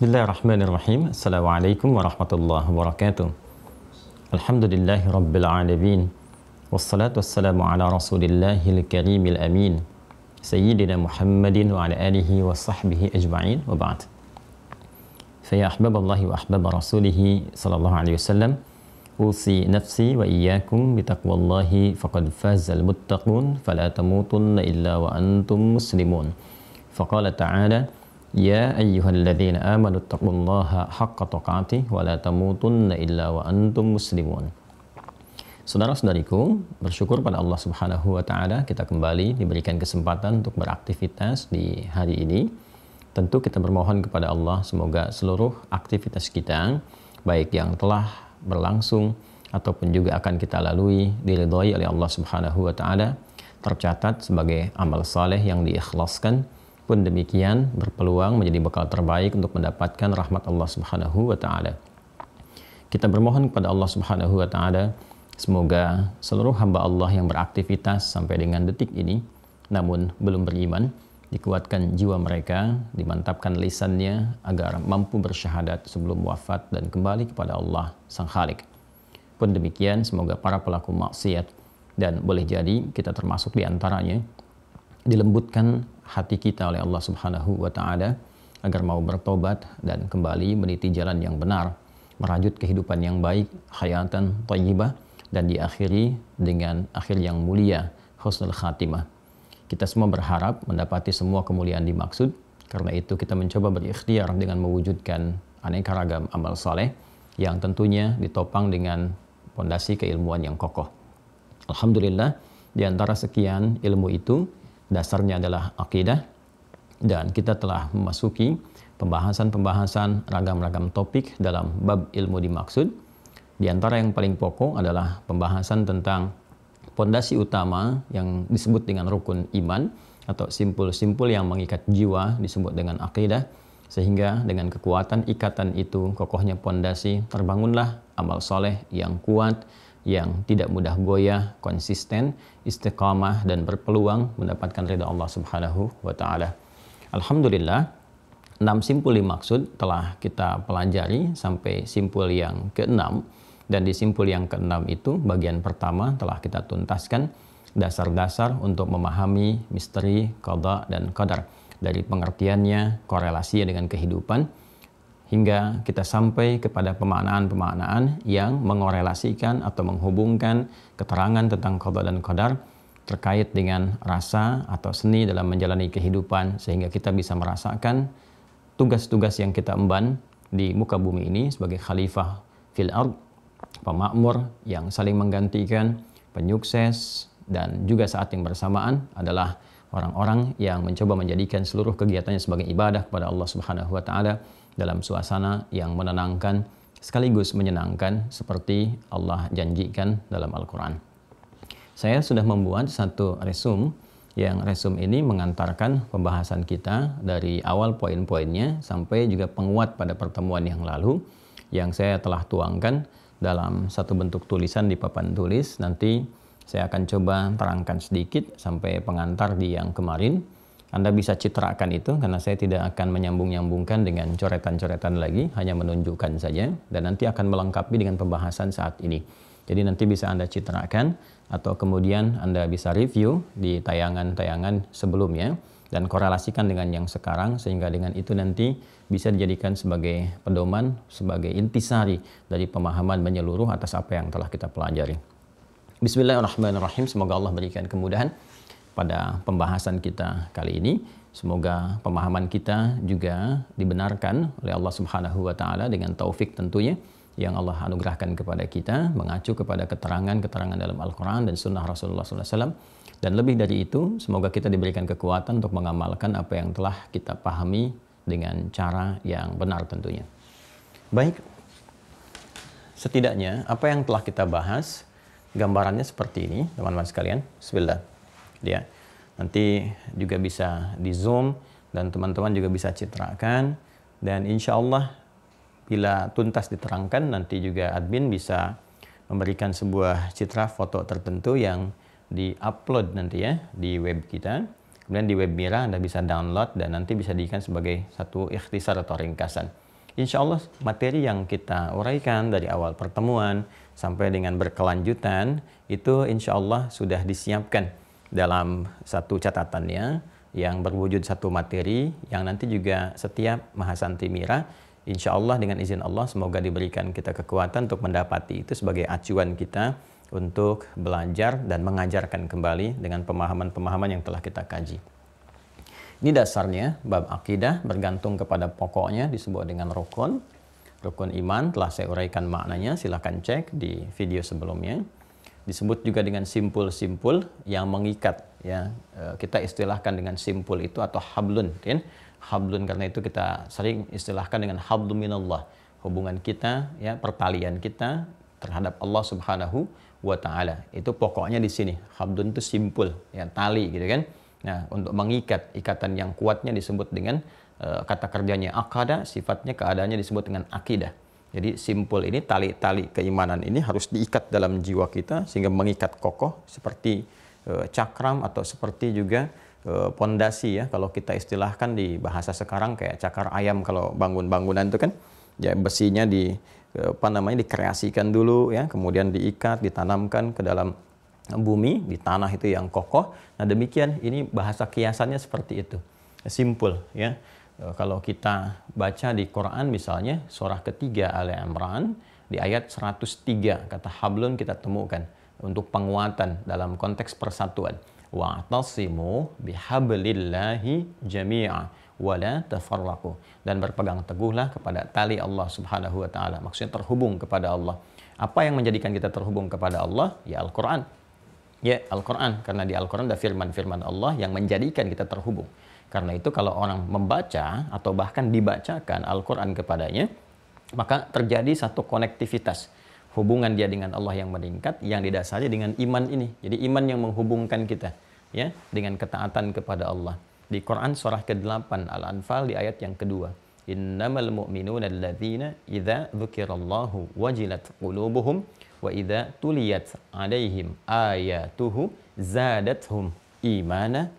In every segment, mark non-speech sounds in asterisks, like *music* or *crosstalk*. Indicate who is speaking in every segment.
Speaker 1: بسم الله الرحمن الرحيم السلام عليكم ورحمة الله وبركاته الحمد لله رب العالمين والصلاة والسلام على رسول الله الكريم الأمين سيدنا محمد وعلى آله وصحبه أجمعين وبعد فيا أحباب الله وأحباب رسوله صلى الله عليه وسلم أوصي نفسي وإياكم بتقوى الله فقد فاز المتقون فلا تموتن إلا وأنتم مسلمون فقال تعالى يا أيها الذين آمنوا اتقوا الله حق تقاته ولا تموتن إلا وأنتم مسلمون Saudara-saudariku, bersyukur pada Allah Subhanahu wa taala kita kembali diberikan kesempatan untuk beraktivitas di hari ini. Tentu kita bermohon kepada Allah semoga seluruh aktivitas kita baik yang telah berlangsung ataupun juga akan kita lalui diridhoi oleh Allah Subhanahu wa taala tercatat sebagai amal saleh yang diikhlaskan pun demikian berpeluang menjadi bekal terbaik untuk mendapatkan rahmat Allah Subhanahu wa taala. Kita bermohon kepada Allah Subhanahu wa taala semoga seluruh hamba Allah yang beraktivitas sampai dengan detik ini namun belum beriman dikuatkan jiwa mereka, dimantapkan lisannya agar mampu bersyahadat sebelum wafat dan kembali kepada Allah Sang Khalik. Pun demikian, semoga para pelaku maksiat dan boleh jadi kita termasuk di antaranya dilembutkan hati kita oleh Allah Subhanahu wa taala agar mau bertobat dan kembali meniti jalan yang benar, merajut kehidupan yang baik, hayatan thayyibah dan diakhiri dengan akhir yang mulia, husnul khatimah. Kita semua berharap mendapati semua kemuliaan dimaksud. Karena itu kita mencoba berikhtiar dengan mewujudkan aneka ragam amal saleh yang tentunya ditopang dengan pondasi keilmuan yang kokoh. Alhamdulillah, di antara sekian ilmu itu dasarnya adalah akidah dan kita telah memasuki pembahasan-pembahasan ragam-ragam topik dalam bab ilmu dimaksud. Di antara yang paling pokok adalah pembahasan tentang pondasi utama yang disebut dengan rukun iman atau simpul-simpul yang mengikat jiwa disebut dengan akidah sehingga dengan kekuatan ikatan itu kokohnya pondasi terbangunlah amal soleh yang kuat yang tidak mudah goyah konsisten istiqamah dan berpeluang mendapatkan ridha Allah Subhanahu wa taala. Alhamdulillah enam simpul maksud telah kita pelajari sampai simpul yang keenam dan di simpul yang keenam itu bagian pertama telah kita tuntaskan dasar-dasar untuk memahami misteri qada dan qadar dari pengertiannya, korelasinya dengan kehidupan hingga kita sampai kepada pemaknaan-pemaknaan yang mengorelasikan atau menghubungkan keterangan tentang qada dan qadar terkait dengan rasa atau seni dalam menjalani kehidupan sehingga kita bisa merasakan tugas-tugas yang kita emban di muka bumi ini sebagai khalifah fil ard pemakmur yang saling menggantikan penyukses dan juga saat yang bersamaan adalah orang-orang yang mencoba menjadikan seluruh kegiatannya sebagai ibadah kepada Allah Subhanahu wa taala dalam suasana yang menenangkan sekaligus menyenangkan seperti Allah janjikan dalam Al-Quran. Saya sudah membuat satu resum yang resum ini mengantarkan pembahasan kita dari awal poin-poinnya sampai juga penguat pada pertemuan yang lalu yang saya telah tuangkan dalam satu bentuk tulisan di papan tulis nanti saya akan coba terangkan sedikit sampai pengantar di yang kemarin anda bisa citrakan itu karena saya tidak akan menyambung-nyambungkan dengan coretan-coretan lagi, hanya menunjukkan saja dan nanti akan melengkapi dengan pembahasan saat ini. Jadi nanti bisa Anda citrakan atau kemudian Anda bisa review di tayangan-tayangan sebelumnya dan korelasikan dengan yang sekarang sehingga dengan itu nanti bisa dijadikan sebagai pedoman, sebagai intisari dari pemahaman menyeluruh atas apa yang telah kita pelajari. Bismillahirrahmanirrahim. Semoga Allah berikan kemudahan pada pembahasan kita kali ini. Semoga pemahaman kita juga dibenarkan oleh Allah Subhanahu wa taala dengan taufik tentunya yang Allah anugerahkan kepada kita mengacu kepada keterangan-keterangan dalam Al-Qur'an dan sunnah Rasulullah SAW dan lebih dari itu semoga kita diberikan kekuatan untuk mengamalkan apa yang telah kita pahami dengan cara yang benar tentunya. Baik. Setidaknya apa yang telah kita bahas gambarannya seperti ini, teman-teman sekalian. Bismillah. Ya nanti juga bisa di zoom dan teman-teman juga bisa citrakan dan insya Allah bila tuntas diterangkan nanti juga admin bisa memberikan sebuah citra foto tertentu yang di-upload nanti ya di web kita. Kemudian di web Mira Anda bisa download dan nanti bisa diikan sebagai satu ikhtisar atau ringkasan. Insya Allah materi yang kita uraikan dari awal pertemuan sampai dengan berkelanjutan itu insya Allah sudah disiapkan dalam satu catatannya yang berwujud satu materi yang nanti juga setiap Mahasanti Mira insya Allah dengan izin Allah semoga diberikan kita kekuatan untuk mendapati itu sebagai acuan kita untuk belajar dan mengajarkan kembali dengan pemahaman-pemahaman yang telah kita kaji. Ini dasarnya bab akidah bergantung kepada pokoknya disebut dengan rukun. Rukun iman telah saya uraikan maknanya, silahkan cek di video sebelumnya disebut juga dengan simpul-simpul yang mengikat ya e, kita istilahkan dengan simpul itu atau hablun kan hablun karena itu kita sering istilahkan dengan hablum minallah hubungan kita ya pertalian kita terhadap Allah Subhanahu wa taala itu pokoknya di sini hablun itu simpul ya tali gitu kan nah untuk mengikat ikatan yang kuatnya disebut dengan uh, kata kerjanya akada sifatnya keadaannya disebut dengan akidah jadi simpul ini tali-tali keimanan ini harus diikat dalam jiwa kita sehingga mengikat kokoh seperti e, cakram atau seperti juga eh, pondasi e, ya kalau kita istilahkan di bahasa sekarang kayak cakar ayam kalau bangun bangunan itu kan ya besinya di e, apa namanya dikreasikan dulu ya kemudian diikat ditanamkan ke dalam bumi di tanah itu yang kokoh. Nah demikian ini bahasa kiasannya seperti itu. Simpul ya. Eh, kalau kita baca di Quran misalnya surah ketiga Al Imran di ayat 103 kata hablun kita temukan untuk penguatan dalam konteks persatuan wa tasimu bihablillahi jami'a wa la tafarraqu dan berpegang teguhlah kepada tali Allah Subhanahu wa taala maksudnya terhubung kepada Allah apa yang menjadikan kita terhubung kepada Allah ya Al-Qur'an ya Al-Qur'an karena di Al-Qur'an ada firman-firman Allah yang menjadikan kita terhubung karena itu kalau orang membaca atau bahkan dibacakan Al-Quran kepadanya, maka terjadi satu konektivitas hubungan dia dengan Allah yang meningkat yang didasari dengan iman ini. Jadi iman yang menghubungkan kita ya dengan ketaatan kepada Allah. Di Quran surah ke-8 Al-Anfal di ayat yang kedua. Innamal mu'minuna alladzina idza dhukirallahu wajilat qulubuhum wa idza tuliyat alaihim ayatuhu zadathum imana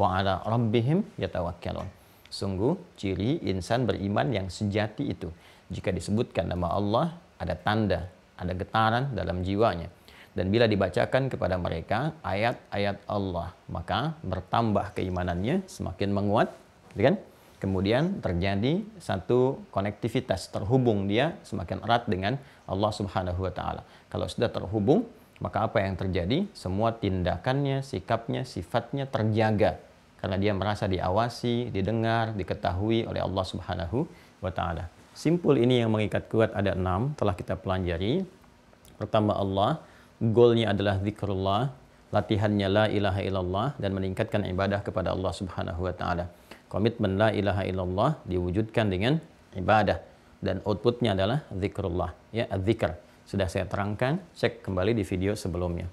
Speaker 1: wa ala rabbihim yatawakkalun. Sungguh ciri insan beriman yang sejati itu jika disebutkan nama Allah ada tanda, ada getaran dalam jiwanya. Dan bila dibacakan kepada mereka ayat-ayat Allah, maka bertambah keimanannya semakin menguat, gitu kan? Kemudian terjadi satu konektivitas terhubung dia semakin erat dengan Allah Subhanahu wa taala. Kalau sudah terhubung, maka apa yang terjadi? Semua tindakannya, sikapnya, sifatnya terjaga karena dia merasa diawasi, didengar, diketahui oleh Allah Subhanahu wa taala. Simpul ini yang mengikat kuat ada enam telah kita pelajari. Pertama Allah, goalnya adalah zikrullah, latihannya la ilaha illallah dan meningkatkan ibadah kepada Allah Subhanahu wa taala. Komitmen la ilaha illallah diwujudkan dengan ibadah dan outputnya adalah zikrullah ya zikr sudah saya terangkan cek kembali di video sebelumnya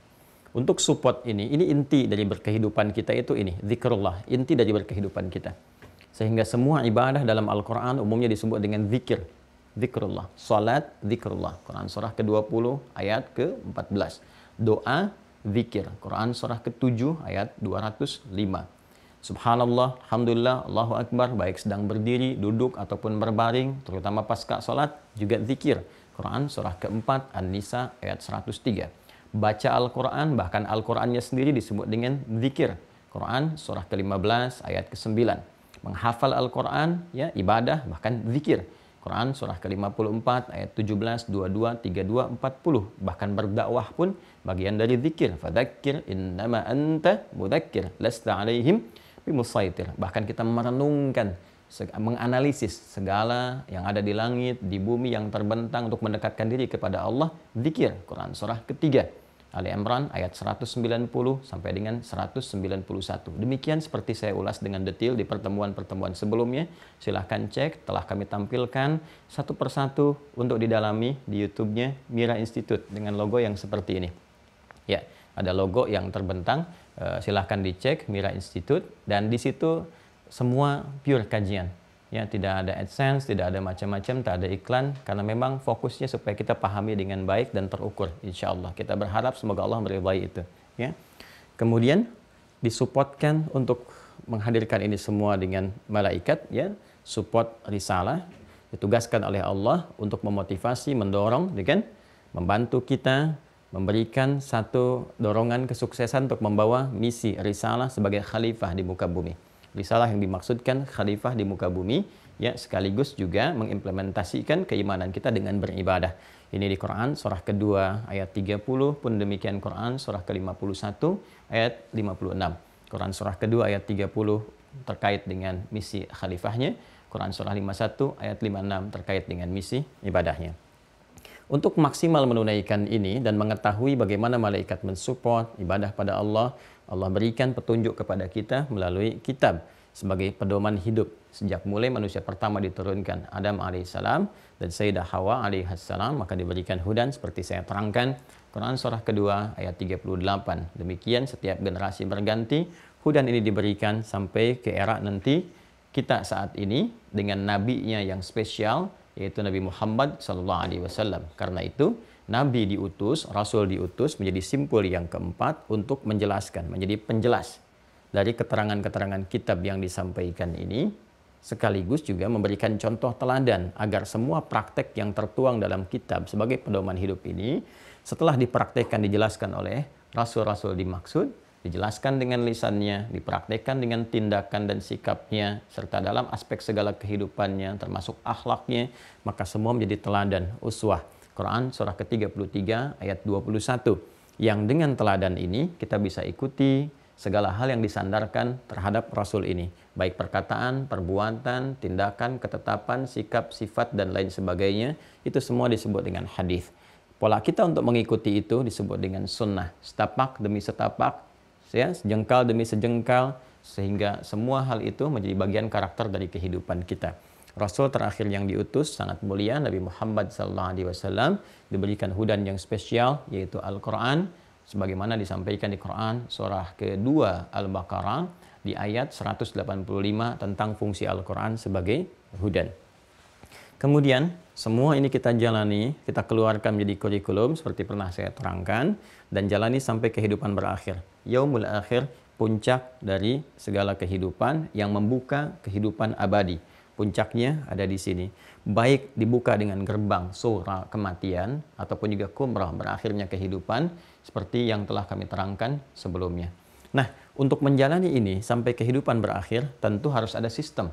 Speaker 1: untuk support ini, ini inti dari berkehidupan kita itu ini, zikrullah, inti dari berkehidupan kita. Sehingga semua ibadah dalam Al-Quran umumnya disebut dengan zikir, zikrullah, salat, zikrullah. Quran surah ke-20 ayat ke-14. Doa, zikir. Quran surah ke-7 ayat 205. Subhanallah, Alhamdulillah, Allahu Akbar, baik sedang berdiri, duduk, ataupun berbaring, terutama pasca salat juga zikir. Quran Surah ke-4 An-Nisa, ayat 103 baca Al-Quran, bahkan Al-Qurannya sendiri disebut dengan zikir. Quran surah ke-15 ayat ke-9. Menghafal Al-Quran, ya, ibadah, bahkan zikir. Quran surah ke-54 ayat 17, 22, 32, 40. Bahkan berdakwah pun bagian dari zikir. Fadakir innama anta mudakir lasta alaihim bimusaitir. Bahkan kita merenungkan menganalisis segala yang ada di langit, di bumi yang terbentang untuk mendekatkan diri kepada Allah, zikir Quran surah ketiga Ali Imran ayat 190 sampai dengan 191. Demikian seperti saya ulas dengan detail di pertemuan-pertemuan sebelumnya. Silahkan cek, telah kami tampilkan satu persatu untuk didalami di YouTube-nya Mira Institute dengan logo yang seperti ini. Ya, ada logo yang terbentang, eh, silahkan dicek Mira Institute dan di situ semua pure kajian ya tidak ada AdSense, tidak ada macam-macam, tak ada iklan karena memang fokusnya supaya kita pahami dengan baik dan terukur insya Allah kita berharap semoga Allah meridai itu ya kemudian disupportkan untuk menghadirkan ini semua dengan malaikat ya support risalah ditugaskan oleh Allah untuk memotivasi mendorong dengan membantu kita memberikan satu dorongan kesuksesan untuk membawa misi risalah sebagai khalifah di muka bumi Risalah yang dimaksudkan khalifah di muka bumi ya sekaligus juga mengimplementasikan keimanan kita dengan beribadah. Ini di Quran surah kedua ayat 30 pun demikian Quran surah ke-51 ayat 56. Quran surah kedua ayat 30 terkait dengan misi khalifahnya. Quran surah 51 ayat 56 terkait dengan misi ibadahnya. Untuk maksimal menunaikan ini dan mengetahui bagaimana malaikat mensupport ibadah pada Allah, Allah berikan petunjuk kepada kita melalui kitab sebagai pedoman hidup sejak mulai manusia pertama diturunkan Adam alaihissalam dan Sayyidah Hawa alaihissalam maka diberikan hudan seperti saya terangkan Quran surah kedua ayat 38 demikian setiap generasi berganti hudan ini diberikan sampai ke era nanti kita saat ini dengan nabinya yang spesial yaitu Nabi Muhammad sallallahu alaihi wasallam karena itu Nabi diutus, Rasul diutus menjadi simpul yang keempat untuk menjelaskan, menjadi penjelas dari keterangan-keterangan kitab yang disampaikan ini, sekaligus juga memberikan contoh teladan agar semua praktek yang tertuang dalam kitab sebagai pedoman hidup ini setelah dipraktekkan dijelaskan oleh rasul-rasul dimaksud, dijelaskan dengan lisannya, dipraktekkan dengan tindakan dan sikapnya, serta dalam aspek segala kehidupannya termasuk akhlaknya, maka semua menjadi teladan, uswah Quran surah ke-33 ayat 21. Yang dengan teladan ini kita bisa ikuti segala hal yang disandarkan terhadap Rasul ini. Baik perkataan, perbuatan, tindakan, ketetapan, sikap, sifat, dan lain sebagainya. Itu semua disebut dengan hadis. Pola kita untuk mengikuti itu disebut dengan sunnah. Setapak demi setapak, ya, sejengkal demi sejengkal, sehingga semua hal itu menjadi bagian karakter dari kehidupan kita. Rasul terakhir yang diutus sangat mulia Nabi Muhammad sallallahu alaihi wasallam diberikan hudan yang spesial yaitu Al-Qur'an sebagaimana disampaikan di Quran surah kedua Al-Baqarah di ayat 185 tentang fungsi Al-Quran sebagai hudan. Kemudian semua ini kita jalani, kita keluarkan menjadi kurikulum seperti pernah saya terangkan dan jalani sampai kehidupan berakhir. Yaumul akhir puncak dari segala kehidupan yang membuka kehidupan abadi Puncaknya ada di sini. Baik dibuka dengan gerbang surah kematian ataupun juga kumrah berakhirnya kehidupan seperti yang telah kami terangkan sebelumnya. Nah, untuk menjalani ini sampai kehidupan berakhir tentu harus ada sistem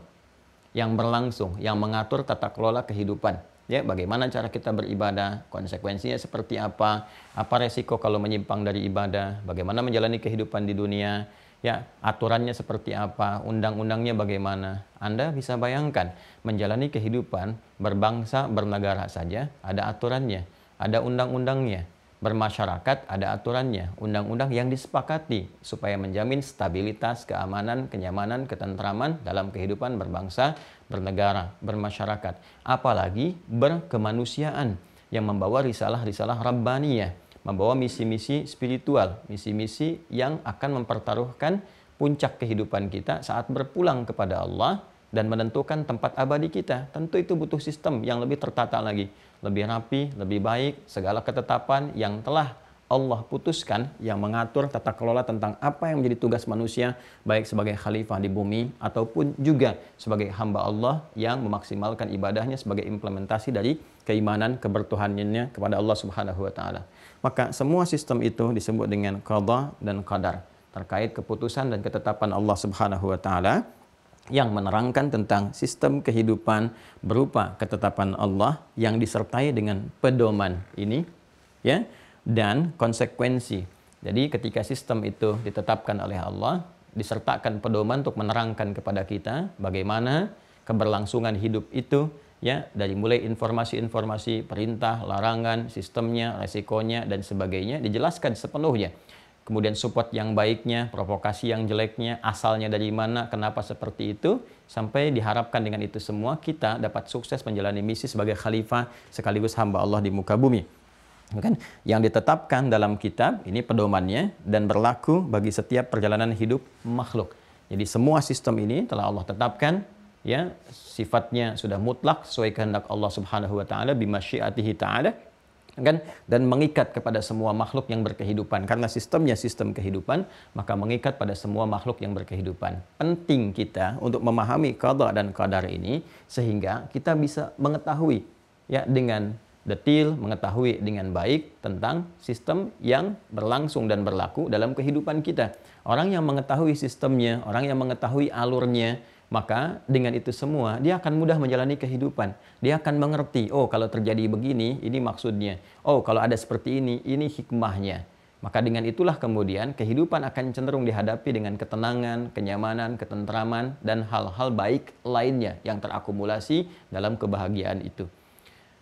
Speaker 1: yang berlangsung, yang mengatur tata kelola kehidupan. Ya, bagaimana cara kita beribadah, konsekuensinya seperti apa, apa resiko kalau menyimpang dari ibadah, bagaimana menjalani kehidupan di dunia, ya aturannya seperti apa, undang-undangnya bagaimana. Anda bisa bayangkan menjalani kehidupan berbangsa, bernegara saja ada aturannya, ada undang-undangnya. Bermasyarakat ada aturannya, undang-undang yang disepakati supaya menjamin stabilitas, keamanan, kenyamanan, ketentraman dalam kehidupan berbangsa, bernegara, bermasyarakat. Apalagi berkemanusiaan yang membawa risalah-risalah Rabbaniyah membawa misi-misi spiritual, misi-misi yang akan mempertaruhkan puncak kehidupan kita saat berpulang kepada Allah dan menentukan tempat abadi kita. Tentu itu butuh sistem yang lebih tertata lagi, lebih rapi, lebih baik, segala ketetapan yang telah Allah putuskan yang mengatur tata kelola tentang apa yang menjadi tugas manusia baik sebagai khalifah di bumi ataupun juga sebagai hamba Allah yang memaksimalkan ibadahnya sebagai implementasi dari keimanan kebertuhanannya kepada Allah Subhanahu wa taala. Maka semua sistem itu disebut dengan qadha dan qadar, terkait keputusan dan ketetapan Allah Subhanahu wa taala yang menerangkan tentang sistem kehidupan berupa ketetapan Allah yang disertai dengan pedoman ini ya dan konsekuensi. Jadi ketika sistem itu ditetapkan oleh Allah, disertakan pedoman untuk menerangkan kepada kita bagaimana keberlangsungan hidup itu ya dari mulai informasi-informasi perintah, larangan, sistemnya, resikonya dan sebagainya dijelaskan sepenuhnya. Kemudian support yang baiknya, provokasi yang jeleknya, asalnya dari mana, kenapa seperti itu sampai diharapkan dengan itu semua kita dapat sukses menjalani misi sebagai khalifah sekaligus hamba Allah di muka bumi kan yang ditetapkan dalam kitab ini pedomannya dan berlaku bagi setiap perjalanan hidup makhluk. Jadi semua sistem ini telah Allah tetapkan ya sifatnya sudah mutlak sesuai kehendak Allah Subhanahu wa taala bimasyiatihi taala kan dan mengikat kepada semua makhluk yang berkehidupan karena sistemnya sistem kehidupan maka mengikat pada semua makhluk yang berkehidupan penting kita untuk memahami qada dan qadar ini sehingga kita bisa mengetahui ya dengan detail mengetahui dengan baik tentang sistem yang berlangsung dan berlaku dalam kehidupan kita orang yang mengetahui sistemnya orang yang mengetahui alurnya maka dengan itu semua dia akan mudah menjalani kehidupan. Dia akan mengerti, oh kalau terjadi begini, ini maksudnya. Oh kalau ada seperti ini, ini hikmahnya. Maka dengan itulah kemudian kehidupan akan cenderung dihadapi dengan ketenangan, kenyamanan, ketentraman, dan hal-hal baik lainnya yang terakumulasi dalam kebahagiaan itu.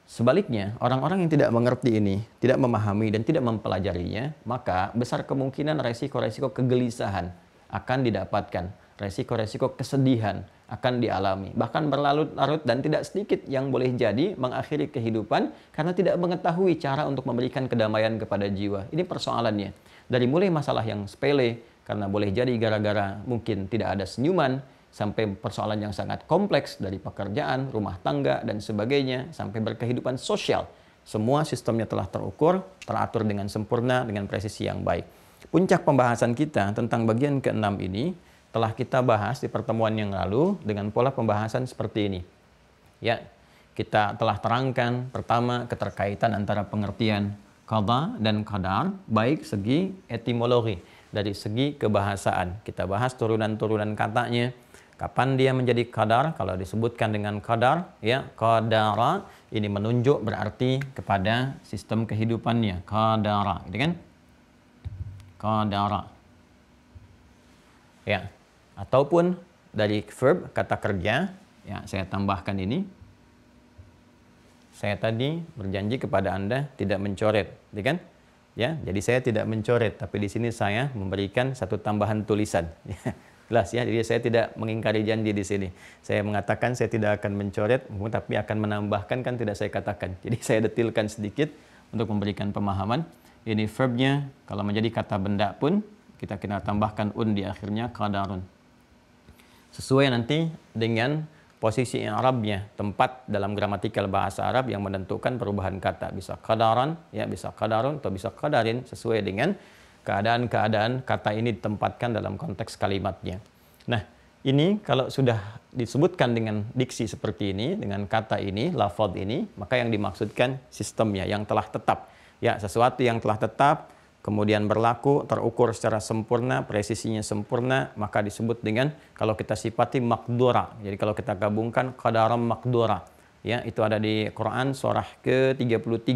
Speaker 1: Sebaliknya, orang-orang yang tidak mengerti ini, tidak memahami dan tidak mempelajarinya, maka besar kemungkinan resiko-resiko kegelisahan akan didapatkan resiko-resiko kesedihan akan dialami. Bahkan berlarut-larut dan tidak sedikit yang boleh jadi mengakhiri kehidupan karena tidak mengetahui cara untuk memberikan kedamaian kepada jiwa. Ini persoalannya. Dari mulai masalah yang sepele, karena boleh jadi gara-gara mungkin tidak ada senyuman, sampai persoalan yang sangat kompleks dari pekerjaan, rumah tangga, dan sebagainya, sampai berkehidupan sosial. Semua sistemnya telah terukur, teratur dengan sempurna, dengan presisi yang baik. Puncak pembahasan kita tentang bagian keenam ini telah kita bahas di pertemuan yang lalu dengan pola pembahasan seperti ini. Ya, kita telah terangkan pertama keterkaitan antara pengertian qada dan qadar baik segi etimologi dari segi kebahasaan. Kita bahas turunan-turunan katanya. Kapan dia menjadi qadar? Kalau disebutkan dengan qadar, ya qadara ini menunjuk berarti kepada sistem kehidupannya. Qadara, gitu kan? Qadara. Ya, ataupun dari verb kata kerja ya saya tambahkan ini saya tadi berjanji kepada Anda tidak mencoret ya kan ya jadi saya tidak mencoret tapi di sini saya memberikan satu tambahan tulisan ya, jelas ya jadi saya tidak mengingkari janji di sini saya mengatakan saya tidak akan mencoret tapi akan menambahkan kan tidak saya katakan jadi saya detilkan sedikit untuk memberikan pemahaman ini verbnya kalau menjadi kata benda pun kita kena tambahkan un di akhirnya kadarun sesuai nanti dengan posisi Arabnya tempat dalam gramatikal bahasa Arab yang menentukan perubahan kata. Bisa kadaran, ya bisa kadarun atau bisa kadarin sesuai dengan keadaan-keadaan kata ini ditempatkan dalam konteks kalimatnya. Nah, ini kalau sudah disebutkan dengan diksi seperti ini, dengan kata ini, lafaz ini, maka yang dimaksudkan sistemnya yang telah tetap. Ya, sesuatu yang telah tetap kemudian berlaku, terukur secara sempurna, presisinya sempurna, maka disebut dengan kalau kita sifati makdura. Jadi kalau kita gabungkan qadaram makdura. Ya, itu ada di Quran surah ke-33.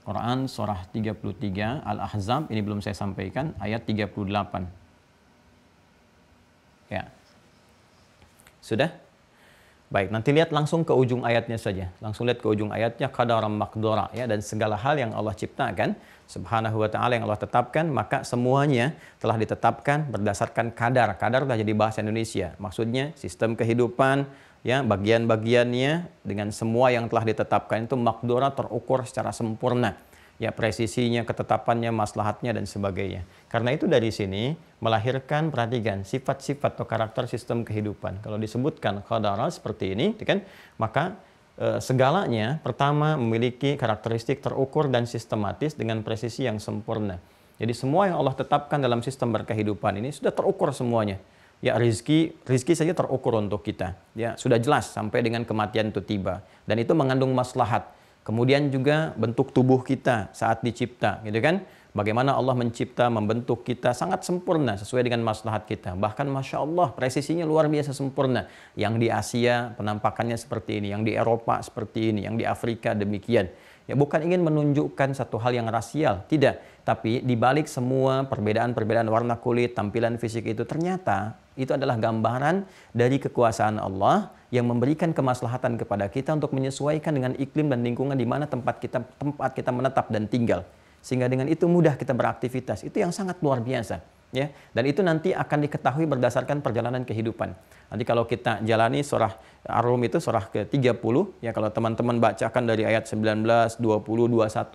Speaker 1: Quran surah 33 Al-Ahzab ini belum saya sampaikan ayat 38. Ya. Sudah? Baik, nanti lihat langsung ke ujung ayatnya saja. Langsung lihat ke ujung ayatnya qadaram makdura ya dan segala hal yang Allah ciptakan subhanahu wa ta'ala yang Allah tetapkan, maka semuanya telah ditetapkan berdasarkan kadar. Kadar telah jadi bahasa Indonesia. Maksudnya sistem kehidupan, ya bagian-bagiannya dengan semua yang telah ditetapkan itu makdura terukur secara sempurna. Ya presisinya, ketetapannya, maslahatnya, dan sebagainya. Karena itu dari sini melahirkan perhatikan sifat-sifat atau karakter sistem kehidupan. Kalau disebutkan kadar seperti ini, kan, maka Eh, segalanya pertama memiliki karakteristik terukur dan sistematis dengan presisi yang sempurna. Jadi semua yang Allah tetapkan dalam sistem berkehidupan ini sudah terukur semuanya. Ya rizki, rizki saja terukur untuk kita. Ya sudah jelas sampai dengan kematian itu tiba. Dan itu mengandung maslahat. Kemudian juga bentuk tubuh kita saat dicipta, gitu kan? Bagaimana Allah mencipta, membentuk kita sangat sempurna sesuai dengan maslahat kita. Bahkan Masya Allah presisinya luar biasa sempurna. Yang di Asia penampakannya seperti ini, yang di Eropa seperti ini, yang di Afrika demikian. Ya bukan ingin menunjukkan satu hal yang rasial, tidak. Tapi balik semua perbedaan-perbedaan warna kulit, tampilan fisik itu ternyata itu adalah gambaran dari kekuasaan Allah yang memberikan kemaslahatan kepada kita untuk menyesuaikan dengan iklim dan lingkungan di mana tempat kita tempat kita menetap dan tinggal. Sehingga dengan itu mudah kita beraktivitas. Itu yang sangat luar biasa. Ya, dan itu nanti akan diketahui berdasarkan perjalanan kehidupan. Nanti kalau kita jalani surah Ar-Rum itu surah ke-30 ya kalau teman-teman bacakan dari ayat 19, 20, 21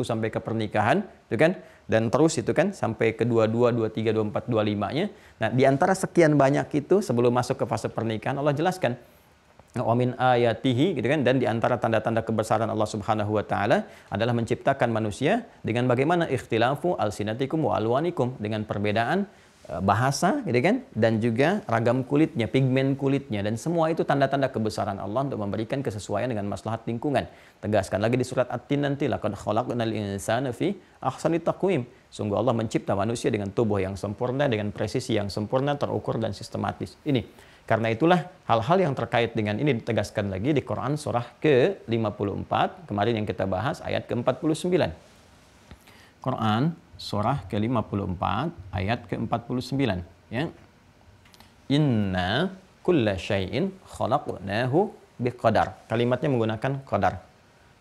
Speaker 1: sampai ke pernikahan, itu kan? Dan terus itu kan sampai ke 22, 23, 24, 25-nya. Nah, di antara sekian banyak itu sebelum masuk ke fase pernikahan Allah jelaskan Omin ayatihi gitu kan dan di antara tanda-tanda kebesaran Allah Subhanahu wa taala adalah menciptakan manusia dengan bagaimana ikhtilafu alsinatikum wa alwanikum dengan perbedaan eh, bahasa gitu kan dan juga ragam kulitnya, pigmen kulitnya dan semua itu tanda-tanda kebesaran Allah untuk memberikan kesesuaian dengan maslahat lingkungan. Tegaskan lagi di surat At-Tin nanti laqad khalaqnal insana fi ahsani taqwim. Sungguh Allah mencipta manusia dengan tubuh yang sempurna, dengan presisi yang sempurna, terukur dan sistematis. Ini karena itulah hal-hal yang terkait dengan ini ditegaskan lagi di Quran surah ke-54, kemarin yang kita bahas ayat ke-49. Quran surah ke-54 ayat ke-49 ya. Inna kulla syai'in khalaqnahu biqadar. Kalimatnya menggunakan qadar.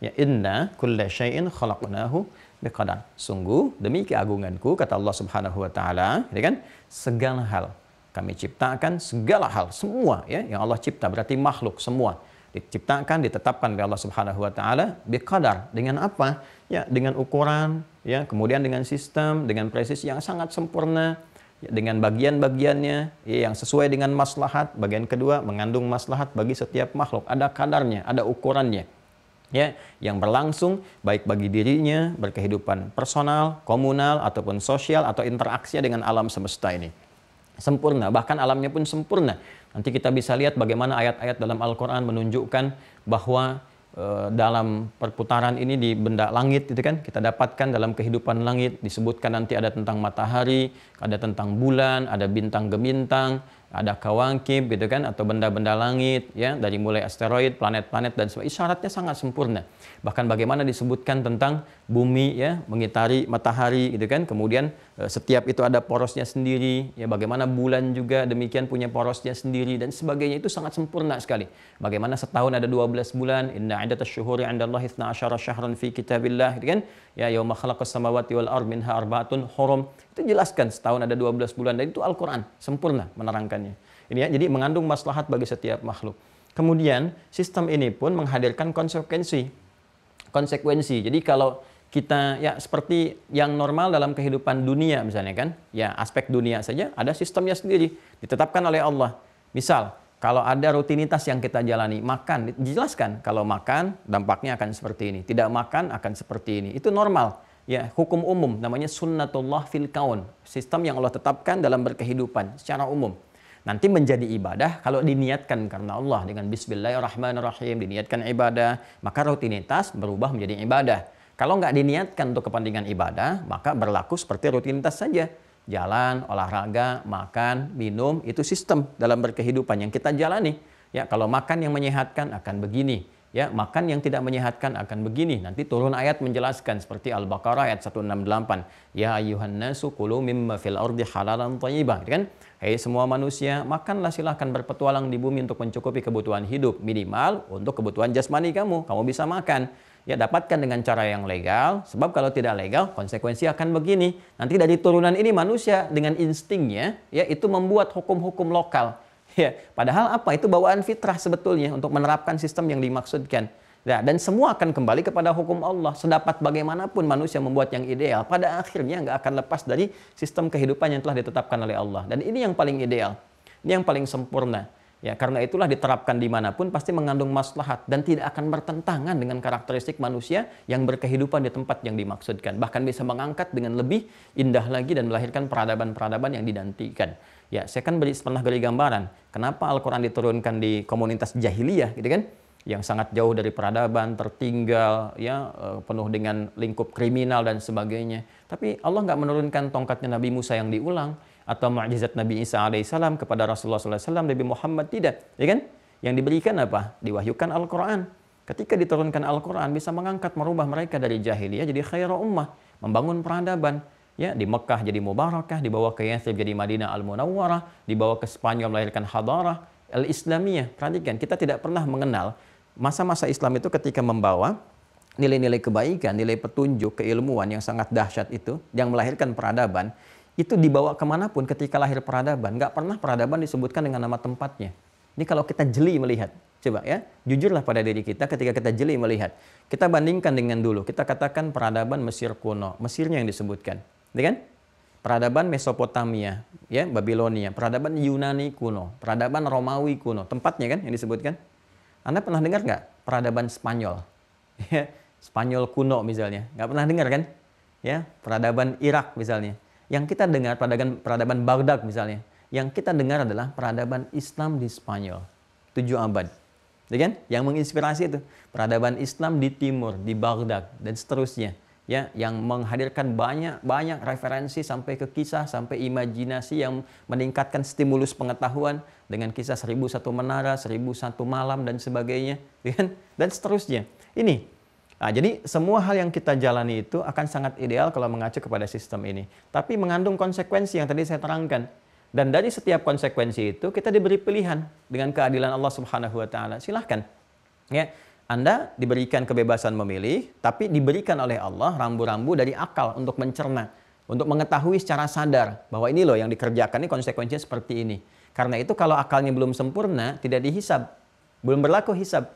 Speaker 1: Ya inna kulla syai'in khalaqnahu biqadar. Sungguh demi keagunganku kata Allah Subhanahu wa taala, ya kan? Segala hal kami ciptakan segala hal, semua ya yang Allah cipta berarti makhluk semua diciptakan, ditetapkan oleh Allah Subhanahu wa taala biqadar dengan apa? Ya, dengan ukuran, ya, kemudian dengan sistem, dengan presisi yang sangat sempurna, ya, dengan bagian-bagiannya ya, yang sesuai dengan maslahat. Bagian kedua mengandung maslahat bagi setiap makhluk, ada kadarnya, ada ukurannya. Ya, yang berlangsung baik bagi dirinya berkehidupan personal, komunal ataupun sosial atau interaksi dengan alam semesta ini sempurna, bahkan alamnya pun sempurna. Nanti kita bisa lihat bagaimana ayat-ayat dalam Al-Qur'an menunjukkan bahwa eh, dalam perputaran ini di benda langit itu kan kita dapatkan dalam kehidupan langit disebutkan nanti ada tentang matahari, ada tentang bulan, ada bintang gemintang, ada kawangkib gitu kan atau benda-benda langit ya dari mulai asteroid, planet-planet dan sebagainya isyaratnya sangat sempurna. Bahkan bagaimana disebutkan tentang bumi ya mengitari matahari gitu kan kemudian Eh, setiap itu ada porosnya sendiri, ya bagaimana bulan juga demikian punya porosnya sendiri dan sebagainya itu sangat sempurna sekali. Bagaimana setahun ada 12 bulan, inna idatas Allah ithna ashara syahran fi kitabillah, gitu kan? Ya makhluk khalaqas samawati wal ar minha arba'atun hurum. Itu jelaskan setahun ada 12 bulan dan itu Al-Qur'an sempurna menerangkannya. Ini ya, jadi mengandung maslahat bagi setiap makhluk. Kemudian sistem ini pun menghadirkan konsekuensi. Konsekuensi. Jadi kalau kita ya seperti yang normal dalam kehidupan dunia misalnya kan ya aspek dunia saja ada sistemnya sendiri ditetapkan oleh Allah misal kalau ada rutinitas yang kita jalani makan dijelaskan kalau makan dampaknya akan seperti ini tidak makan akan seperti ini itu normal ya hukum umum namanya sunnatullah fil kaun sistem yang Allah tetapkan dalam berkehidupan secara umum nanti menjadi ibadah kalau diniatkan karena Allah dengan bismillahirrahmanirrahim diniatkan ibadah maka rutinitas berubah menjadi ibadah kalau nggak diniatkan untuk kepentingan ibadah, maka berlaku seperti rutinitas saja. Jalan, olahraga, makan, minum, itu sistem dalam berkehidupan yang kita jalani. Ya, kalau makan yang menyehatkan akan begini. Ya, makan yang tidak menyehatkan akan begini. Nanti turun ayat menjelaskan seperti Al-Baqarah ayat 168. Ya ayuhan nasu kulu mimma fil ardi halalan thayyibah. Kan? Hei semua manusia, makanlah silahkan berpetualang di bumi untuk mencukupi kebutuhan hidup. Minimal untuk kebutuhan jasmani kamu. Kamu bisa makan ya dapatkan dengan cara yang legal. Sebab kalau tidak legal, konsekuensi akan begini. Nanti dari turunan ini manusia dengan instingnya, ya itu membuat hukum-hukum lokal. *laughs* Ya, padahal apa? Itu bawaan fitrah sebetulnya untuk menerapkan sistem yang dimaksudkan. Nah, dan semua akan kembali kepada hukum Allah. Sedapat bagaimanapun manusia membuat yang ideal, pada akhirnya nggak akan lepas dari sistem kehidupan yang telah ditetapkan oleh Allah. Dan ini yang paling ideal, ini yang paling sempurna. Ya, karena itulah diterapkan dimanapun pasti mengandung maslahat dan tidak akan bertentangan dengan karakteristik manusia yang berkehidupan di tempat yang dimaksudkan. Bahkan bisa mengangkat dengan lebih indah lagi dan melahirkan peradaban-peradaban yang didantikan. Ya, saya kan beri, pernah beri gambaran kenapa Al-Quran diturunkan di komunitas jahiliyah gitu kan yang sangat jauh dari peradaban, tertinggal, ya eh, penuh dengan lingkup kriminal dan sebagainya. Tapi Allah nggak menurunkan tongkatnya Nabi Musa yang diulang, atau mukjizat Nabi Isa alaihissalam kepada Rasulullah SAW, Nabi Muhammad tidak, ya kan? Yang diberikan apa? Diwahyukan Al-Quran. Ketika diturunkan Al-Quran bisa mengangkat merubah mereka dari jahiliyah jadi khairah ummah, membangun peradaban. Ya, di Mekah jadi Mubarakah, dibawa ke Yathrib jadi Madinah Al-Munawwarah, dibawa ke Spanyol melahirkan Hadarah Al-Islamiyah. Perhatikan, kita tidak pernah mengenal masa-masa Islam itu ketika membawa nilai-nilai kebaikan, nilai petunjuk, keilmuan yang sangat dahsyat itu, yang melahirkan peradaban, itu dibawa kemanapun ketika lahir peradaban, Gak pernah peradaban disebutkan dengan nama tempatnya. Ini kalau kita jeli melihat, coba ya, jujurlah pada diri kita ketika kita jeli melihat. Kita bandingkan dengan dulu, kita katakan peradaban Mesir kuno, Mesirnya yang disebutkan, Dengan iya Peradaban Mesopotamia, ya, Babilonia, peradaban Yunani kuno, peradaban Romawi kuno, tempatnya kan yang disebutkan. Anda pernah dengar nggak peradaban Spanyol? *laughs* Ya, Spanyol kuno misalnya, nggak pernah dengar kan? Ya, peradaban Irak misalnya, yang kita dengar peradaban, peradaban Baghdad misalnya. Yang kita dengar adalah peradaban Islam di Spanyol. tujuh abad. Ya kan? Yang menginspirasi itu. Peradaban Islam di Timur, di Baghdad, dan seterusnya. Ya, yang menghadirkan banyak-banyak referensi sampai ke kisah, sampai imajinasi yang meningkatkan stimulus pengetahuan dengan kisah seribu satu menara, seribu satu malam, dan sebagainya. Ya kan? Dan seterusnya. Ini Nah, jadi semua hal yang kita jalani itu akan sangat ideal kalau mengacu kepada sistem ini. Tapi mengandung konsekuensi yang tadi saya terangkan. Dan dari setiap konsekuensi itu kita diberi pilihan dengan keadilan Allah Subhanahu wa taala. Silahkan. Ya, Anda diberikan kebebasan memilih, tapi diberikan oleh Allah rambu-rambu dari akal untuk mencerna, untuk mengetahui secara sadar bahwa ini loh yang dikerjakan ini konsekuensinya seperti ini. Karena itu kalau akalnya belum sempurna, tidak dihisab. Belum berlaku hisab.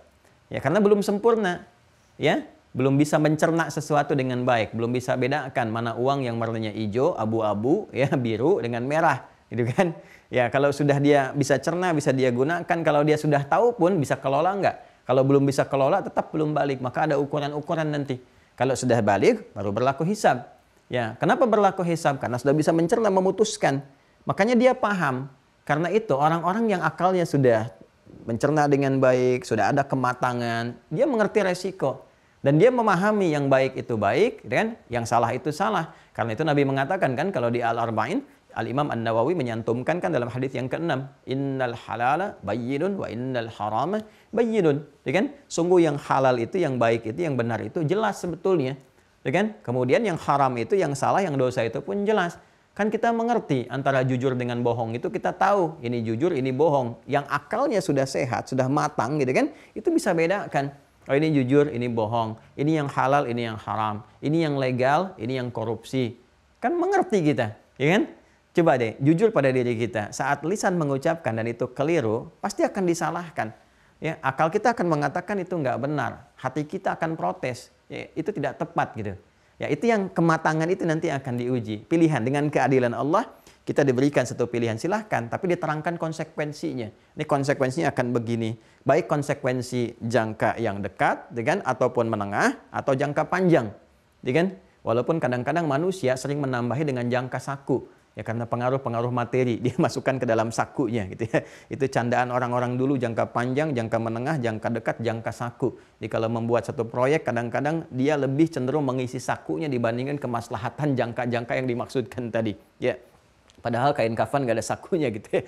Speaker 1: Ya, karena belum sempurna. Ya, belum bisa mencerna sesuatu dengan baik, belum bisa bedakan mana uang yang warnanya hijau, abu-abu, *laughs* ya biru dengan merah, gitu kan? Ya kalau sudah dia bisa cerna, bisa dia gunakan, kalau dia sudah tahu pun bisa kelola nggak? Kalau belum bisa kelola, tetap belum balik. Maka ada ukuran-ukuran nanti. Kalau sudah balik, baru berlaku hisab. Ya, kenapa berlaku hisab? Karena sudah bisa mencerna, memutuskan. Makanya dia paham. Karena itu orang-orang yang akalnya sudah mencerna dengan baik, sudah ada kematangan, dia mengerti resiko dan dia memahami yang baik itu baik, kan? Yang salah itu salah. Karena itu Nabi mengatakan kan kalau di Al-Arba'in, Al-Imam An-Nawawi menyantumkan kan dalam hadis yang keenam, "Innal halala bayyinun wa innal harama bayyinun." Ya kan? Sungguh yang halal itu, yang baik itu, yang benar itu jelas sebetulnya. Ya kan? Kemudian yang haram itu, yang salah, yang dosa itu pun jelas. Kan kita mengerti antara jujur dengan bohong itu kita tahu ini jujur, ini bohong. Yang akalnya sudah sehat, sudah matang gitu kan, itu bisa bedakan. Oh ini jujur, ini bohong. Ini yang halal, ini yang haram. Ini yang legal, ini yang korupsi. Kan mengerti kita, ya kan? Coba deh, jujur pada diri kita. Saat lisan mengucapkan dan itu keliru, pasti akan disalahkan. Ya, akal kita akan mengatakan itu nggak benar. Hati kita akan protes. Ya, itu tidak tepat gitu. Ya, itu yang kematangan itu nanti akan diuji. Pilihan dengan keadilan Allah kita diberikan satu pilihan silahkan, tapi diterangkan konsekuensinya. Ini konsekuensinya akan begini, baik konsekuensi jangka yang dekat, dengan ataupun menengah atau jangka panjang, dengan walaupun kadang-kadang manusia sering menambahi dengan jangka saku ya karena pengaruh-pengaruh materi *laughs* dia masukkan ke dalam sakunya gitu ya. Itu candaan orang-orang dulu jangka panjang, jangka menengah, jangka dekat, jangka saku. Jadi kalau membuat satu proyek kadang-kadang dia lebih cenderung mengisi sakunya dibandingkan kemaslahatan jangka-jangka yang dimaksudkan tadi. Ya. Padahal kain kafan gak ada sakunya gitu ya.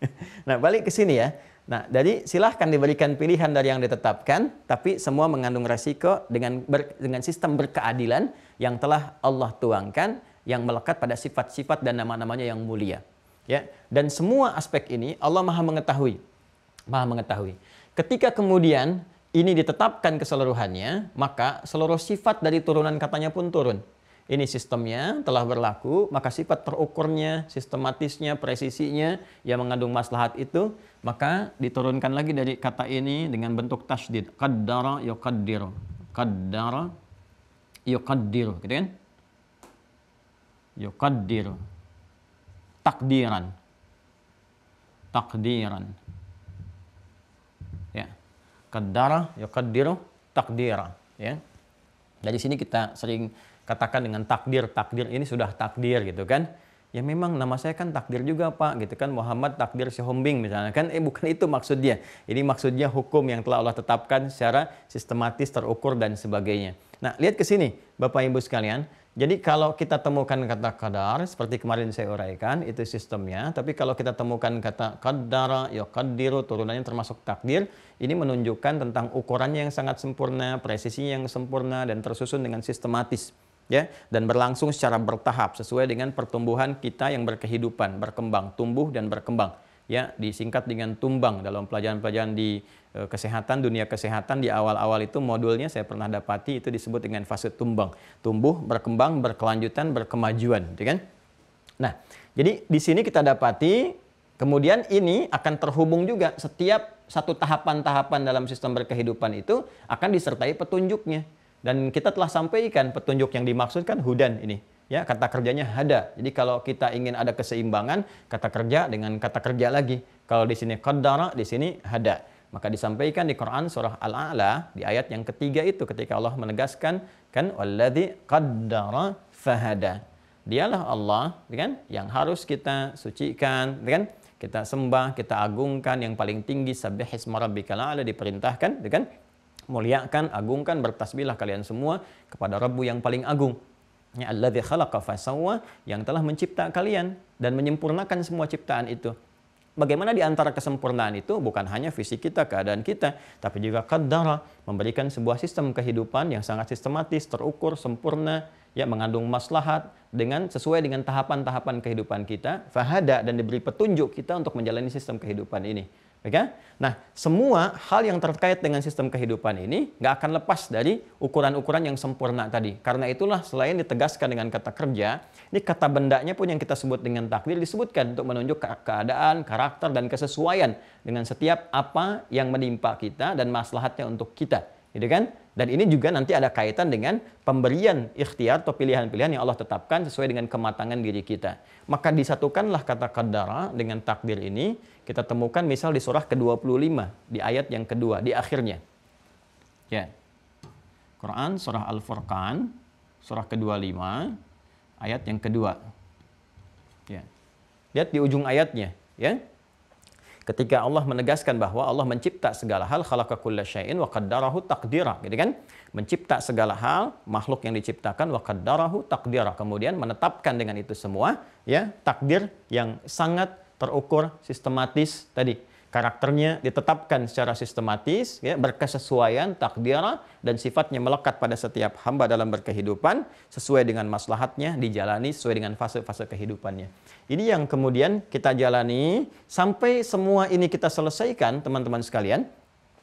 Speaker 1: *laughs* Nah balik ke sini ya. Nah, jadi silahkan diberikan pilihan dari yang ditetapkan, tapi semua mengandung resiko dengan ber, dengan sistem berkeadilan yang telah Allah tuangkan, yang melekat pada sifat-sifat dan nama-namanya yang mulia. Ya, dan semua aspek ini Allah maha mengetahui, maha mengetahui. Ketika kemudian ini ditetapkan keseluruhannya, maka seluruh sifat dari turunan katanya pun turun ini sistemnya telah berlaku, maka sifat terukurnya, sistematisnya, presisinya yang mengandung maslahat itu, maka diturunkan lagi dari kata ini dengan bentuk tasdid. Qaddara yuqaddir. Qaddara yuqaddir, gitu kan? Yuqaddir. Takdiran. Takdiran. Ya. Qaddara yuqaddir. takdiran ya. Dari sini kita sering katakan dengan takdir, takdir ini sudah takdir gitu kan. Ya memang nama saya kan takdir juga Pak gitu kan Muhammad takdir Hombing misalnya kan eh bukan itu maksudnya. Ini maksudnya hukum yang telah Allah tetapkan secara sistematis terukur dan sebagainya. Nah, lihat ke sini Bapak Ibu sekalian. Jadi kalau kita temukan kata kadar, seperti kemarin saya uraikan, itu sistemnya. Tapi kalau kita temukan kata kadar ya kadiru, turunannya termasuk takdir, ini menunjukkan tentang ukurannya yang sangat sempurna, presisinya yang sempurna, dan tersusun dengan sistematis ya dan berlangsung secara bertahap sesuai dengan pertumbuhan kita yang berkehidupan, berkembang, tumbuh dan berkembang ya disingkat dengan tumbang dalam pelajaran-pelajaran di e, kesehatan dunia kesehatan di awal-awal itu modulnya saya pernah dapati itu disebut dengan fase tumbang tumbuh berkembang berkelanjutan berkemajuan gitu kan nah jadi di sini kita dapati kemudian ini akan terhubung juga setiap satu tahapan-tahapan dalam sistem berkehidupan itu akan disertai petunjuknya dan kita telah sampaikan petunjuk yang dimaksudkan hudan ini. Ya, kata kerjanya hada. Jadi kalau kita ingin ada keseimbangan kata kerja dengan kata kerja lagi. Kalau di sini qaddara, di sini hada. Maka disampaikan di Quran surah Al-A'la di ayat yang ketiga itu ketika Allah menegaskan kan walladzi qaddara fahada. Dialah Allah, gitu kan, yang harus kita sucikan, gitu kan? Kita sembah, kita agungkan yang paling tinggi sabbihis marabbikal a'la diperintahkan, gitu kan? Muliakan, agungkan, bertasbihlah kalian semua kepada Rabbu yang paling agung. Ya alladzi khalaqa fasawwa yang telah mencipta kalian dan menyempurnakan semua ciptaan itu. Bagaimana di antara kesempurnaan itu bukan hanya fisik kita, keadaan kita, tapi juga qaddara, memberikan sebuah sistem kehidupan yang sangat sistematis, terukur, sempurna, ya mengandung maslahat dengan sesuai dengan tahapan-tahapan kehidupan kita, fahada dan diberi petunjuk kita untuk menjalani sistem kehidupan ini. Okay? Nah, semua hal yang terkait dengan sistem kehidupan ini nggak akan lepas dari ukuran-ukuran yang sempurna tadi. Karena itulah selain ditegaskan dengan kata kerja, ini kata bendanya pun yang kita sebut dengan takdir disebutkan untuk menunjuk keadaan, karakter, dan kesesuaian dengan setiap apa yang menimpa kita dan maslahatnya untuk kita. Gitu kan? Dan ini juga nanti ada kaitan dengan pemberian ikhtiar atau pilihan-pilihan yang Allah tetapkan sesuai dengan kematangan diri kita. Maka disatukanlah kata kadara dengan takdir ini kita temukan misal di surah ke-25 di ayat yang kedua di akhirnya. Ya. Quran surah Al-Furqan surah ke-25 ayat yang kedua. Ya. Lihat di ujung ayatnya, ya. Ketika Allah menegaskan bahwa Allah mencipta segala hal khalaqa kullasyai'in wa qaddarahu taqdira, gitu kan? Mencipta segala hal, makhluk yang diciptakan wa qaddarahu taqdira. Kemudian menetapkan dengan itu semua ya takdir yang sangat terukur sistematis tadi karakternya ditetapkan secara sistematis ya, berkesesuaian takdirah dan sifatnya melekat pada setiap hamba dalam berkehidupan sesuai dengan maslahatnya dijalani sesuai dengan fase-fase kehidupannya ini yang kemudian kita jalani sampai semua ini kita selesaikan teman-teman sekalian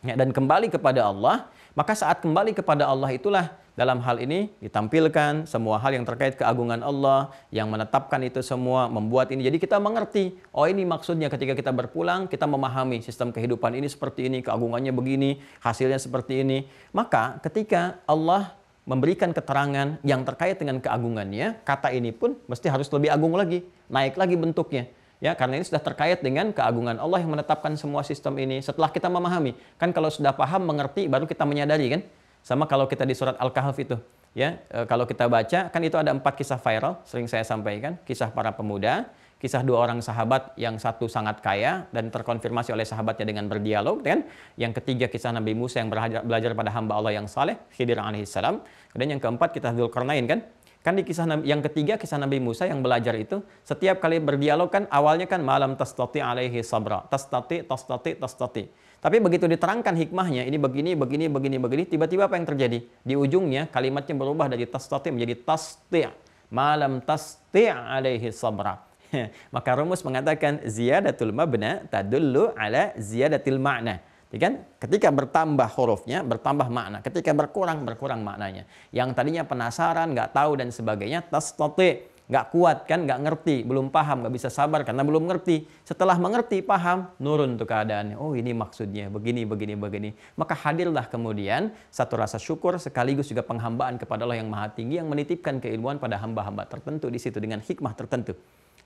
Speaker 1: ya, dan kembali kepada Allah maka saat kembali kepada Allah itulah dalam hal ini ditampilkan semua hal yang terkait keagungan Allah yang menetapkan itu semua membuat ini. Jadi kita mengerti, oh ini maksudnya ketika kita berpulang kita memahami sistem kehidupan ini seperti ini, keagungannya begini, hasilnya seperti ini. Maka ketika Allah memberikan keterangan yang terkait dengan keagungannya, kata ini pun mesti harus lebih agung lagi, naik lagi bentuknya. Ya, karena ini sudah terkait dengan keagungan Allah yang menetapkan semua sistem ini. Setelah kita memahami, kan kalau sudah paham, mengerti, baru kita menyadari kan? Sama kalau kita di surat Al-Kahf itu. Ya, e, kalau kita baca, kan itu ada empat kisah viral, sering saya sampaikan. Kisah para pemuda, kisah dua orang sahabat yang satu sangat kaya dan terkonfirmasi oleh sahabatnya dengan berdialog dan yang ketiga kisah Nabi Musa yang belajar, belajar pada hamba Allah yang saleh Khidir alaihissalam dan yang keempat kita Dzulkarnain kan Kan di kisah yang ketiga kisah Nabi Musa yang belajar itu setiap kali berdialog kan awalnya kan malam tastati alaihi sabra. Tastati tastati tastati. Tapi begitu diterangkan hikmahnya ini begini begini begini begini tiba-tiba apa yang terjadi? Di ujungnya kalimatnya berubah dari tastati menjadi tasti. Malam tasti alaihi sabra. *laughs* Maka rumus mengatakan ziyadatul mabna tadullu ala ziyadatil makna Ya kan? Ketika bertambah hurufnya, bertambah makna. Ketika berkurang, berkurang maknanya. Yang tadinya penasaran, nggak tahu dan sebagainya, tas tote, nggak kuat kan, nggak ngerti, belum paham, nggak bisa sabar karena belum ngerti. Setelah mengerti, paham, nurun tuh keadaannya. Oh ini maksudnya, begini, begini, begini. Maka hadirlah kemudian satu rasa syukur sekaligus juga penghambaan kepada Allah yang maha tinggi yang menitipkan keilmuan pada hamba-hamba tertentu di situ dengan hikmah tertentu.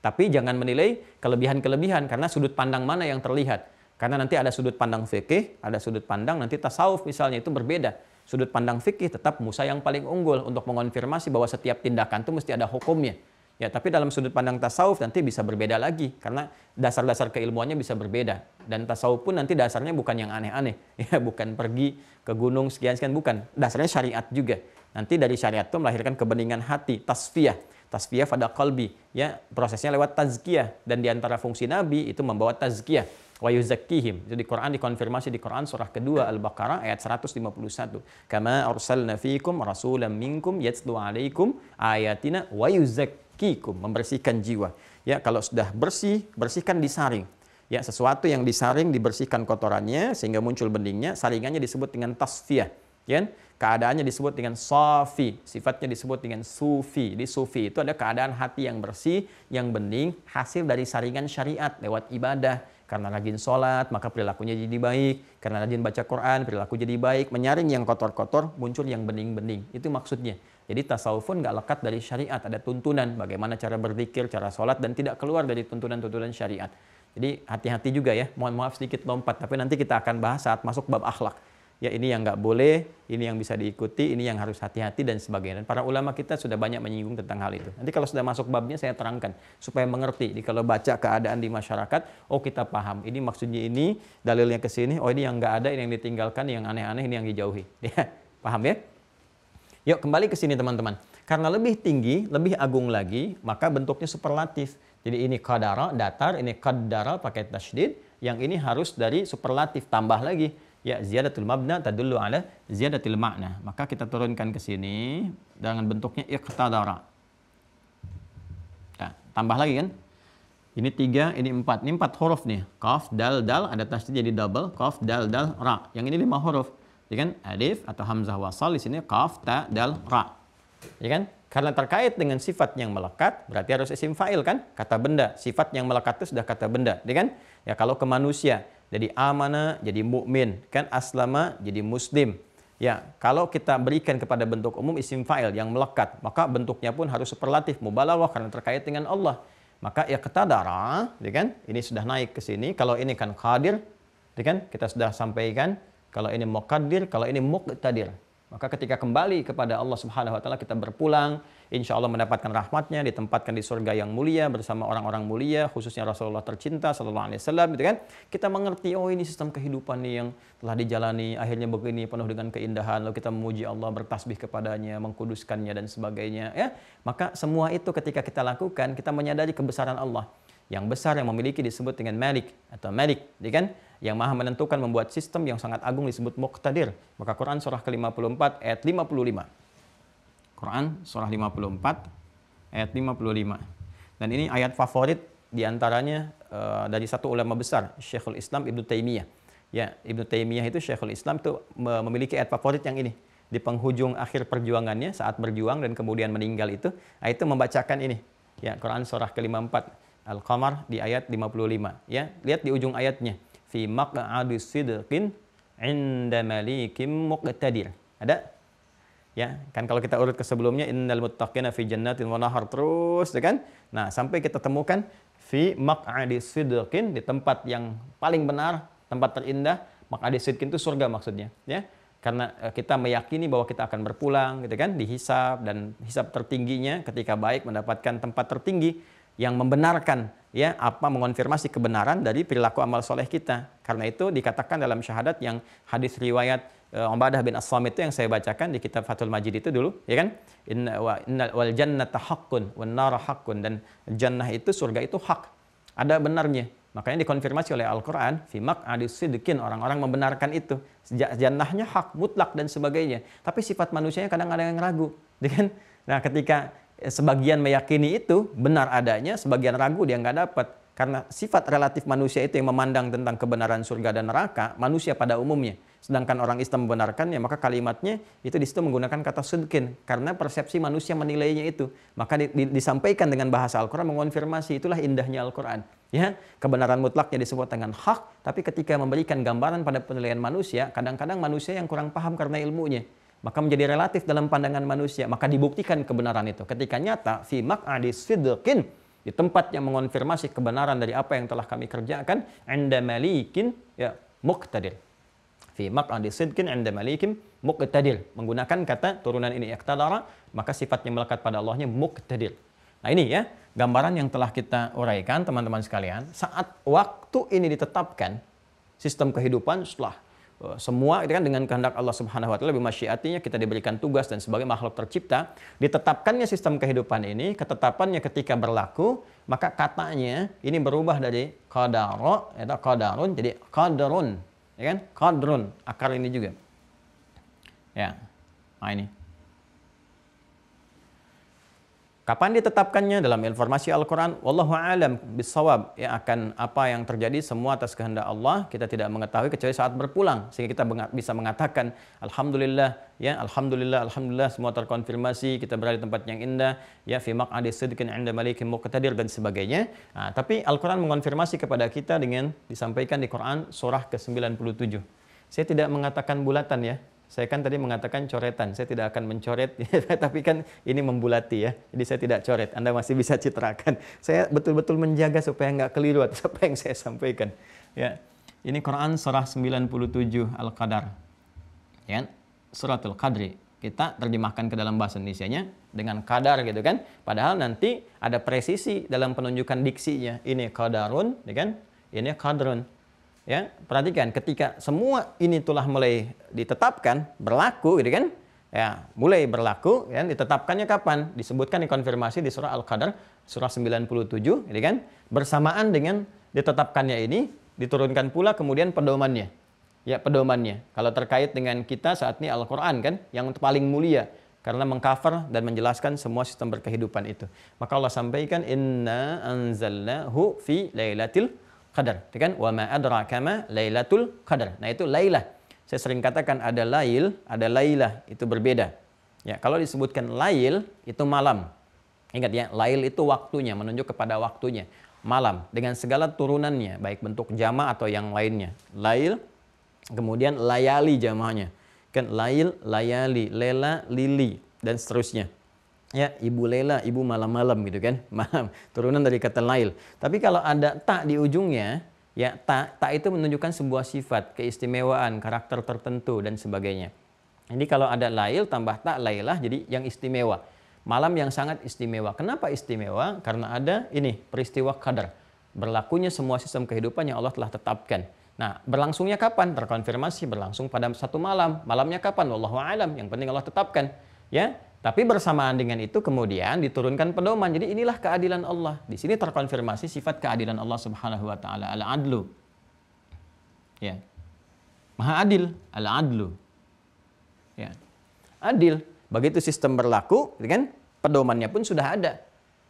Speaker 1: Tapi jangan menilai kelebihan-kelebihan karena sudut pandang mana yang terlihat karena nanti ada sudut pandang fikih, ada sudut pandang nanti tasawuf misalnya itu berbeda. Sudut pandang fikih tetap Musa yang paling unggul untuk mengonfirmasi bahwa setiap tindakan itu mesti ada hukumnya. Ya, tapi dalam sudut pandang tasawuf nanti bisa berbeda lagi karena dasar-dasar keilmuannya bisa berbeda dan tasawuf pun nanti dasarnya bukan yang aneh-aneh. *laughs* Ya, bukan pergi ke gunung sekian-sekian bukan. Dasarnya syariat juga. Nanti dari syariat itu melahirkan kebeningan hati, tasfiyah tasfiyah pada kalbi, ya prosesnya lewat tazkiyah dan diantara fungsi nabi itu membawa tazkiyah wa yuzakkihim. Jadi Quran dikonfirmasi di Quran surah kedua Al-Baqarah ayat 151. Kama arsalna fikum rasulam minkum yatlu alaikum ayatina wa yuzakkikum, membersihkan jiwa. Ya, kalau sudah bersih, bersihkan disaring. Ya, sesuatu yang disaring dibersihkan kotorannya sehingga muncul beningnya, saringannya disebut dengan tasfiyah. Ya, keadaannya disebut dengan sofi, sifatnya disebut dengan sufi. Di sufi itu ada keadaan hati yang bersih, yang bening, hasil dari saringan syariat lewat ibadah, karena rajin sholat, maka perilakunya jadi baik. Karena rajin baca Quran, perilaku jadi baik. Menyaring yang kotor-kotor, muncul yang bening-bening. Itu maksudnya. Jadi tasawuf pun nggak lekat dari syariat, ada tuntunan bagaimana cara berzikir, cara sholat, dan tidak keluar dari tuntunan-tuntunan syariat. Jadi hati-hati juga ya, mohon maaf sedikit lompat, tapi nanti kita akan bahas saat masuk bab akhlak ya ini yang nggak boleh, ini yang bisa diikuti, ini yang harus hati-hati dan sebagainya. Dan para ulama kita sudah banyak menyinggung tentang hal itu. Nanti kalau sudah masuk babnya saya terangkan supaya mengerti. Jadi kalau baca keadaan di masyarakat, oh kita paham. Ini maksudnya ini, dalilnya ke sini, oh ini yang nggak ada, ini yang ditinggalkan, yang aneh-aneh, ini yang dijauhi. *laughs* Ya, paham ya? Yuk kembali ke sini teman-teman. Karena lebih tinggi, lebih agung lagi, maka bentuknya superlatif. Jadi ini kadara, datar, ini kadara pakai tasdid. yang ini harus dari superlatif, tambah lagi ya ziyadatul mabna tadullu ala ziyadatil makna. Maka kita turunkan ke sini dengan bentuknya iqtadara. Nah, tambah lagi kan? Ini tiga, ini empat. Ini empat huruf nih. Kaf, dal, dal. Ada tasdid jadi double. Kaf, dal, dal, ra. Yang ini lima huruf. Ya kan? Alif atau hamzah wasal di sini Kaf, ta, dal, ra. Ya kan? Karena terkait dengan sifat yang melekat, berarti harus isim fa'il kan? Kata benda. Sifat yang melekat itu sudah kata benda. Ya kan? Ya kalau ke manusia, jadi amana, jadi mukmin, kan aslama jadi muslim. Ya, kalau kita berikan kepada bentuk umum isim fa'il yang melekat, maka bentuknya pun harus superlatif mubalaghah karena terkait dengan Allah. Maka iqtadara, ya, ya kan? Ini sudah naik ke sini. Kalau ini kan qadir, ya kan? Kita sudah sampaikan kalau ini muqaddir, kalau ini muqtadir. Maka ketika kembali kepada Allah Subhanahu wa taala kita berpulang, insya Allah mendapatkan rahmatnya, ditempatkan di surga yang mulia bersama orang-orang mulia, khususnya Rasulullah tercinta Sallallahu Alaihi Wasallam, gitu kan? Kita mengerti, oh ini sistem kehidupan nih yang telah dijalani, akhirnya begini penuh dengan keindahan, lalu kita memuji Allah, bertasbih kepadanya, mengkuduskannya dan sebagainya, ya. Maka semua itu ketika kita lakukan, kita menyadari kebesaran Allah yang besar yang memiliki disebut dengan Malik atau Malik, ya kan? Yang Maha menentukan membuat sistem yang sangat agung disebut Muqtadir. Maka Quran surah ke-54 ayat 55. Quran surah 54 ayat 55. Dan ini ayat favorit diantaranya uh, dari satu ulama besar Syekhul Islam Ibnu Taimiyah. Ya Ibnu Taimiyah itu Syekhul Islam itu memiliki ayat favorit yang ini di penghujung akhir perjuangannya saat berjuang dan kemudian meninggal itu itu membacakan ini ya Quran surah ke-54 Al-Qamar di ayat 55 ya lihat di ujung ayatnya fi maq'adis sidqin 'inda malikim muqtadir ada ya kan kalau kita urut ke sebelumnya innal muttaqina fi jannatin wa nahar terus ya kan nah sampai kita temukan fi maq'adi sidqin di tempat yang paling benar tempat terindah maq'adi sidqin itu surga maksudnya ya karena eh, kita meyakini bahwa kita akan berpulang gitu kan dihisab dan hisab tertingginya ketika baik mendapatkan tempat tertinggi yang membenarkan ya apa mengonfirmasi kebenaran dari perilaku amal soleh kita karena itu dikatakan dalam syahadat yang hadis riwayat Eh, Ubadah bin as itu yang saya bacakan di kitab Fathul Majid itu dulu, ya kan? Inna wa inna wal jannata haqqun wan nar haqqun dan jannah itu surga itu hak. Ada benarnya. Makanya dikonfirmasi oleh Al-Qur'an, fi maq'adi sidqin orang-orang membenarkan itu. Jannahnya hak mutlak dan sebagainya. Tapi sifat manusianya kadang ada yang ragu, *laughs* ya kan? Nah, ketika eh, sebagian meyakini itu benar adanya, sebagian ragu dia nggak dapat karena sifat relatif manusia itu yang memandang tentang kebenaran surga dan neraka, manusia pada umumnya sedangkan orang Islam membenarkannya, maka kalimatnya itu di situ menggunakan kata sudkin karena persepsi manusia menilainya itu. Maka di, di, disampaikan dengan bahasa Al-Qur'an mengonfirmasi itulah indahnya Al-Qur'an. Ya, kebenaran mutlaknya disebut dengan hak, tapi ketika memberikan gambaran pada penilaian manusia, kadang-kadang manusia yang kurang paham karena ilmunya maka menjadi relatif dalam pandangan manusia, maka dibuktikan kebenaran itu. Ketika nyata, fi mak'adi sidqin, di tempat yang mengonfirmasi kebenaran dari apa yang telah kami kerjakan, anda malikin, ya, muktadir fi maq'adi sidqin 'inda malikim muqtadil. Menggunakan kata turunan ini iqtadara, maka sifatnya melekat pada Allahnya muqtadil. Nah ini ya, gambaran yang telah kita uraikan teman-teman sekalian. Saat waktu ini ditetapkan, sistem kehidupan setelah eh, semua itu kan dengan kehendak Allah Subhanahu wa taala bimasyiatinya kita diberikan tugas dan sebagai makhluk tercipta ditetapkannya sistem kehidupan ini ketetapannya ketika berlaku maka katanya ini berubah dari qadara atau ya, qadarun jadi qadarun ya kan? Qadrun, akar ini juga. Ya, nah ini. Kapan ditetapkannya dalam informasi Al-Quran? Wallahu alam bisawab. Ya akan apa yang terjadi semua atas kehendak Allah. Kita tidak mengetahui kecuali saat berpulang. Sehingga kita bisa mengatakan Alhamdulillah. Ya Alhamdulillah, Alhamdulillah semua terkonfirmasi. Kita berada di tempat yang indah. Ya fi maq'adi sidqin inda malikin muqtadir dan sebagainya. Nah, tapi Al-Quran mengonfirmasi kepada kita dengan disampaikan di Quran surah ke-97. Saya tidak mengatakan bulatan ya. Saya kan tadi mengatakan coretan, saya tidak akan mencoret, *laughs* tapi kan ini membulati ya, jadi saya tidak coret. Anda masih bisa citrakan. Saya betul-betul menjaga supaya nggak keliru atau apa yang saya sampaikan. Ya, ini Quran surah 97 Al-Qadar. Ya, suratul Qadri. Kita terjemahkan ke dalam bahasa Indonesia-nya dengan kadar gitu kan. Padahal nanti ada presisi dalam penunjukan diksinya. Ini kadarun, ya kan? Ini kadrun ya perhatikan ketika semua ini telah mulai ditetapkan berlaku gitu kan ya mulai berlaku ya ditetapkannya kapan disebutkan dikonfirmasi di surah al-qadar surah 97 gitu kan bersamaan dengan ditetapkannya ini diturunkan pula kemudian pedomannya ya pedomannya kalau terkait dengan kita saat ini Al-Qur'an kan yang paling mulia karena mengcover dan menjelaskan semua sistem berkehidupan itu maka Allah sampaikan inna anzalnahu fi lailatul Qadar. Itu ya kan wa ma adraka ma Lailatul Qadar. Nah, itu Lailah. Saya sering katakan ada Lail, ada Lailah, itu berbeda. Ya, kalau disebutkan Lail itu malam. Ingat ya, Lail itu waktunya, menunjuk kepada waktunya. Malam dengan segala turunannya, baik bentuk jama atau yang lainnya. Lail kemudian layali jamahnya. Kan lail, layali, lela, lili dan seterusnya ya ibu Lela, ibu malam-malam gitu kan. *laughs* Malam, turunan dari kata lail. Tapi kalau ada tak di ujungnya, ya tak tak itu menunjukkan sebuah sifat, keistimewaan, karakter tertentu dan sebagainya. Ini kalau ada lail tambah tak lailah jadi yang istimewa. Malam yang sangat istimewa. Kenapa istimewa? Karena ada ini peristiwa kader Berlakunya semua sistem kehidupan yang Allah telah tetapkan. Nah, berlangsungnya kapan? Terkonfirmasi berlangsung pada satu malam. Malamnya kapan? Wallahu alam. Yang penting Allah tetapkan. Ya, tapi bersamaan dengan itu kemudian diturunkan pedoman. Jadi inilah keadilan Allah. Di sini terkonfirmasi sifat keadilan Allah Subhanahu wa taala al-adlu. Ya. Maha adil, al-adlu. Ya. Adil. Begitu sistem berlaku, gitu kan? Pedomannya pun sudah ada.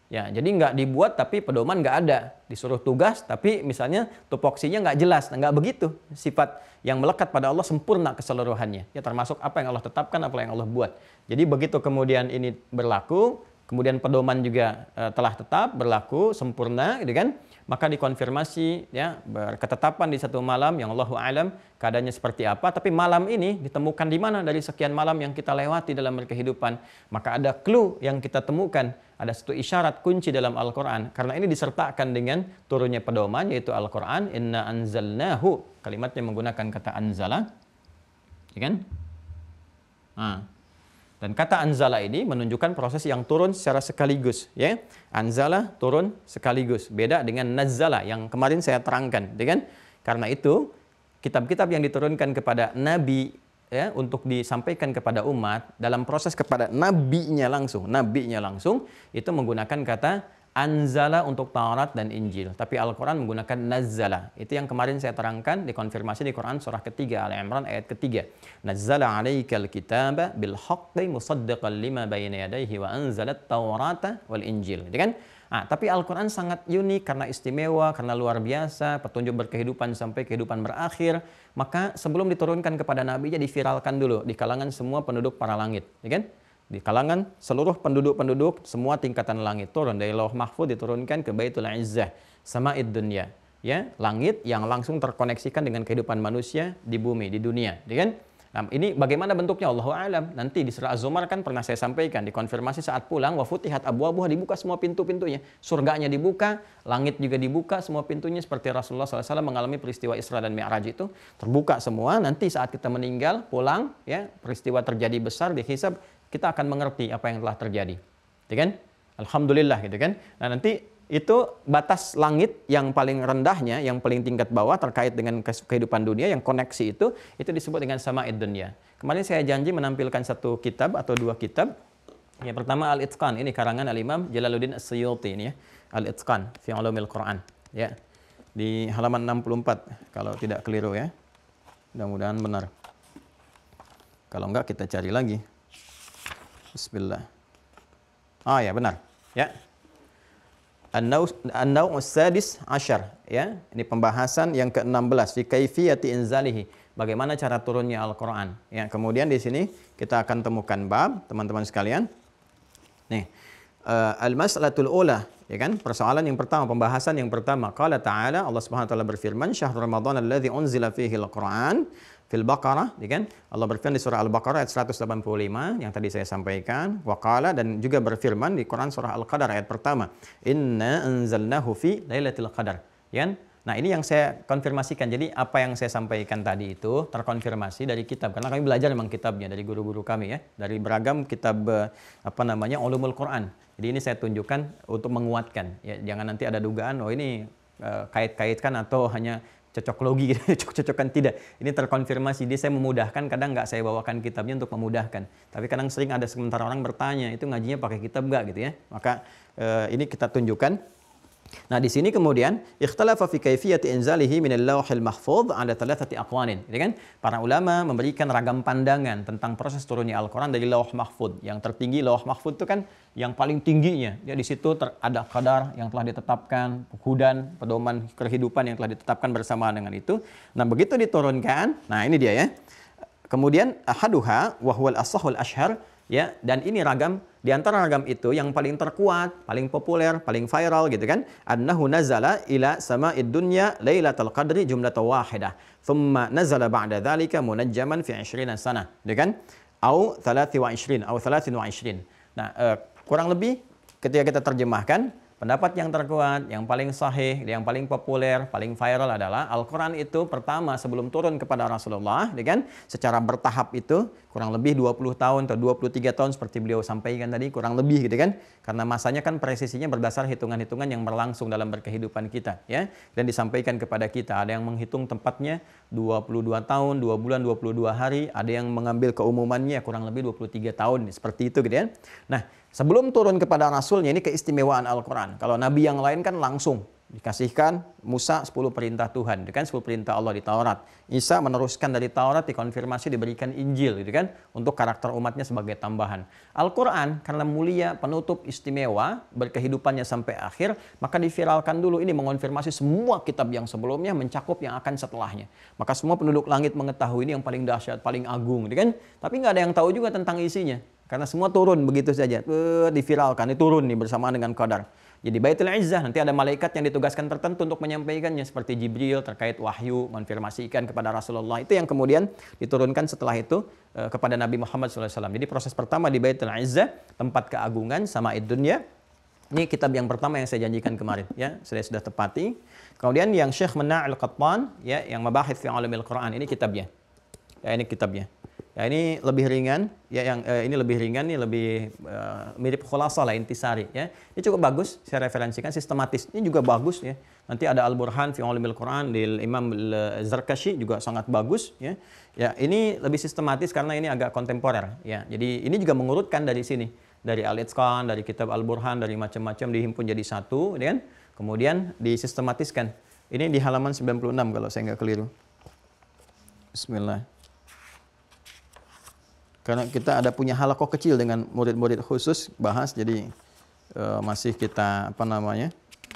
Speaker 1: Ya, jadi nggak dibuat tapi pedoman nggak ada. Disuruh tugas tapi misalnya tupoksinya nggak jelas. Nah, nggak begitu sifat yang melekat pada Allah sempurna keseluruhannya. Ya termasuk apa yang Allah tetapkan, apa yang Allah buat. Jadi begitu kemudian ini berlaku, kemudian pedoman juga uh, telah tetap berlaku sempurna, gitu kan? maka dikonfirmasi ya berketetapan di satu malam yang Allahu alam keadaannya seperti apa tapi malam ini ditemukan di mana dari sekian malam yang kita lewati dalam kehidupan? maka ada clue yang kita temukan ada satu isyarat kunci dalam Al-Qur'an karena ini disertakan dengan turunnya pedoman yaitu Al-Qur'an inna anzalnahu kalimatnya menggunakan kata anzala ya kan ah. Dan kata anzala ini menunjukkan proses yang turun secara sekaligus, ya. Anzala turun sekaligus, beda dengan nazala yang kemarin saya terangkan, dengan ya karena itu kitab-kitab yang diturunkan kepada nabi ya untuk disampaikan kepada umat dalam proses kepada nabinya langsung, nabinya langsung itu menggunakan kata anzala untuk Taurat dan Injil, tapi Al-Quran menggunakan nazzala. Itu yang kemarin saya terangkan dikonfirmasi di Quran surah ketiga Al Imran ayat ketiga. Nazzala alaikal kitaba bil musaddiqan lima bayna yadayhi wa anzalat Taurata wal Injil. Gitu kan? Nah, tapi Al-Quran sangat unik karena istimewa, karena luar biasa, petunjuk berkehidupan sampai kehidupan berakhir. Maka sebelum diturunkan kepada Nabi, ya diviralkan dulu di kalangan semua penduduk para langit. Gitu kan? di kalangan seluruh penduduk-penduduk semua tingkatan langit turun dari Lauh Mahfud diturunkan ke Baitul Izzah sama dunia ya langit yang langsung terkoneksikan dengan kehidupan manusia di bumi di dunia ya kan nah, ini bagaimana bentuknya Allah alam nanti di surah Az-Zumar kan pernah saya sampaikan dikonfirmasi saat pulang wa futihat abwabuha dibuka semua pintu-pintunya surganya dibuka langit juga dibuka semua pintunya seperti Rasulullah SAW mengalami peristiwa Isra dan Mi'raj itu terbuka semua nanti saat kita meninggal pulang ya peristiwa terjadi besar dihisab kita akan mengerti apa yang telah terjadi. Gitu kan? Alhamdulillah gitu kan. Nah, nanti itu batas langit yang paling rendahnya, yang paling tingkat bawah terkait dengan kehidupan dunia, yang koneksi itu, itu disebut dengan sama dunia. Kemarin saya janji menampilkan satu kitab atau dua kitab. Yang pertama Al-Itqan, ini karangan Al-Imam Jalaluddin As-Suyuti ini ya. Al-Itqan fi ulumil Quran, ya. Di halaman 64 kalau tidak keliru ya. Mudah-mudahan benar. Kalau enggak kita cari lagi. Bismillah. Ah ya benar. Ya. An-naw'u sadis ashar. Ya. Ini pembahasan yang ke-16. Fi kaifiyati inzalihi. Bagaimana cara turunnya Al-Quran. Ya. Kemudian di sini kita akan temukan bab, teman-teman sekalian. Nih. Uh, Al-mas'alatul ula. Ya kan? Persoalan yang pertama, pembahasan yang pertama. Qala ta'ala, Allah subhanahu wa ta'ala berfirman, Syahrul Ramadan alladhi di fihi Al-Quran fil Baqarah, ya kan? Allah berfirman di surah Al-Baqarah ayat 185 yang tadi saya sampaikan, waqala dan juga berfirman di Quran surah Al-Qadar ayat pertama, "Inna anzalnahu fi lailatul qadar." Ya kan? Nah, ini yang saya konfirmasikan. Jadi apa yang saya sampaikan tadi itu terkonfirmasi dari kitab karena kami belajar memang kitabnya dari guru-guru kami ya, dari beragam kitab apa namanya ulumul Quran. Jadi ini saya tunjukkan untuk menguatkan ya, jangan nanti ada dugaan oh ini eh, kait-kaitkan atau hanya cocok logi gitu, *laughs* cocok-cocokan tidak. Ini terkonfirmasi, dia saya memudahkan, kadang nggak saya bawakan kitabnya untuk memudahkan. Tapi kadang sering ada sementara orang bertanya, itu ngajinya pakai kitab nggak gitu ya. Maka eh, ini kita tunjukkan. Nah, di sini kemudian ikhtalafa fi kaifiyati inzalihi min al-lauhil mahfuz ala thalathati aqwanin. Ya kan? Para ulama memberikan ragam pandangan tentang proses turunnya Al-Qur'an dari lauh mahfuz. Yang tertinggi lauh mahfuz itu kan yang paling tingginya. Ya di situ ada kadar yang telah ditetapkan, hudan, pedoman kehidupan yang telah ditetapkan bersamaan dengan itu. Nah, begitu diturunkan, nah ini dia ya. Kemudian ahaduha wa huwal ashahul ashhar ya dan ini ragam di antara ragam itu yang paling terkuat, paling populer, paling viral gitu kan. Annahu nazala ila sama'id dunya lailatul qadri jumlatan wahidah. Thumma nazala ba'da dzalika munajjaman fi 20 sana. Gitu kan? Au 23 au 23. Nah, uh, kurang lebih ketika kita terjemahkan Pendapat yang terkuat, yang paling sahih, yang paling populer, paling viral adalah Al-Quran itu pertama sebelum turun kepada Rasulullah, ya kan? Secara bertahap itu kurang lebih 20 tahun atau 23 tahun seperti beliau sampaikan tadi, kurang lebih gitu kan? Karena masanya kan presisinya berdasar hitungan-hitungan yang berlangsung dalam berkehidupan kita, ya. Dan disampaikan kepada kita, ada yang menghitung tempatnya 22 tahun, 2 bulan, 22 hari, ada yang mengambil keumumannya kurang lebih 23 tahun, seperti itu gitu ya. Nah, Sebelum turun kepada Rasulnya ini keistimewaan Al-Quran. Kalau Nabi yang lain kan langsung dikasihkan Musa 10 perintah Tuhan, itu kan 10 perintah Allah di Taurat. Isa meneruskan dari Taurat dikonfirmasi diberikan Injil, gitu kan, untuk karakter umatnya sebagai tambahan. Al-Qur'an karena mulia, penutup, istimewa, berkehidupannya sampai akhir, maka diviralkan dulu ini mengonfirmasi semua kitab yang sebelumnya mencakup yang akan setelahnya. Maka semua penduduk langit mengetahui ini yang paling dahsyat, paling agung, gitu kan. Tapi nggak ada yang tahu juga tentang isinya. Karena semua turun begitu saja, uh, diviralkan, diturun nih bersamaan dengan qadar. Jadi Baitul Izzah nanti ada malaikat yang ditugaskan tertentu untuk menyampaikannya seperti Jibril terkait wahyu konfirmasikan kepada Rasulullah itu yang kemudian diturunkan setelah itu uh, kepada Nabi Muhammad SAW. Jadi proses pertama di Baitul Izzah tempat keagungan sama dunia ini kitab yang pertama yang saya janjikan kemarin ya saya sudah tepati. Kemudian yang Syekh Mena al Qattan ya yang mabahith fi alamil Quran ini kitabnya. Ya ini kitabnya. Ya, ini lebih ringan, ya yang eh, ini lebih ringan, ini lebih eh, mirip khulasa lah intisari ya. Ini cukup bagus, saya referensikan sistematis. Ini juga bagus ya. Nanti ada Al-Burhan fi Ulumil Quran di Imam Zarkashi juga sangat bagus ya. Ya, ini lebih sistematis karena ini agak kontemporer ya. Jadi ini juga mengurutkan dari sini, dari Al-Itqan, dari kitab Al-Burhan, dari macam-macam dihimpun jadi satu, ya kan? Kemudian disistematiskan. Ini di halaman 96 kalau saya nggak keliru. Bismillah. Karena kita ada punya halakoh kecil dengan murid-murid khusus bahas jadi uh, masih kita apa namanya?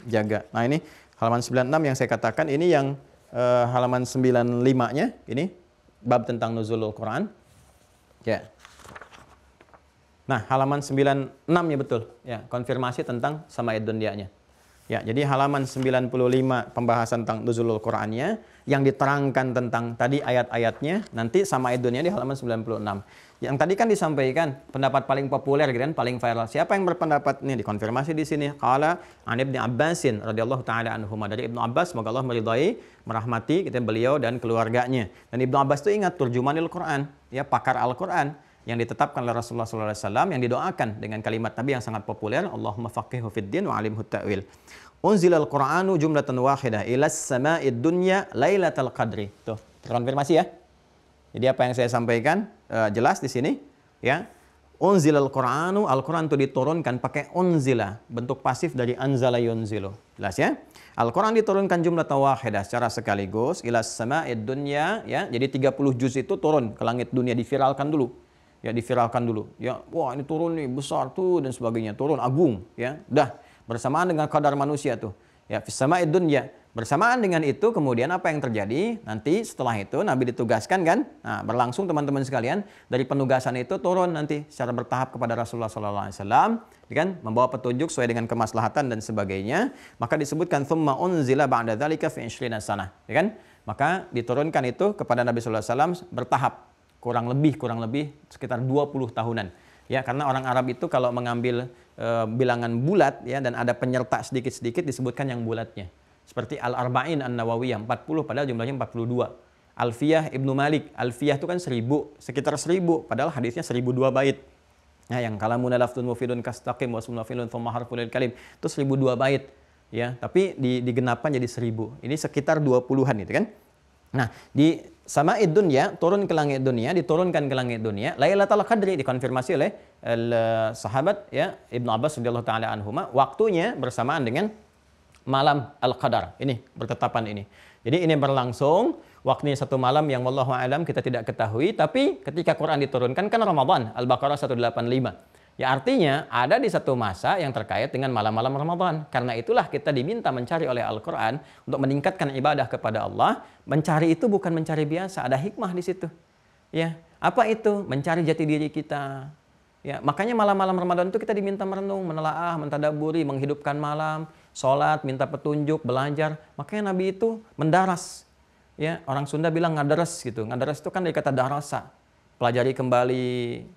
Speaker 1: jaga. Nah, ini halaman 96 yang saya katakan ini yang uh, halaman 95-nya ini bab tentang nuzulul Quran. Ya. Yeah. Nah, halaman 96 ya betul. Ya, konfirmasi tentang sama dunyanya. Ya, jadi halaman 95 pembahasan tentang nuzulul Qur'annya yang diterangkan tentang tadi ayat-ayatnya nanti sama idunnya di halaman 96. Yang tadi kan disampaikan pendapat paling populer gitu kan, paling viral. Siapa yang berpendapat ini dikonfirmasi di sini? Qala an Ibnu Abbasin radhiyallahu taala anhu dari Ibnu Abbas semoga Allah meridhai, merahmati kita gitu ya, beliau dan keluarganya. Dan Ibnu Abbas itu ingat turjumanil Quran, ya pakar Al-Quran yang ditetapkan oleh Rasulullah SAW yang didoakan dengan kalimat Nabi yang sangat populer Allahumma faqihu fid din wa alimhu ta'wil Al Qur'anu jumlatan wahidah ilas sama'id dunya lailatul qadri. Tuh, terkonfirmasi ya. Jadi apa yang saya sampaikan uh, jelas di sini ya. Al Qur'anu, Al-Qur'an itu diturunkan pakai unzila, bentuk pasif dari anzala yunzilu. Jelas ya? Al-Qur'an diturunkan jumlah tawahidah secara sekaligus ilas sama'id dunya ya. Jadi 30 juz itu turun ke langit dunia diviralkan dulu. Ya diviralkan dulu. Ya, wah ini turun nih besar tuh dan sebagainya, turun agung ya. Dah bersamaan dengan kadar manusia tuh ya sama dunia bersamaan dengan itu kemudian apa yang terjadi nanti setelah itu Nabi ditugaskan kan nah, berlangsung teman-teman sekalian dari penugasan itu turun nanti secara bertahap kepada Rasulullah SAW ya kan membawa petunjuk sesuai dengan kemaslahatan dan sebagainya maka disebutkan thumma unzila ba'da dzalika fi ishrina sana ya kan maka diturunkan itu kepada Nabi Alaihi Wasallam bertahap kurang lebih kurang lebih sekitar 20 tahunan ya karena orang Arab itu kalau mengambil e, bilangan bulat ya dan ada penyerta sedikit-sedikit disebutkan yang bulatnya. Seperti Al-Arba'in An-Nawawiyah 40 padahal jumlahnya 42. Alfiyah Ibnu Malik, Alfiyah itu kan seribu, sekitar seribu, padahal hadisnya seribu dua bait. Nah, yang kalamun lafdun mufidun kastaqim wa filun thumma harfulil kalim. Itu seribu dua bait. Ya, tapi di, digenapkan jadi seribu. Ini sekitar dua puluhan itu kan. Nah, di sama'id dunia turun ke langit dunia, diturunkan ke langit dunia. Lailatul Qadri dikonfirmasi oleh sahabat ya Ibnu Abbas radhiyallahu taala anhuma, waktunya bersamaan dengan malam Al-Qadar. Ini bertetapan ini. Jadi ini berlangsung waktunya satu malam yang wallahu alam kita tidak ketahui tapi ketika Quran diturunkan kan Ramadan Al-Baqarah 185. Ya artinya ada di satu masa yang terkait dengan malam-malam Ramadan. Karena itulah kita diminta mencari oleh Al-Quran untuk meningkatkan ibadah kepada Allah. Mencari itu bukan mencari biasa, ada hikmah di situ. Ya, apa itu? Mencari jati diri kita. Ya, makanya malam-malam Ramadan itu kita diminta merenung, menelaah, mentadaburi, menghidupkan malam, sholat, minta petunjuk, belajar. Makanya Nabi itu mendaras. Ya, orang Sunda bilang ngadres gitu. Ngadres itu kan dari kata darasa pelajari kembali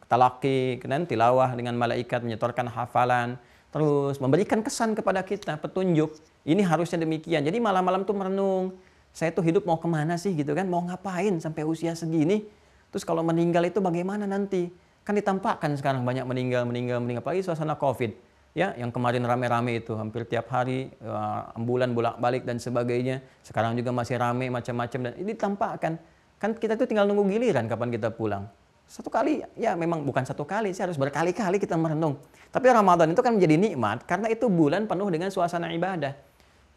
Speaker 1: talaki, kemudian tilawah dengan malaikat, menyetorkan hafalan, terus memberikan kesan kepada kita, petunjuk. Ini harusnya demikian. Jadi malam-malam tuh merenung, saya tuh hidup mau kemana sih gitu kan, mau ngapain sampai usia segini. Terus kalau meninggal itu bagaimana nanti? Kan ditampakkan sekarang banyak meninggal, meninggal, meninggal. Apalagi suasana COVID. Ya, yang kemarin rame-rame itu hampir tiap hari eh, ambulan bolak-balik dan sebagainya. Sekarang juga masih rame macam-macam dan ini tampakkan Kan kita tuh tinggal nunggu giliran kapan kita pulang. Satu kali, ya memang bukan satu kali sih, harus berkali-kali kita merenung. Tapi Ramadan itu kan menjadi nikmat karena itu bulan penuh dengan suasana ibadah.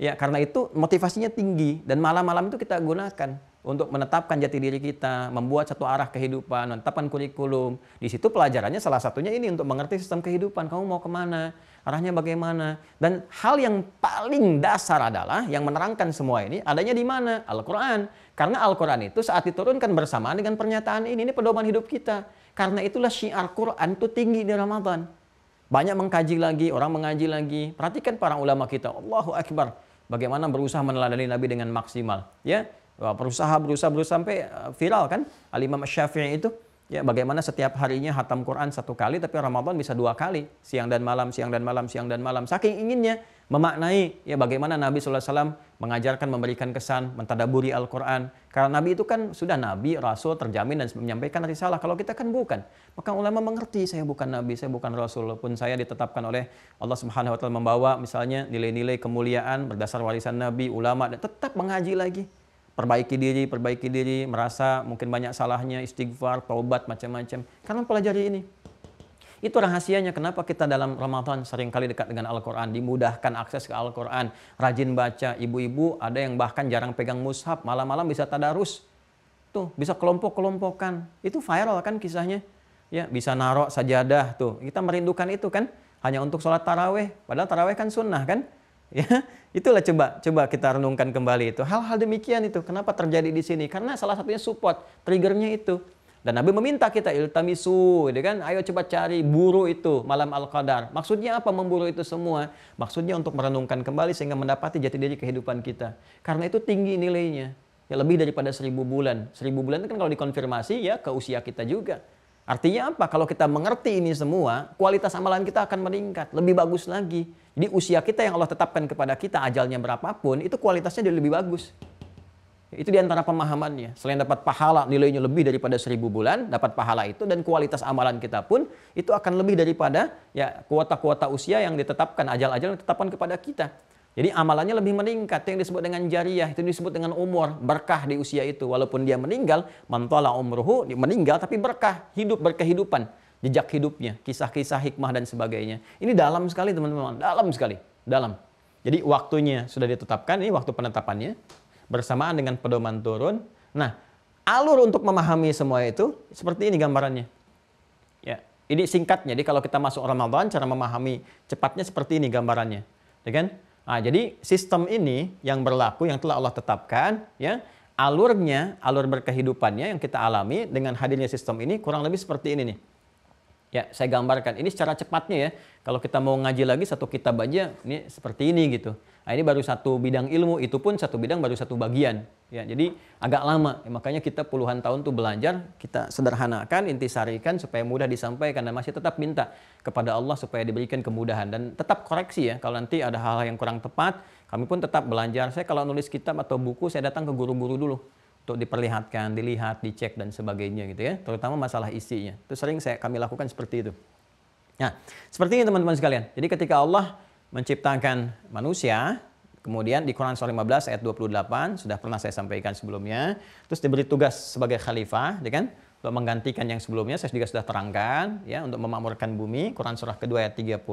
Speaker 1: Ya, karena itu motivasinya tinggi dan malam-malam itu kita gunakan untuk menetapkan jati diri kita, membuat satu arah kehidupan, menetapkan kurikulum. Di situ pelajarannya salah satunya ini untuk mengerti sistem kehidupan. Kamu mau kemana? Arahnya bagaimana? Dan hal yang paling dasar adalah yang menerangkan semua ini adanya di mana? Al-Quran. Karena Al-Quran itu saat diturunkan bersamaan dengan pernyataan ini, ini pedoman hidup kita. Karena itulah syiar Quran itu tinggi di Ramadan. Banyak mengkaji lagi, orang mengaji lagi. Perhatikan para ulama kita, Allahu Akbar. Bagaimana berusaha meneladani Nabi dengan maksimal. Ya, Wah, berusaha, berusaha, berusaha sampai eh, viral kan? Al-Imam Syafi'i itu ya bagaimana setiap harinya hatam Quran satu kali tapi Ramadan bisa dua kali, siang dan malam, siang dan malam, siang dan malam. Saking inginnya memaknai ya bagaimana Nabi SAW mengajarkan memberikan kesan, mentadaburi Al-Quran. Karena Nabi itu kan sudah Nabi, Rasul, terjamin dan menyampaikan risalah. Kalau kita kan bukan. Maka ulama mengerti saya bukan Nabi, saya bukan Rasul. Pun saya ditetapkan oleh Allah Subhanahu Wa Taala membawa misalnya nilai-nilai kemuliaan berdasar warisan Nabi, ulama, dan tetap mengaji lagi perbaiki diri, perbaiki diri, merasa mungkin banyak salahnya, istighfar, taubat, macam-macam. Karena pelajari ini. Itu rahasianya kenapa kita dalam Ramadan seringkali dekat dengan Al-Quran, dimudahkan akses ke Al-Quran, rajin baca, ibu-ibu ada yang bahkan jarang pegang mushaf, malam-malam bisa tadarus. Tuh, bisa kelompok kelompokkan Itu viral kan kisahnya. Ya, bisa narok sajadah tuh. Kita merindukan itu kan hanya untuk sholat taraweh. Padahal taraweh kan sunnah kan. Ya, *laughs* itulah coba coba kita renungkan kembali itu. Hal-hal demikian itu kenapa terjadi di sini? Karena salah satunya support, triggernya itu. Dan Nabi meminta kita iltamisu, gitu kan? Ayo coba cari buru itu malam al-qadar. Maksudnya apa memburu itu semua? Maksudnya untuk merenungkan kembali sehingga mendapati jati diri kehidupan kita. Karena itu tinggi nilainya. Ya lebih daripada seribu bulan. Seribu bulan itu kan kalau dikonfirmasi ya ke usia kita juga. Artinya apa? Kalau kita mengerti ini semua, kualitas amalan kita akan meningkat, lebih bagus lagi. Jadi usia kita yang Allah tetapkan kepada kita, ajalnya berapapun, itu kualitasnya jadi lebih bagus. Itu diantara pemahamannya. Selain dapat pahala nilainya lebih daripada seribu bulan, dapat pahala itu dan kualitas amalan kita pun itu akan lebih daripada ya kuota-kuota usia yang ditetapkan, ajal-ajal yang ditetapkan kepada kita. Jadi amalannya lebih meningkat. Yang disebut dengan jariah, itu disebut dengan umur, berkah di usia itu. Walaupun dia meninggal, mantola umruhu meninggal tapi berkah, hidup berkehidupan, jejak hidupnya, kisah-kisah hikmah dan sebagainya. Ini dalam sekali teman-teman, dalam sekali, dalam. Jadi waktunya sudah ditetapkan, ini waktu penetapannya bersamaan dengan pedoman turun. Nah, alur untuk memahami semua itu seperti ini gambarannya. Ya, ini singkatnya. Jadi kalau kita masuk Ramadan cara memahami cepatnya seperti ini gambarannya. Ya kan? Nah, jadi sistem ini yang berlaku yang telah Allah tetapkan ya alurnya alur berkehidupannya yang kita alami dengan hadirnya sistem ini kurang lebih seperti ini nih. Ya, saya gambarkan ini secara cepatnya ya. Kalau kita mau ngaji lagi satu kitab aja ini seperti ini gitu. Nah, ini baru satu bidang ilmu, itu pun satu bidang baru satu bagian. Ya, jadi agak lama. Ya, makanya kita puluhan tahun tuh belajar, kita sederhanakan, intisarikan supaya mudah disampaikan dan masih tetap minta kepada Allah supaya diberikan kemudahan dan tetap koreksi ya. Kalau nanti ada hal-hal yang kurang tepat, kami pun tetap belajar. Saya kalau nulis kitab atau buku, saya datang ke guru-guru dulu untuk diperlihatkan, dilihat, dicek dan sebagainya gitu ya. Terutama masalah isinya. Itu sering saya kami lakukan seperti itu. Nah, seperti ini teman-teman sekalian. Jadi ketika Allah menciptakan manusia, kemudian di Quran surah 15 ayat 28 sudah pernah saya sampaikan sebelumnya, terus diberi tugas sebagai khalifah, ya kan? Untuk menggantikan yang sebelumnya saya juga sudah terangkan ya untuk memakmurkan bumi, Quran surah kedua ayat 30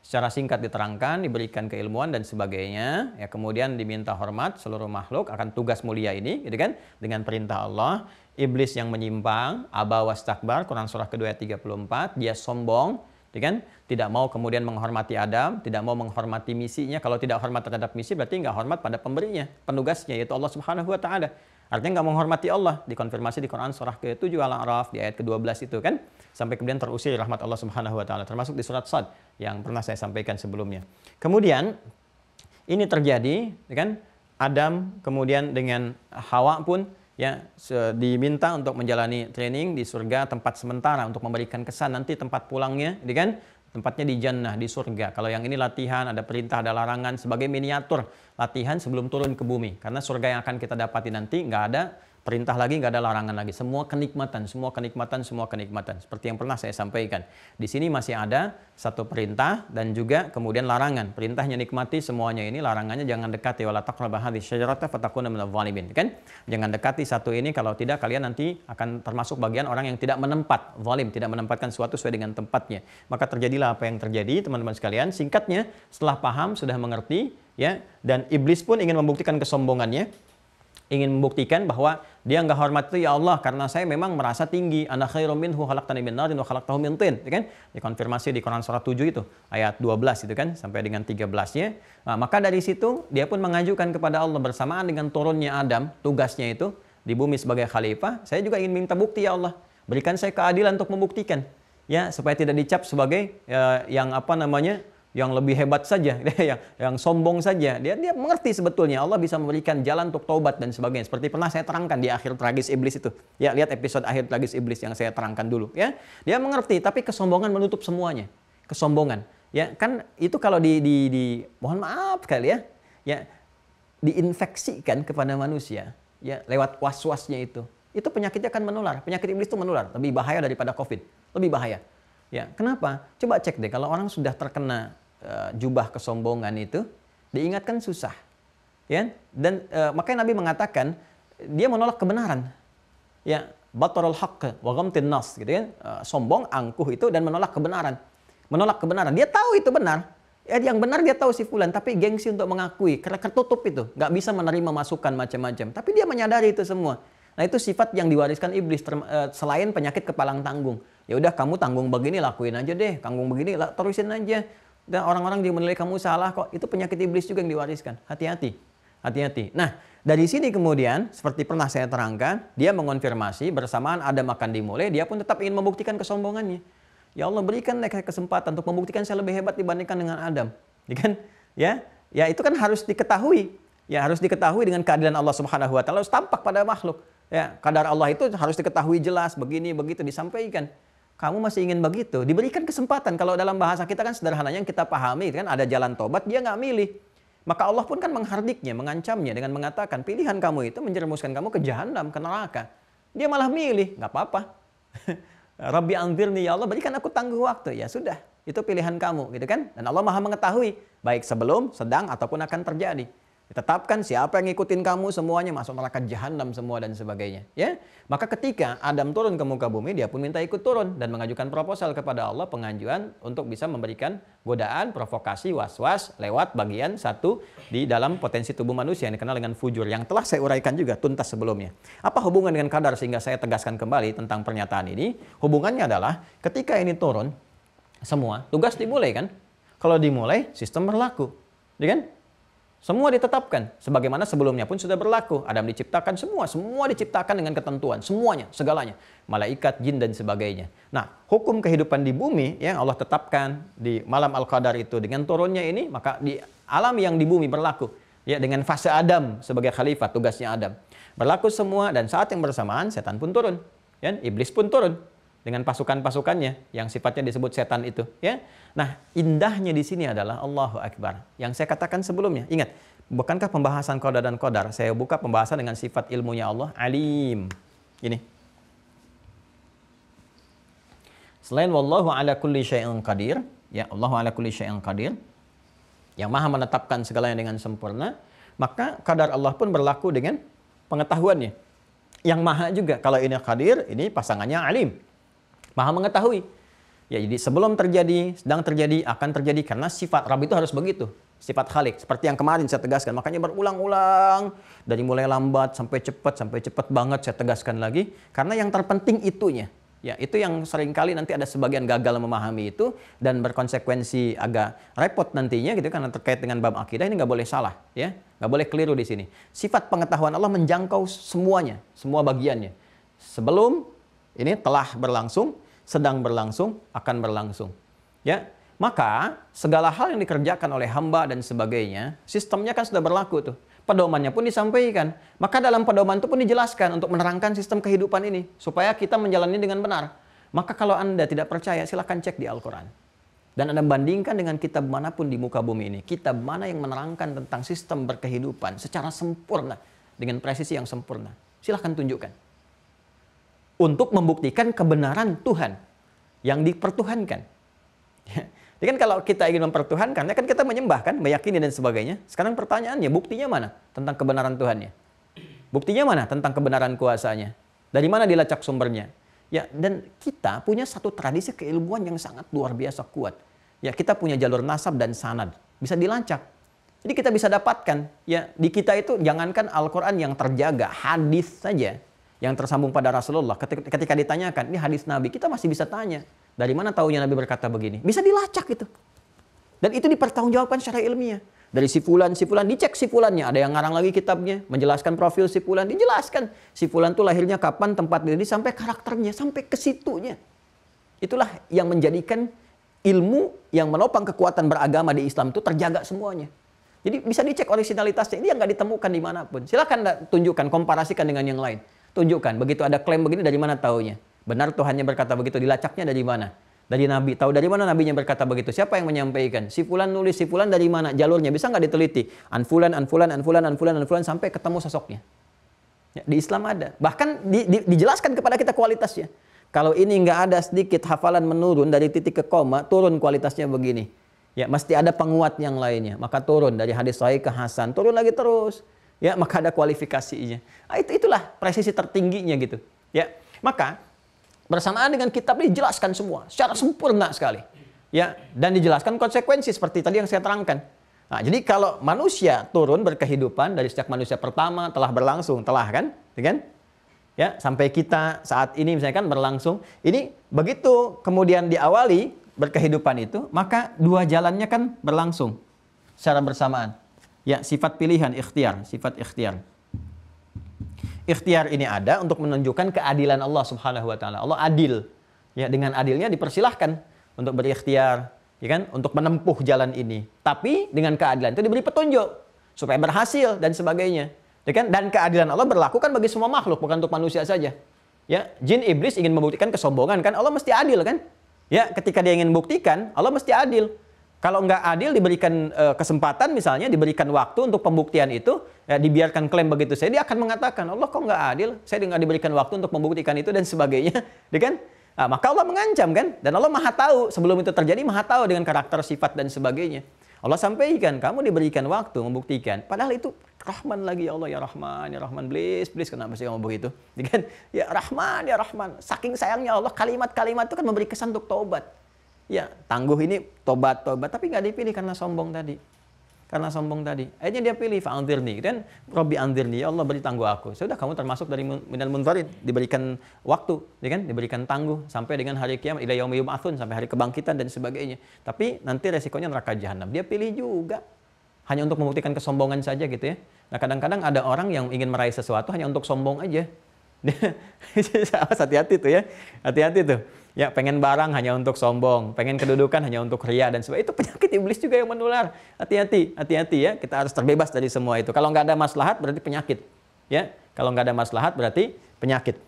Speaker 1: secara singkat diterangkan, diberikan keilmuan dan sebagainya. Ya, kemudian diminta hormat seluruh makhluk akan tugas mulia ini, gitu kan? Dengan perintah Allah, iblis yang menyimpang, abawa stakbar, Quran surah kedua ayat 34, dia sombong, Ya kan? Tidak mau kemudian menghormati Adam, tidak mau menghormati misinya. Kalau tidak hormat terhadap misi berarti nggak hormat pada pemberinya, penugasnya yaitu Allah Subhanahu wa taala. Artinya nggak menghormati Allah. Dikonfirmasi di Quran surah ke-7 Al-A'raf di ayat ke-12 itu kan sampai kemudian terusir rahmat Allah Subhanahu wa taala termasuk di surat Sad yang pernah saya sampaikan sebelumnya. Kemudian ini terjadi ya kan Adam kemudian dengan Hawa pun ya diminta untuk menjalani training di surga tempat sementara untuk memberikan kesan nanti tempat pulangnya, ini gitu kan? Tempatnya di jannah, di surga. Kalau yang ini latihan, ada perintah, ada larangan sebagai miniatur latihan sebelum turun ke bumi. Karena surga yang akan kita dapati nanti nggak ada Perintah lagi nggak ada larangan lagi. Semua kenikmatan, semua kenikmatan, semua kenikmatan. Seperti yang pernah saya sampaikan. Di sini masih ada satu perintah dan juga kemudian larangan. Perintahnya nikmati semuanya ini, larangannya jangan dekati wala taqrabu hadhihi syajarata fatakuna minadh kan? Jangan dekati satu ini kalau tidak kalian nanti akan termasuk bagian orang yang tidak menempat, zalim, tidak menempatkan suatu sesuai dengan tempatnya. Maka terjadilah apa yang terjadi teman-teman sekalian. Singkatnya, setelah paham sudah mengerti ya dan iblis pun ingin membuktikan kesombongannya ingin membuktikan bahwa dia nggak hormat itu ya Allah karena saya memang merasa tinggi ana khairum minhu khalaqtani min narin wa khalaqtahu min tin ya kan dikonfirmasi di Quran surat 7 itu ayat 12 itu kan sampai dengan 13-nya nah, maka dari situ dia pun mengajukan kepada Allah bersamaan dengan turunnya Adam tugasnya itu di bumi sebagai khalifah saya juga ingin minta bukti ya Allah berikan saya keadilan untuk membuktikan ya supaya tidak dicap sebagai ya, yang apa namanya yang lebih hebat saja, *laughs* yang, yang sombong saja. Dia dia mengerti sebetulnya Allah bisa memberikan jalan untuk taubat dan sebagainya. Seperti pernah saya terangkan di akhir tragis iblis itu. Ya, lihat episode akhir tragis iblis yang saya terangkan dulu, ya. Dia mengerti, tapi kesombongan menutup semuanya. Kesombongan. Ya, kan itu kalau di di, di mohon maaf kali ya. Ya, diinfeksikan kepada manusia, ya, lewat was-wasnya itu. Itu penyakitnya akan menular. Penyakit iblis itu menular, lebih bahaya daripada Covid. Lebih bahaya. Ya, kenapa? Coba cek deh kalau orang sudah terkena uh, jubah kesombongan itu, diingatkan susah. Ya, dan uh, makanya Nabi mengatakan dia menolak kebenaran. Ya, batarul haqq wa ghamtin nas gitu kan. Uh, sombong, angkuh itu dan menolak kebenaran. Menolak kebenaran. Dia tahu itu benar. Ya, yang benar dia tahu si fulan, tapi gengsi untuk mengakui karena tertutup itu, nggak bisa menerima masukan macam-macam. Tapi dia menyadari itu semua. Nah, itu sifat yang diwariskan iblis selain penyakit kepalang tanggung ya udah kamu tanggung begini lakuin aja deh, tanggung begini lah, terusin aja. Dan orang-orang yang menilai kamu salah kok, itu penyakit iblis juga yang diwariskan. Hati-hati. Hati-hati. Nah, dari sini kemudian, seperti pernah saya terangkan, dia mengonfirmasi bersamaan ada makan dimulai, dia pun tetap ingin membuktikan kesombongannya. Ya Allah berikan kesempatan untuk membuktikan saya lebih hebat dibandingkan dengan Adam. Ya kan? Ya, ya itu kan harus diketahui. Ya harus diketahui dengan keadilan Allah Subhanahu wa taala harus tampak pada makhluk. Ya, kadar Allah itu harus diketahui jelas begini begitu disampaikan kamu masih ingin begitu, diberikan kesempatan. Kalau dalam bahasa kita kan sederhananya yang kita pahami kan ada jalan tobat, dia nggak milih. Maka Allah pun kan menghardiknya, mengancamnya dengan mengatakan pilihan kamu itu menjerumuskan kamu ke jahanam, ke neraka. Dia malah milih, nggak apa-apa. *laughs* Rabbi anzirni ya Allah, berikan aku tangguh waktu. Ya sudah, itu pilihan kamu gitu kan. Dan Allah maha mengetahui, baik sebelum, sedang, ataupun akan terjadi tetapkan siapa yang ngikutin kamu semuanya masuk neraka jahanam semua dan sebagainya. Ya, maka ketika Adam turun ke muka bumi, dia pun minta ikut turun dan mengajukan proposal kepada Allah pengajuan untuk bisa memberikan godaan, provokasi, was-was lewat bagian satu di dalam potensi tubuh manusia yang dikenal dengan fujur yang telah saya uraikan juga tuntas sebelumnya. Apa hubungan dengan kadar sehingga saya tegaskan kembali tentang pernyataan ini? Hubungannya adalah ketika ini turun semua tugas dimulai kan? Kalau dimulai sistem berlaku, ya kan? Semua ditetapkan, sebagaimana sebelumnya pun sudah berlaku. Adam diciptakan semua, semua diciptakan dengan ketentuan, semuanya, segalanya. Malaikat, jin, dan sebagainya. Nah, hukum kehidupan di bumi yang Allah tetapkan di malam Al-Qadar itu, dengan turunnya ini, maka di alam yang di bumi berlaku. Ya, dengan fase Adam sebagai khalifah, tugasnya Adam. Berlaku semua, dan saat yang bersamaan, setan pun turun. Ya, iblis pun turun dengan pasukan-pasukannya yang sifatnya disebut setan itu ya. Nah, indahnya di sini adalah Allahu Akbar. Yang saya katakan sebelumnya, ingat, bukankah pembahasan qada dan qadar? Saya buka pembahasan dengan sifat ilmunya Allah Alim. Ini Selain wallahu ala kulli syai'in qadir, ya Allahu ala kulli syai'in qadir, yang Maha menetapkan segala yang dengan sempurna, maka kadar Allah pun berlaku dengan pengetahuannya. Yang Maha juga kalau ini qadir, ini pasangannya alim. Maha mengetahui. Ya, jadi sebelum terjadi, sedang terjadi, akan terjadi karena sifat Rabb itu harus begitu. Sifat Khalik seperti yang kemarin saya tegaskan. Makanya berulang-ulang dari mulai lambat sampai cepat sampai cepat banget saya tegaskan lagi karena yang terpenting itunya. Ya, itu yang seringkali nanti ada sebagian gagal memahami itu dan berkonsekuensi agak repot nantinya gitu karena terkait dengan bab akidah ini nggak boleh salah ya, nggak boleh keliru di sini. Sifat pengetahuan Allah menjangkau semuanya, semua bagiannya. Sebelum ini telah berlangsung, sedang berlangsung, akan berlangsung. Ya, maka segala hal yang dikerjakan oleh hamba dan sebagainya, sistemnya kan sudah berlaku tuh. Pedomannya pun disampaikan. Maka dalam pedoman itu pun dijelaskan untuk menerangkan sistem kehidupan ini supaya kita menjalani dengan benar. Maka kalau Anda tidak percaya, silahkan cek di Al-Qur'an. Dan Anda bandingkan dengan kitab manapun di muka bumi ini. Kitab mana yang menerangkan tentang sistem berkehidupan secara sempurna dengan presisi yang sempurna. Silahkan tunjukkan untuk membuktikan kebenaran Tuhan yang dipertuhankan. *laughs* Jadi kan kalau kita ingin mempertuhankan, kan kita menyembah kan, meyakini dan sebagainya. Sekarang pertanyaannya, buktinya mana tentang kebenaran Tuhannya? Buktinya mana tentang kebenaran kuasanya? Dari mana dilacak sumbernya? Ya, dan kita punya satu tradisi keilmuan yang sangat luar biasa kuat. Ya, kita punya jalur nasab dan sanad, bisa dilacak. Jadi kita bisa dapatkan, ya, di kita itu jangankan Al-Qur'an yang terjaga, hadis saja yang tersambung pada Rasulullah ketika ditanyakan ini hadis Nabi kita masih bisa tanya dari mana tahunya Nabi berkata begini bisa dilacak itu dan itu dipertanggungjawabkan secara ilmiah dari si fulan dicek si ada yang ngarang lagi kitabnya menjelaskan profil si dijelaskan si fulan tuh lahirnya kapan tempat ini sampai karakternya sampai ke situnya itulah yang menjadikan ilmu yang menopang kekuatan beragama di Islam itu terjaga semuanya jadi bisa dicek originalitasnya ini yang nggak ditemukan dimanapun silahkan tunjukkan komparasikan dengan yang lain tunjukkan. Begitu ada klaim begini dari mana taunya? Benar Tuhannya berkata begitu, dilacaknya dari mana? Dari Nabi. Tahu dari mana nabi yang berkata begitu? Siapa yang menyampaikan? Si fulan nulis, si fulan dari mana? Jalurnya bisa nggak diteliti? Anfulan, anfulan, anfulan, anfulan, anfulan sampai ketemu sosoknya. Ya, di Islam ada. Bahkan di, di, dijelaskan kepada kita kualitasnya. Kalau ini nggak ada sedikit hafalan menurun dari titik ke koma, turun kualitasnya begini. Ya, mesti ada penguat yang lainnya. Maka turun dari hadis sahih ke Hasan, turun lagi terus ya maka ada kualifikasinya. Nah, itu itulah presisi tertingginya gitu. Ya. Maka bersamaan dengan kitab ini jelaskan semua secara sempurna sekali. Ya, dan dijelaskan konsekuensi seperti tadi yang saya terangkan. Nah, jadi kalau manusia turun berkehidupan dari sejak manusia pertama telah berlangsung, telah kan? Dengan ya, ya sampai kita saat ini misalnya kan berlangsung. Ini begitu kemudian diawali berkehidupan itu, maka dua jalannya kan berlangsung secara bersamaan. Ya, sifat pilihan ikhtiar, sifat ikhtiar. Ikhtiar ini ada untuk menunjukkan keadilan Allah Subhanahu wa taala. Allah adil. Ya, dengan adilnya dipersilahkan untuk berikhtiar, ya kan? Untuk menempuh jalan ini. Tapi dengan keadilan itu diberi petunjuk supaya berhasil dan sebagainya. Ya kan? Dan keadilan Allah berlaku kan bagi semua makhluk, bukan untuk manusia saja. Ya, jin iblis ingin membuktikan kesombongan kan Allah mesti adil kan? Ya, ketika dia ingin membuktikan, Allah mesti adil. Kalau nggak adil diberikan e, kesempatan misalnya diberikan waktu untuk pembuktian itu ya, dibiarkan klaim begitu saya dia akan mengatakan Allah kok nggak adil saya nggak diberikan waktu untuk membuktikan itu dan sebagainya, *laughs* dia kan? Nah, maka Allah mengancam kan dan Allah maha tahu sebelum itu terjadi maha tahu dengan karakter sifat dan sebagainya. Allah sampaikan kamu diberikan waktu membuktikan padahal itu Rahman lagi ya Allah ya Rahman ya Rahman please please kenapa sih kamu begitu? *laughs* Dia kan? Ya Rahman ya Rahman saking sayangnya Allah kalimat-kalimat itu kan memberi kesan untuk taubat. Ya, tangguh ini tobat-tobat, tapi nggak dipilih karena sombong tadi. Karena sombong tadi. Akhirnya dia pilih nih Dan Robi nih ya Allah beri tangguh aku. Sudah kamu termasuk dari minal munfarid. Diberikan waktu, ya kan? Diberikan tangguh sampai dengan hari kiamat. Ila yaumiyum athun, sampai hari kebangkitan dan sebagainya. Tapi nanti resikonya neraka jahanam. Dia pilih juga. Hanya untuk membuktikan kesombongan saja gitu ya. Nah kadang-kadang ada orang yang ingin meraih sesuatu hanya untuk sombong aja. *laughs* *laughs* Hati-hati tuh ya. Hati-hati tuh. Ya, pengen barang hanya untuk sombong, pengen kedudukan hanya untuk ria dan sebagainya. Itu penyakit iblis juga yang menular. Hati-hati, hati-hati ya. Kita harus terbebas dari semua itu. Kalau nggak ada maslahat berarti penyakit. Ya, kalau nggak ada maslahat berarti penyakit.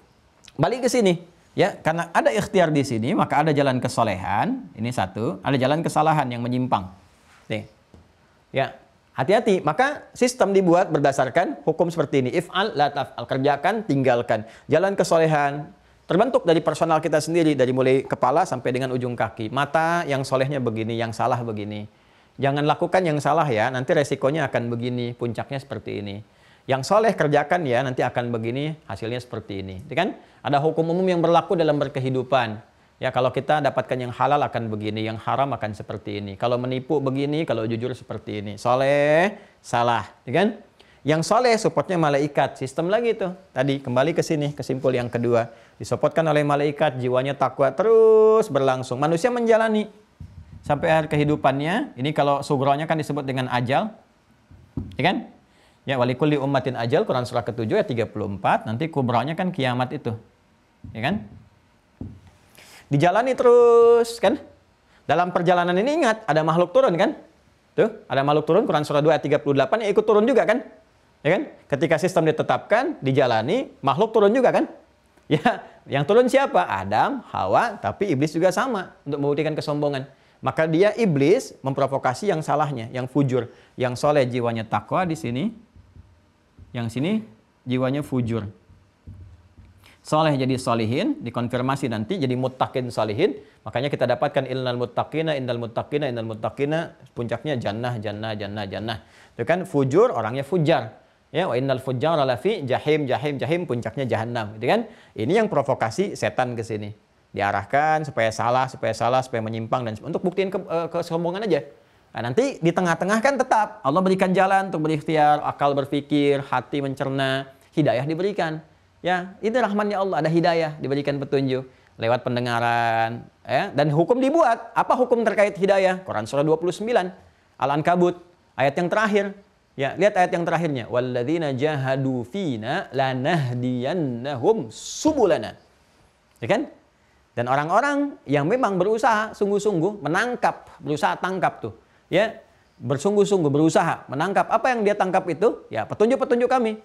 Speaker 1: Balik ke sini. Ya, karena ada ikhtiar di sini, maka ada jalan kesolehan, ini satu, ada jalan kesalahan yang menyimpang. Nih. Ya, Hati-hati, maka sistem dibuat berdasarkan hukum seperti ini. If la al, kerjakan, tinggalkan. Jalan kesolehan, terbentuk dari personal kita sendiri dari mulai kepala sampai dengan ujung kaki mata yang solehnya begini yang salah begini jangan lakukan yang salah ya nanti resikonya akan begini puncaknya seperti ini yang soleh kerjakan ya nanti akan begini hasilnya seperti ini gitu kan ada hukum umum yang berlaku dalam berkehidupan ya kalau kita dapatkan yang halal akan begini yang haram akan seperti ini kalau menipu begini kalau jujur seperti ini soleh salah gitu kan yang soleh supportnya malaikat sistem lagi itu tadi kembali ke sini kesimpul yang kedua disopotkan oleh malaikat, jiwanya takwa terus berlangsung. Manusia menjalani sampai akhir kehidupannya. Ini kalau sugronya kan disebut dengan ajal. Ya kan? Ya wali kulli ummatin ajal Quran surah ke-7 ya 34. Nanti kubranya kan kiamat itu. Ya kan? Dijalani terus kan? Dalam perjalanan ini ingat ada makhluk turun kan? Tuh, ada makhluk turun Quran surah 2 ayat 38 ya ikut turun juga kan? Ya kan? Ketika sistem ditetapkan, dijalani, makhluk turun juga kan? Ya, yang turun siapa? Adam, Hawa, tapi iblis juga sama untuk membuktikan kesombongan. Maka dia iblis memprovokasi yang salahnya, yang fujur, yang soleh jiwanya takwa di sini, yang sini jiwanya fujur. Soleh jadi solihin, dikonfirmasi nanti jadi mutakin solihin. Makanya kita dapatkan ilnal mutakina, indal mutakina, indal mutakina, puncaknya jannah, jannah, jannah, jannah. Itu kan fujur, orangnya fujar ya wa innal fujjara lafi jahim jahim jahim puncaknya jahanam gitu kan ini yang provokasi setan ke sini diarahkan supaya salah supaya salah supaya menyimpang dan untuk buktiin ke, eh, kesombongan aja nah, nanti di tengah-tengah kan tetap Allah berikan jalan untuk berikhtiar akal berpikir hati mencerna hidayah diberikan ya itu rahmannya Allah ada hidayah diberikan petunjuk lewat pendengaran ya dan hukum dibuat apa hukum terkait hidayah Quran surah 29 Al-Ankabut ayat yang terakhir Ya, lihat ayat yang terakhirnya. Walladzina jahadu fina lanahdiyannahum subulana. Ya kan? Dan orang-orang yang memang berusaha sungguh-sungguh menangkap, berusaha tangkap tuh. Ya, bersungguh-sungguh berusaha menangkap apa yang dia tangkap itu, ya petunjuk-petunjuk kami.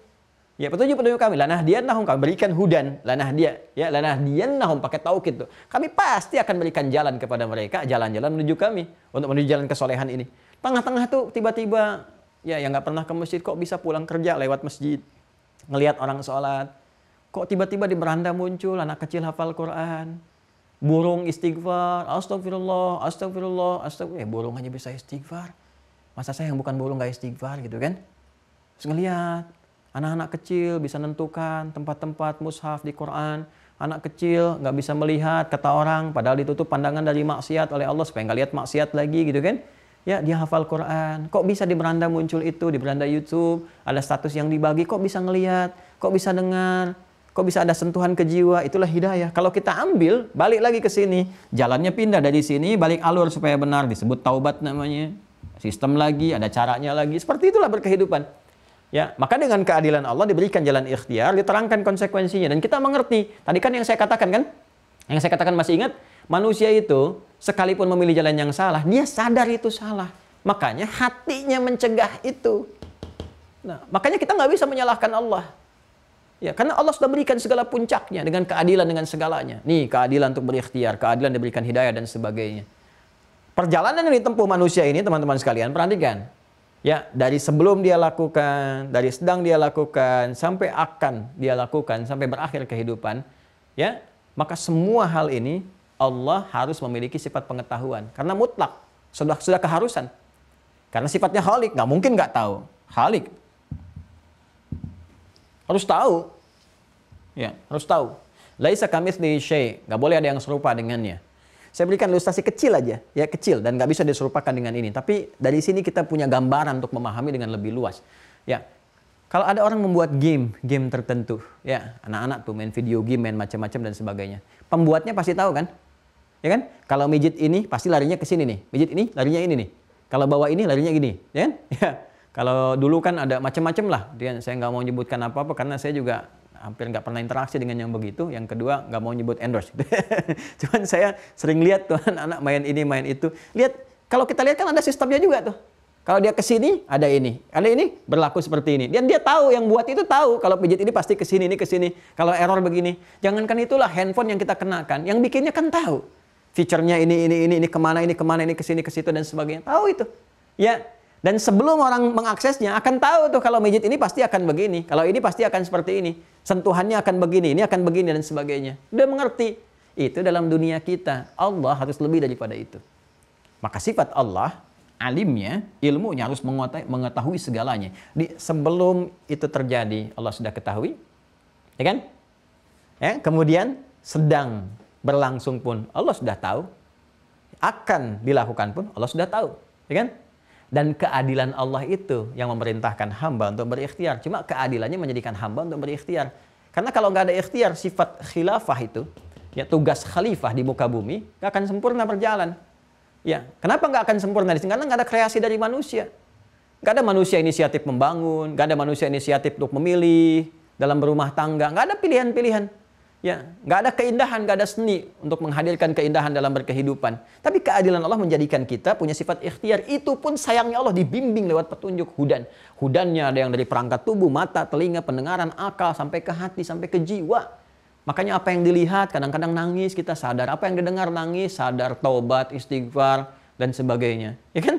Speaker 1: Ya, petunjuk-petunjuk kami. Lanahdiyannahum kami berikan hudan, dia ya lanahdiyannahum pakai taukid tuh. Kami pasti akan berikan jalan kepada mereka, jalan-jalan menuju kami untuk menuju jalan kesolehan ini. Tengah-tengah tuh tiba-tiba Ya, yang nggak pernah ke masjid kok bisa pulang kerja lewat masjid. Ngelihat orang sholat. Kok tiba-tiba di beranda muncul anak kecil hafal Quran. Burung istighfar, astagfirullah, astagfirullah, astagfirullah. Eh, burung hanya bisa istighfar. Masa saya yang bukan burung nggak istighfar gitu kan? Terus ngelihat, anak-anak kecil bisa nentukan tempat-tempat mushaf di Quran. Anak kecil nggak bisa melihat kata orang, padahal ditutup pandangan dari maksiat oleh Allah supaya nggak lihat maksiat lagi gitu kan? ya dia hafal Quran. Kok bisa di beranda muncul itu, di beranda YouTube, ada status yang dibagi, kok bisa ngeliat, kok bisa dengar, kok bisa ada sentuhan ke jiwa, itulah hidayah. Kalau kita ambil, balik lagi ke sini. Jalannya pindah dari sini, balik alur supaya benar, disebut taubat namanya. Sistem lagi, ada caranya lagi, seperti itulah berkehidupan. Ya, maka dengan keadilan Allah diberikan jalan ikhtiar, diterangkan konsekuensinya dan kita mengerti. Tadi kan yang saya katakan kan? Yang saya katakan masih ingat, manusia itu sekalipun memilih jalan yang salah, dia sadar itu salah. Makanya hatinya mencegah itu. Nah, makanya kita nggak bisa menyalahkan Allah. Ya, karena Allah sudah berikan segala puncaknya dengan keadilan dengan segalanya. Nih, keadilan untuk berikhtiar, keadilan diberikan hidayah dan sebagainya. Perjalanan yang ditempuh manusia ini, teman-teman sekalian, perhatikan. Ya, dari sebelum dia lakukan, dari sedang dia lakukan, sampai akan dia lakukan, sampai berakhir kehidupan, ya, maka semua hal ini Allah harus memiliki sifat pengetahuan karena mutlak sudah sudah keharusan karena sifatnya halik, nggak mungkin nggak tahu halik harus tahu ya harus tahu laisa Kamis di Shay, nggak boleh ada yang serupa dengannya saya berikan ilustrasi kecil aja ya kecil dan nggak bisa diserupakan dengan ini tapi dari sini kita punya gambaran untuk memahami dengan lebih luas ya kalau ada orang membuat game, game tertentu, ya anak-anak tuh main video game, main macam-macam dan sebagainya. Pembuatnya pasti tahu kan? ya kan? Kalau mijit ini pasti larinya ke sini nih. Mijit ini larinya ini nih. Kalau bawa ini larinya gini, ya kan? *laughs* Ya. Kalau dulu kan ada macam-macam lah. Dia, saya nggak mau nyebutkan apa-apa karena saya juga hampir nggak pernah interaksi dengan yang begitu. Yang kedua nggak mau nyebut endorse. *laughs* Cuman saya sering lihat tuh *laughs* anak-anak main ini main itu. Lihat kalau kita lihat kan ada sistemnya juga tuh. Kalau dia ke sini ada ini, ada ini berlaku seperti ini. Dan dia tahu yang buat itu tahu kalau pijit ini pasti ke sini, ini ke sini. Kalau error begini, jangankan itulah handphone yang kita kenakan, yang bikinnya kan tahu. Fiturnya ini, ini, ini, ini kemana, ini kemana, ini ke sini ke situ dan sebagainya. Tahu itu. Ya, dan sebelum orang mengaksesnya akan tahu tuh kalau mijit ini pasti akan begini, kalau ini pasti akan seperti ini, sentuhannya akan begini, ini akan begini dan sebagainya. Udah mengerti. Itu dalam dunia kita. Allah harus lebih daripada itu. Maka sifat Allah alimnya, ilmunya harus menguatai mengetahui segalanya. Di, sebelum itu terjadi, Allah sudah ketahui. Ya kan? Ya, kemudian sedang berlangsung pun Allah sudah tahu, akan dilakukan pun Allah sudah tahu, ya kan? Dan keadilan Allah itu yang memerintahkan hamba untuk berikhtiar. Cuma keadilannya menjadikan hamba untuk berikhtiar. Karena kalau nggak ada ikhtiar, sifat khilafah itu, ya tugas khalifah di muka bumi, nggak akan sempurna berjalan. Ya, kenapa nggak akan sempurna di sini? Karena nggak ada kreasi dari manusia. Nggak ada manusia inisiatif membangun, nggak ada manusia inisiatif untuk memilih dalam berumah tangga, nggak ada pilihan-pilihan Ya, nggak ada keindahan, nggak ada seni untuk menghadirkan keindahan dalam berkehidupan. Tapi keadilan Allah menjadikan kita punya sifat ikhtiar. Itu pun sayangnya Allah dibimbing lewat petunjuk hudan. Hudannya ada yang dari perangkat tubuh, mata, telinga, pendengaran, akal, sampai ke hati, sampai ke jiwa. Makanya apa yang dilihat, kadang-kadang nangis, kita sadar. Apa yang didengar, nangis, sadar, taubat, istighfar, dan sebagainya. Ya kan?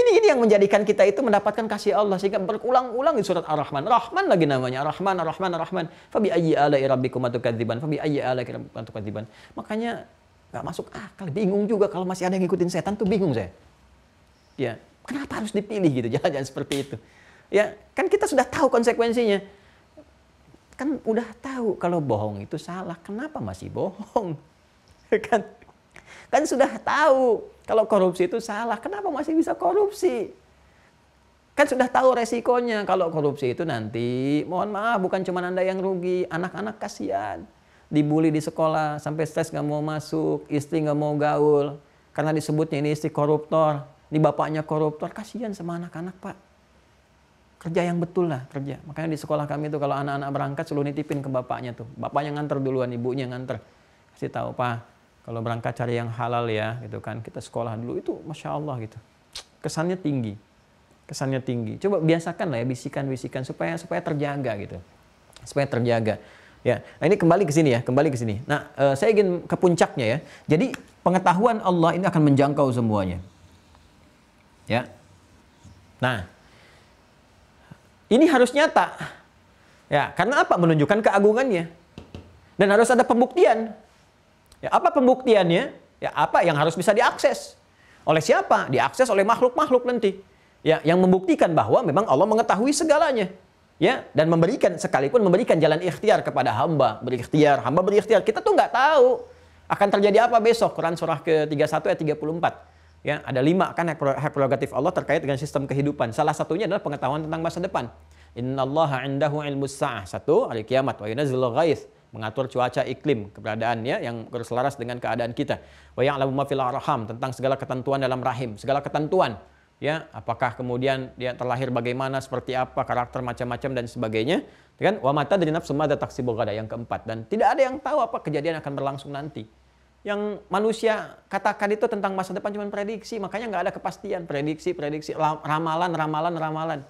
Speaker 1: Ini ini yang menjadikan kita itu mendapatkan kasih Allah sehingga berulang-ulang di surat Ar-Rahman. Rahman lagi namanya Rahman, Ar-Rahman, Ar-Rahman. Fabi ayyi ala'i rabbikum atukadziban. Fabi ayyi ala'i rabbikum atukadziban. Makanya nggak masuk akal, bingung juga kalau masih ada yang ngikutin setan tuh bingung saya. Ya, kenapa harus dipilih gitu? *laughs* Jangan-jangan seperti itu. Ya, kan kita sudah tahu konsekuensinya. Kan udah tahu kalau bohong itu salah, kenapa masih bohong? *laughs* kan kan sudah tahu kalau korupsi itu salah, kenapa masih bisa korupsi? Kan sudah tahu resikonya kalau korupsi itu nanti, mohon maaf bukan cuma Anda yang rugi, anak-anak kasihan. Dibully di sekolah, sampai stres nggak mau masuk, istri nggak mau gaul. Karena disebutnya ini istri koruptor, ini bapaknya koruptor, kasihan sama anak-anak pak. Kerja yang betul lah, kerja. Makanya di sekolah kami itu kalau anak-anak berangkat, suruh nitipin ke bapaknya tuh. Bapaknya nganter duluan, ibunya nganter. Kasih tahu, pak, kalau berangkat cari yang halal ya gitu kan kita sekolah dulu itu masya Allah gitu kesannya tinggi kesannya tinggi coba biasakan lah ya bisikan-bisikan supaya supaya terjaga gitu supaya terjaga ya nah, ini kembali ke sini ya kembali ke sini nah uh, saya ingin ke puncaknya ya jadi pengetahuan Allah ini akan menjangkau semuanya ya nah ini harus nyata ya karena apa menunjukkan keagungannya dan harus ada pembuktian Ya, apa pembuktiannya? Ya, apa yang harus bisa diakses? Oleh siapa? Diakses oleh makhluk-makhluk nanti. Ya, yang membuktikan bahwa memang Allah mengetahui segalanya. Ya, dan memberikan sekalipun memberikan jalan ikhtiar kepada hamba, berikhtiar, hamba berikhtiar. Kita tuh nggak tahu akan terjadi apa besok Quran surah ke-31 ayat 34. Ya, ada lima kan hak prerogatif Allah terkait dengan sistem kehidupan. Salah satunya adalah pengetahuan tentang masa depan. Inna Allah indahu Ilmu sa'ah. Satu, hari kiamat. Wa yunazzilul ghaith mengatur cuaca iklim keberadaannya yang berselaras dengan keadaan kita. Wa ya'lamu ma fil arham tentang segala ketentuan dalam rahim, segala ketentuan ya apakah kemudian dia terlahir bagaimana seperti apa karakter macam-macam dan sebagainya ya kan wa mata dari nafsu mada taksi bogada yang keempat dan tidak ada yang tahu apa kejadian akan berlangsung nanti yang manusia katakan itu tentang masa depan cuma prediksi makanya nggak ada kepastian prediksi prediksi ramalan ramalan ramalan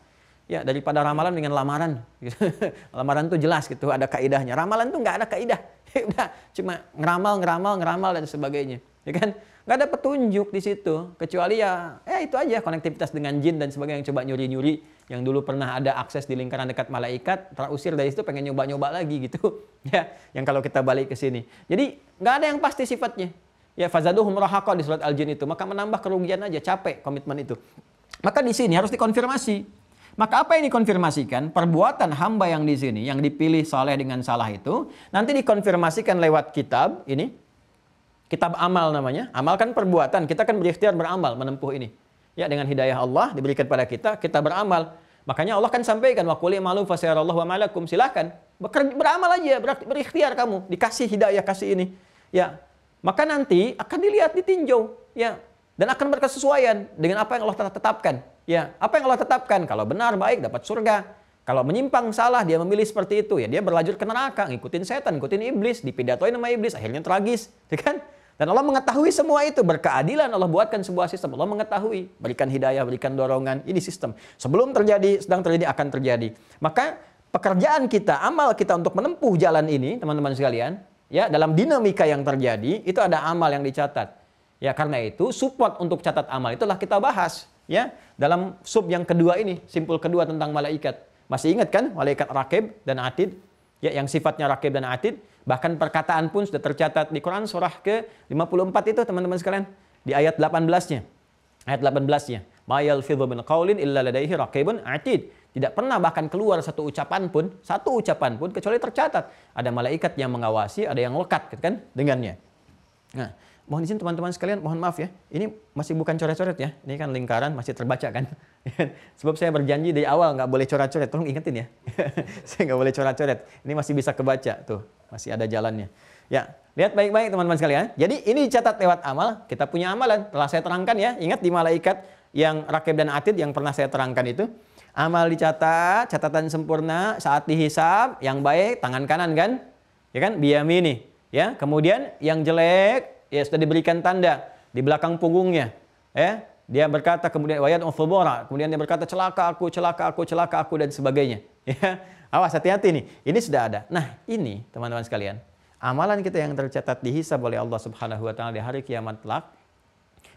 Speaker 1: Ya, daripada ramalan dengan lamaran. *laughs* lamaran tuh jelas gitu, ada kaidahnya. Ramalan tuh nggak ada kaidah. *laughs* Ya udah, cuma ngeramal, ngeramal, ngeramal dan sebagainya. Ya kan? Nggak ada petunjuk di situ, kecuali ya eh itu aja konektivitas dengan jin dan sebagainya yang coba nyuri-nyuri yang dulu pernah ada akses di lingkaran dekat malaikat, terusir dari situ pengen nyoba-nyoba lagi gitu. *laughs* Ya, yang kalau kita balik ke sini. Jadi, nggak ada yang pasti sifatnya. Ya, fazaduhum rahaqa di surat Al-Jin itu, maka menambah kerugian aja, capek komitmen itu. Maka di sini harus dikonfirmasi. Maka apa yang dikonfirmasikan? Perbuatan hamba yang di sini, yang dipilih saleh dengan salah itu, nanti dikonfirmasikan lewat kitab ini. Kitab amal namanya. Amal kan perbuatan. Kita kan berikhtiar beramal menempuh ini. Ya dengan hidayah Allah diberikan pada kita, kita beramal. Makanya Allah kan sampaikan wa quli ma'lum fasyarallahu wa malakum. Silahkan beramal aja, berikhtiar kamu, dikasih hidayah kasih ini. Ya. Maka nanti akan dilihat ditinjau. Ya, dan akan berkesesuaian dengan apa yang Allah telah tetapkan. Ya, apa yang Allah tetapkan kalau benar baik dapat surga. Kalau menyimpang salah dia memilih seperti itu ya dia berlanjut ke neraka, ngikutin setan, ngikutin iblis, dipidatoin sama iblis, akhirnya tragis, *laughs* ya kan? Dan Allah mengetahui semua itu berkeadilan Allah buatkan sebuah sistem. Allah mengetahui, berikan hidayah, berikan dorongan, ini sistem. Sebelum terjadi, sedang terjadi, akan terjadi. Maka pekerjaan kita, amal kita untuk menempuh jalan ini, teman-teman sekalian, ya dalam dinamika yang terjadi itu ada amal yang dicatat. Ya karena itu support untuk catat amal itulah kita bahas ya dalam sub yang kedua ini, simpul kedua tentang malaikat. Masih ingat kan malaikat rakib dan atid? Ya yang sifatnya rakib dan atid, bahkan perkataan pun sudah tercatat di Quran surah ke-54 itu teman-teman sekalian, di ayat 18-nya. Ayat 18-nya. Ma min qaulin illa ladaihi raqibun atid. Tidak pernah bahkan keluar satu ucapan pun, satu ucapan pun kecuali tercatat. Ada malaikat yang mengawasi, ada yang lekat gitu kan dengannya. Nah, mohon izin teman-teman sekalian, mohon maaf ya. Ini masih bukan coret-coret ya. Ini kan lingkaran masih terbaca kan. *laughs* Sebab saya berjanji dari awal nggak boleh coret-coret. Tolong ingetin ya. *laughs* saya nggak boleh coret-coret. Ini masih bisa kebaca tuh. Masih ada jalannya. Ya, lihat baik-baik teman-teman sekalian. Jadi ini dicatat lewat amal. Kita punya amalan. Telah saya terangkan ya. Ingat di malaikat yang rakib dan atid yang pernah saya terangkan itu. Amal dicatat, catatan sempurna saat dihisap. Yang baik tangan kanan kan. Ya kan? Biami nih Ya, kemudian yang jelek ya sudah diberikan tanda di belakang punggungnya ya dia berkata kemudian wayat ufubora um kemudian dia berkata celaka aku celaka aku celaka aku dan sebagainya *laughs* ya awas hati-hati nih ini sudah ada nah ini teman-teman sekalian amalan kita yang tercatat dihisab oleh Allah Subhanahu wa taala di hari kiamat telak,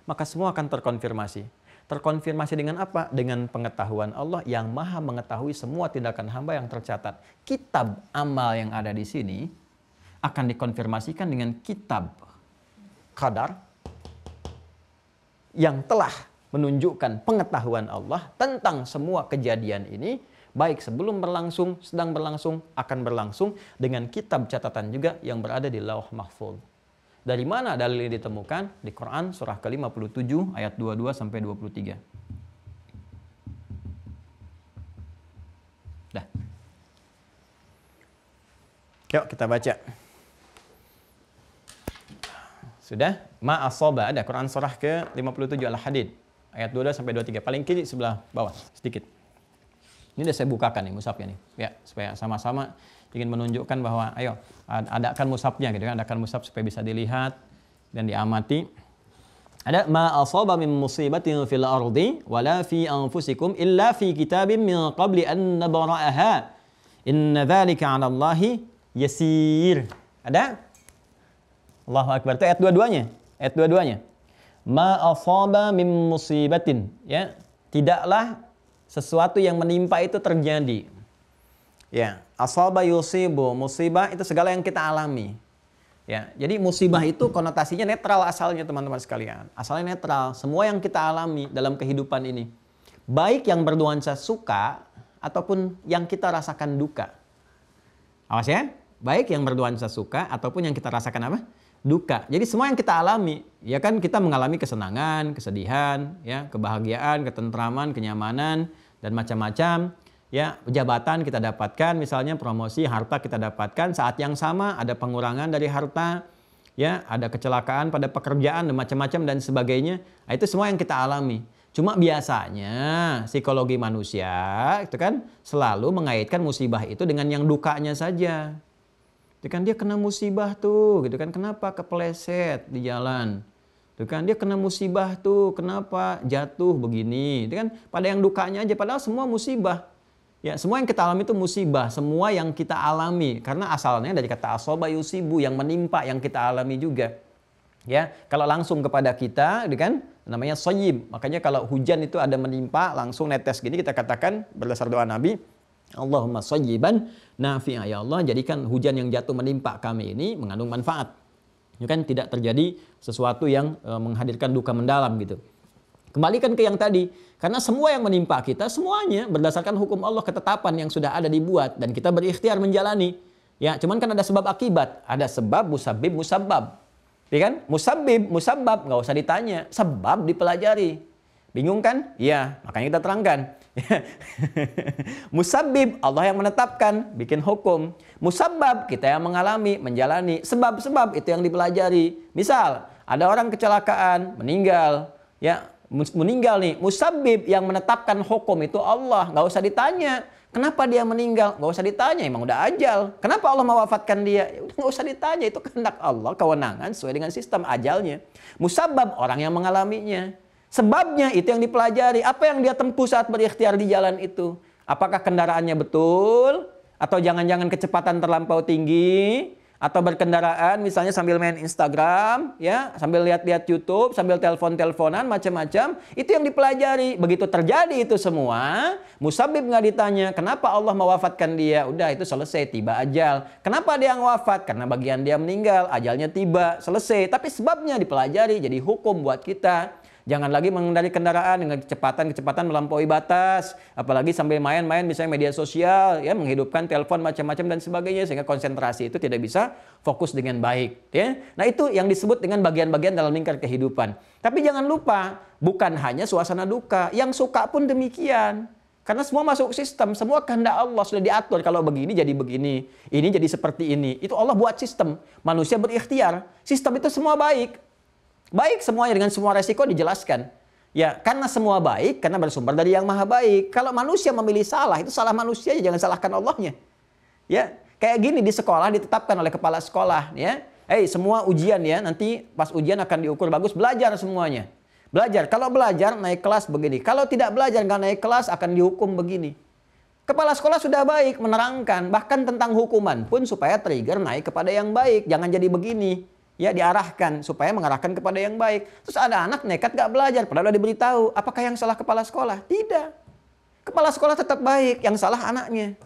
Speaker 1: maka semua akan terkonfirmasi terkonfirmasi dengan apa dengan pengetahuan Allah yang maha mengetahui semua tindakan hamba yang tercatat kitab amal yang ada di sini akan dikonfirmasikan dengan kitab qadar yang telah menunjukkan pengetahuan Allah tentang semua kejadian ini baik sebelum berlangsung, sedang berlangsung, akan berlangsung dengan kitab catatan juga yang berada di Lauh Mahfuz. Dari mana dalil ini ditemukan? Di Quran surah ke-57 ayat 22 sampai 23. Dah. Yuk kita baca. Sudah ma asaba ada Quran surah ke 57 Al-Hadid ayat 2 sampai 23 paling kiri sebelah bawah sedikit. Ini sudah saya bukakan nih musafnya nih. Ya, supaya sama-sama ingin menunjukkan bahwa ayo ada adakan musafnya gitu kan, adakan musaf supaya bisa dilihat dan diamati. Ada ma asaba min musibatin fil ardi wala fi anfusikum illa fi kitabim min qabli an nabra'aha. Inna dzalika 'ala Allahi yasir. Ada? Allahu Akbar. Itu ayat dua-duanya. Ayat dua-duanya. Ma asaba mim musibatin. Ya. Tidaklah sesuatu yang menimpa itu terjadi. Ya. Asaba yusibu. Musibah itu segala yang kita alami. Ya, jadi musibah itu konotasinya netral asalnya teman-teman sekalian. Asalnya netral, semua yang kita alami dalam kehidupan ini. Baik yang bernuansa suka ataupun yang kita rasakan duka. Awas ya, baik yang bernuansa suka ataupun yang kita rasakan apa? duka. Jadi semua yang kita alami, ya kan kita mengalami kesenangan, kesedihan, ya, kebahagiaan, ketentraman, kenyamanan dan macam-macam. Ya, jabatan kita dapatkan, misalnya promosi, harta kita dapatkan. Saat yang sama ada pengurangan dari harta, ya, ada kecelakaan pada pekerjaan dan macam-macam dan sebagainya. Nah, itu semua yang kita alami. Cuma biasanya psikologi manusia itu kan selalu mengaitkan musibah itu dengan yang dukanya saja. Itu kan dia kena musibah tuh, gitu kan. Kenapa kepleset di jalan? Itu kan dia kena musibah tuh, kenapa jatuh begini? Itu kan pada yang dukanya aja padahal semua musibah. Ya, semua yang kita alami itu musibah, semua yang kita alami karena asalnya dari kata asoba yusibu yang menimpa yang kita alami juga. Ya, kalau langsung kepada kita, gitu kan? Namanya sayyib Makanya kalau hujan itu ada menimpa, langsung netes gini kita katakan berdasar doa Nabi, Allahumma sayyiban nafi'ah ya Allah jadikan hujan yang jatuh menimpa kami ini mengandung manfaat ya kan tidak terjadi sesuatu yang eh, menghadirkan duka mendalam gitu kembalikan ke yang tadi karena semua yang menimpa kita semuanya berdasarkan hukum Allah ketetapan yang sudah ada dibuat dan kita berikhtiar menjalani ya cuman kan ada sebab akibat ada sebab musabib musabab ya kan musabib musabab nggak usah ditanya sebab dipelajari bingung kan ya makanya kita terangkan *laughs* Musabib Allah yang menetapkan, bikin hukum. Musabab kita yang mengalami, menjalani. Sebab-sebab itu yang dipelajari. Misal ada orang kecelakaan, meninggal, ya meninggal nih. Musabib yang menetapkan hukum itu Allah. Nggak usah ditanya. Kenapa dia meninggal? Nggak usah ditanya, emang udah ajal. Kenapa Allah mewafatkan dia? Ya nggak usah ditanya, itu kehendak Allah, kewenangan sesuai dengan sistem ajalnya. Musabab orang yang mengalaminya. Sebabnya itu yang dipelajari. Apa yang dia tempuh saat berikhtiar di jalan itu? Apakah kendaraannya betul? Atau jangan-jangan kecepatan terlampau tinggi? Atau berkendaraan misalnya sambil main Instagram, ya, sambil lihat-lihat YouTube, sambil telepon-teleponan, macam-macam. Itu yang dipelajari. Begitu terjadi itu semua, Musabib nggak ditanya, kenapa Allah mewafatkan dia? Udah itu selesai, tiba ajal. Kenapa dia yang wafat? Karena bagian dia meninggal, ajalnya tiba, selesai. Tapi sebabnya dipelajari, jadi hukum buat kita. Jangan lagi mengendali kendaraan dengan kecepatan-kecepatan melampaui batas, apalagi sambil main-main misalnya media sosial, ya menghidupkan telepon macam-macam dan sebagainya sehingga konsentrasi itu tidak bisa fokus dengan baik, ya. Nah, itu yang disebut dengan bagian-bagian dalam lingkar kehidupan. Tapi jangan lupa, bukan hanya suasana duka, yang suka pun demikian. Karena semua masuk sistem, semua kehendak Allah sudah diatur. Kalau begini jadi begini, ini jadi seperti ini. Itu Allah buat sistem. Manusia berikhtiar. Sistem itu semua baik. Baik semuanya dengan semua resiko dijelaskan. Ya, karena semua baik, karena bersumber dari yang maha baik. Kalau manusia memilih salah, itu salah manusia aja jangan salahkan Allahnya. Ya, kayak gini di sekolah ditetapkan oleh kepala sekolah, ya. Eh, hey, semua ujian ya, nanti pas ujian akan diukur bagus, belajar semuanya. Belajar, kalau belajar naik kelas begini. Kalau tidak belajar nggak naik kelas akan dihukum begini. Kepala sekolah sudah baik menerangkan bahkan tentang hukuman pun supaya trigger naik kepada yang baik. Jangan jadi begini ya diarahkan supaya mengarahkan kepada yang baik. Terus ada anak nekat gak belajar padahal udah diberitahu. Apakah yang salah kepala sekolah? Tidak. Kepala sekolah tetap baik, yang salah anaknya.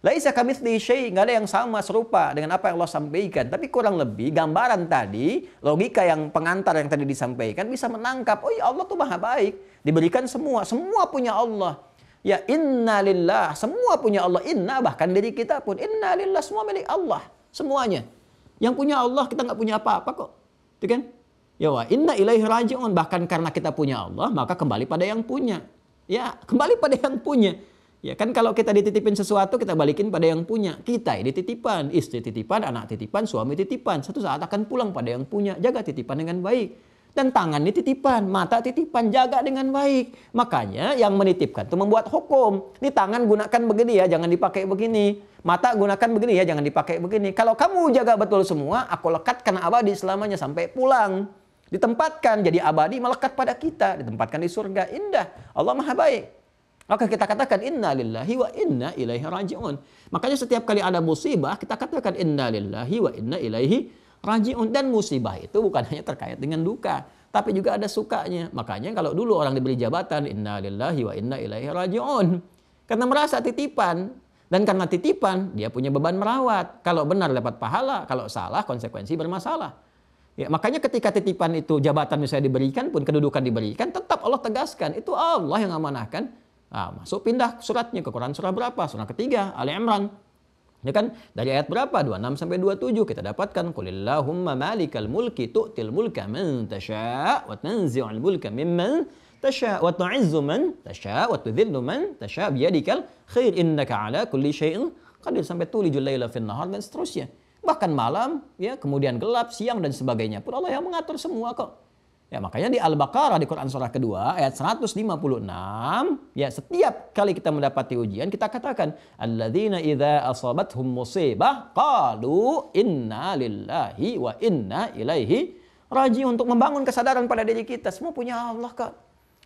Speaker 1: Laisa di syai, gak ada yang sama serupa dengan apa yang Allah sampaikan. Tapi kurang lebih gambaran tadi, logika yang pengantar yang tadi disampaikan bisa menangkap, oh ya Allah tuh maha baik. Diberikan semua, semua punya Allah. Ya inna lillah, semua punya Allah. Inna bahkan diri kita pun, inna lillah semua milik Allah. Semuanya. Yang punya Allah kita nggak punya apa-apa kok. Itu kan? Ya wa inna ilaihi raji'un. Bahkan karena kita punya Allah, maka kembali pada yang punya. Ya, kembali pada yang punya. Ya kan kalau kita dititipin sesuatu kita balikin pada yang punya. Kita ini titipan, istri titipan, anak titipan, suami titipan. Satu saat akan pulang pada yang punya. Jaga titipan dengan baik. Dan tangan ini titipan, mata titipan, jaga dengan baik. Makanya yang menitipkan itu membuat hukum. Di tangan gunakan begini ya, jangan dipakai begini. Mata gunakan begini ya, jangan dipakai begini. Kalau kamu jaga betul semua, aku lekatkan abadi selamanya sampai pulang. Ditempatkan jadi abadi melekat pada kita. Ditempatkan di surga. Indah. Allah maha baik. Maka kita katakan inna lillahi wa inna ilaihi raji'un. Makanya setiap kali ada musibah, kita katakan inna lillahi wa inna ilaihi raji'un. Dan musibah itu bukan hanya terkait dengan duka tapi juga ada sukanya. Makanya kalau dulu orang diberi jabatan, inna lillahi wa inna ilaihi raji'un. Karena merasa titipan, dan karena titipan, dia punya beban merawat. Kalau benar dapat pahala, kalau salah konsekuensi bermasalah. Ya, makanya ketika titipan itu jabatan misalnya diberikan pun kedudukan diberikan tetap Allah tegaskan itu Allah yang amanahkan nah, masuk pindah suratnya ke Quran surah berapa surah ketiga Ali Imran ya kan dari ayat berapa 26 sampai 27 kita dapatkan kulillahumma malikal mulki tu'til mulka man tasya' wa tanzi'ul mulka mimman tasha wa tu'izzu man tasha wa tudhillu man tasya biyadikal khair innaka ala kulli syai'in qadir sampai tuli julaila fin nahar dan seterusnya. Bahkan malam ya kemudian gelap siang dan sebagainya pun Allah yang mengatur semua kok. Ya, makanya di Al-Baqarah di Quran surah kedua ayat 156 ya setiap kali kita mendapati ujian kita katakan alladzina idza asabathum musibah qalu inna lillahi wa inna ilaihi raji untuk membangun kesadaran pada diri kita semua punya Allah kak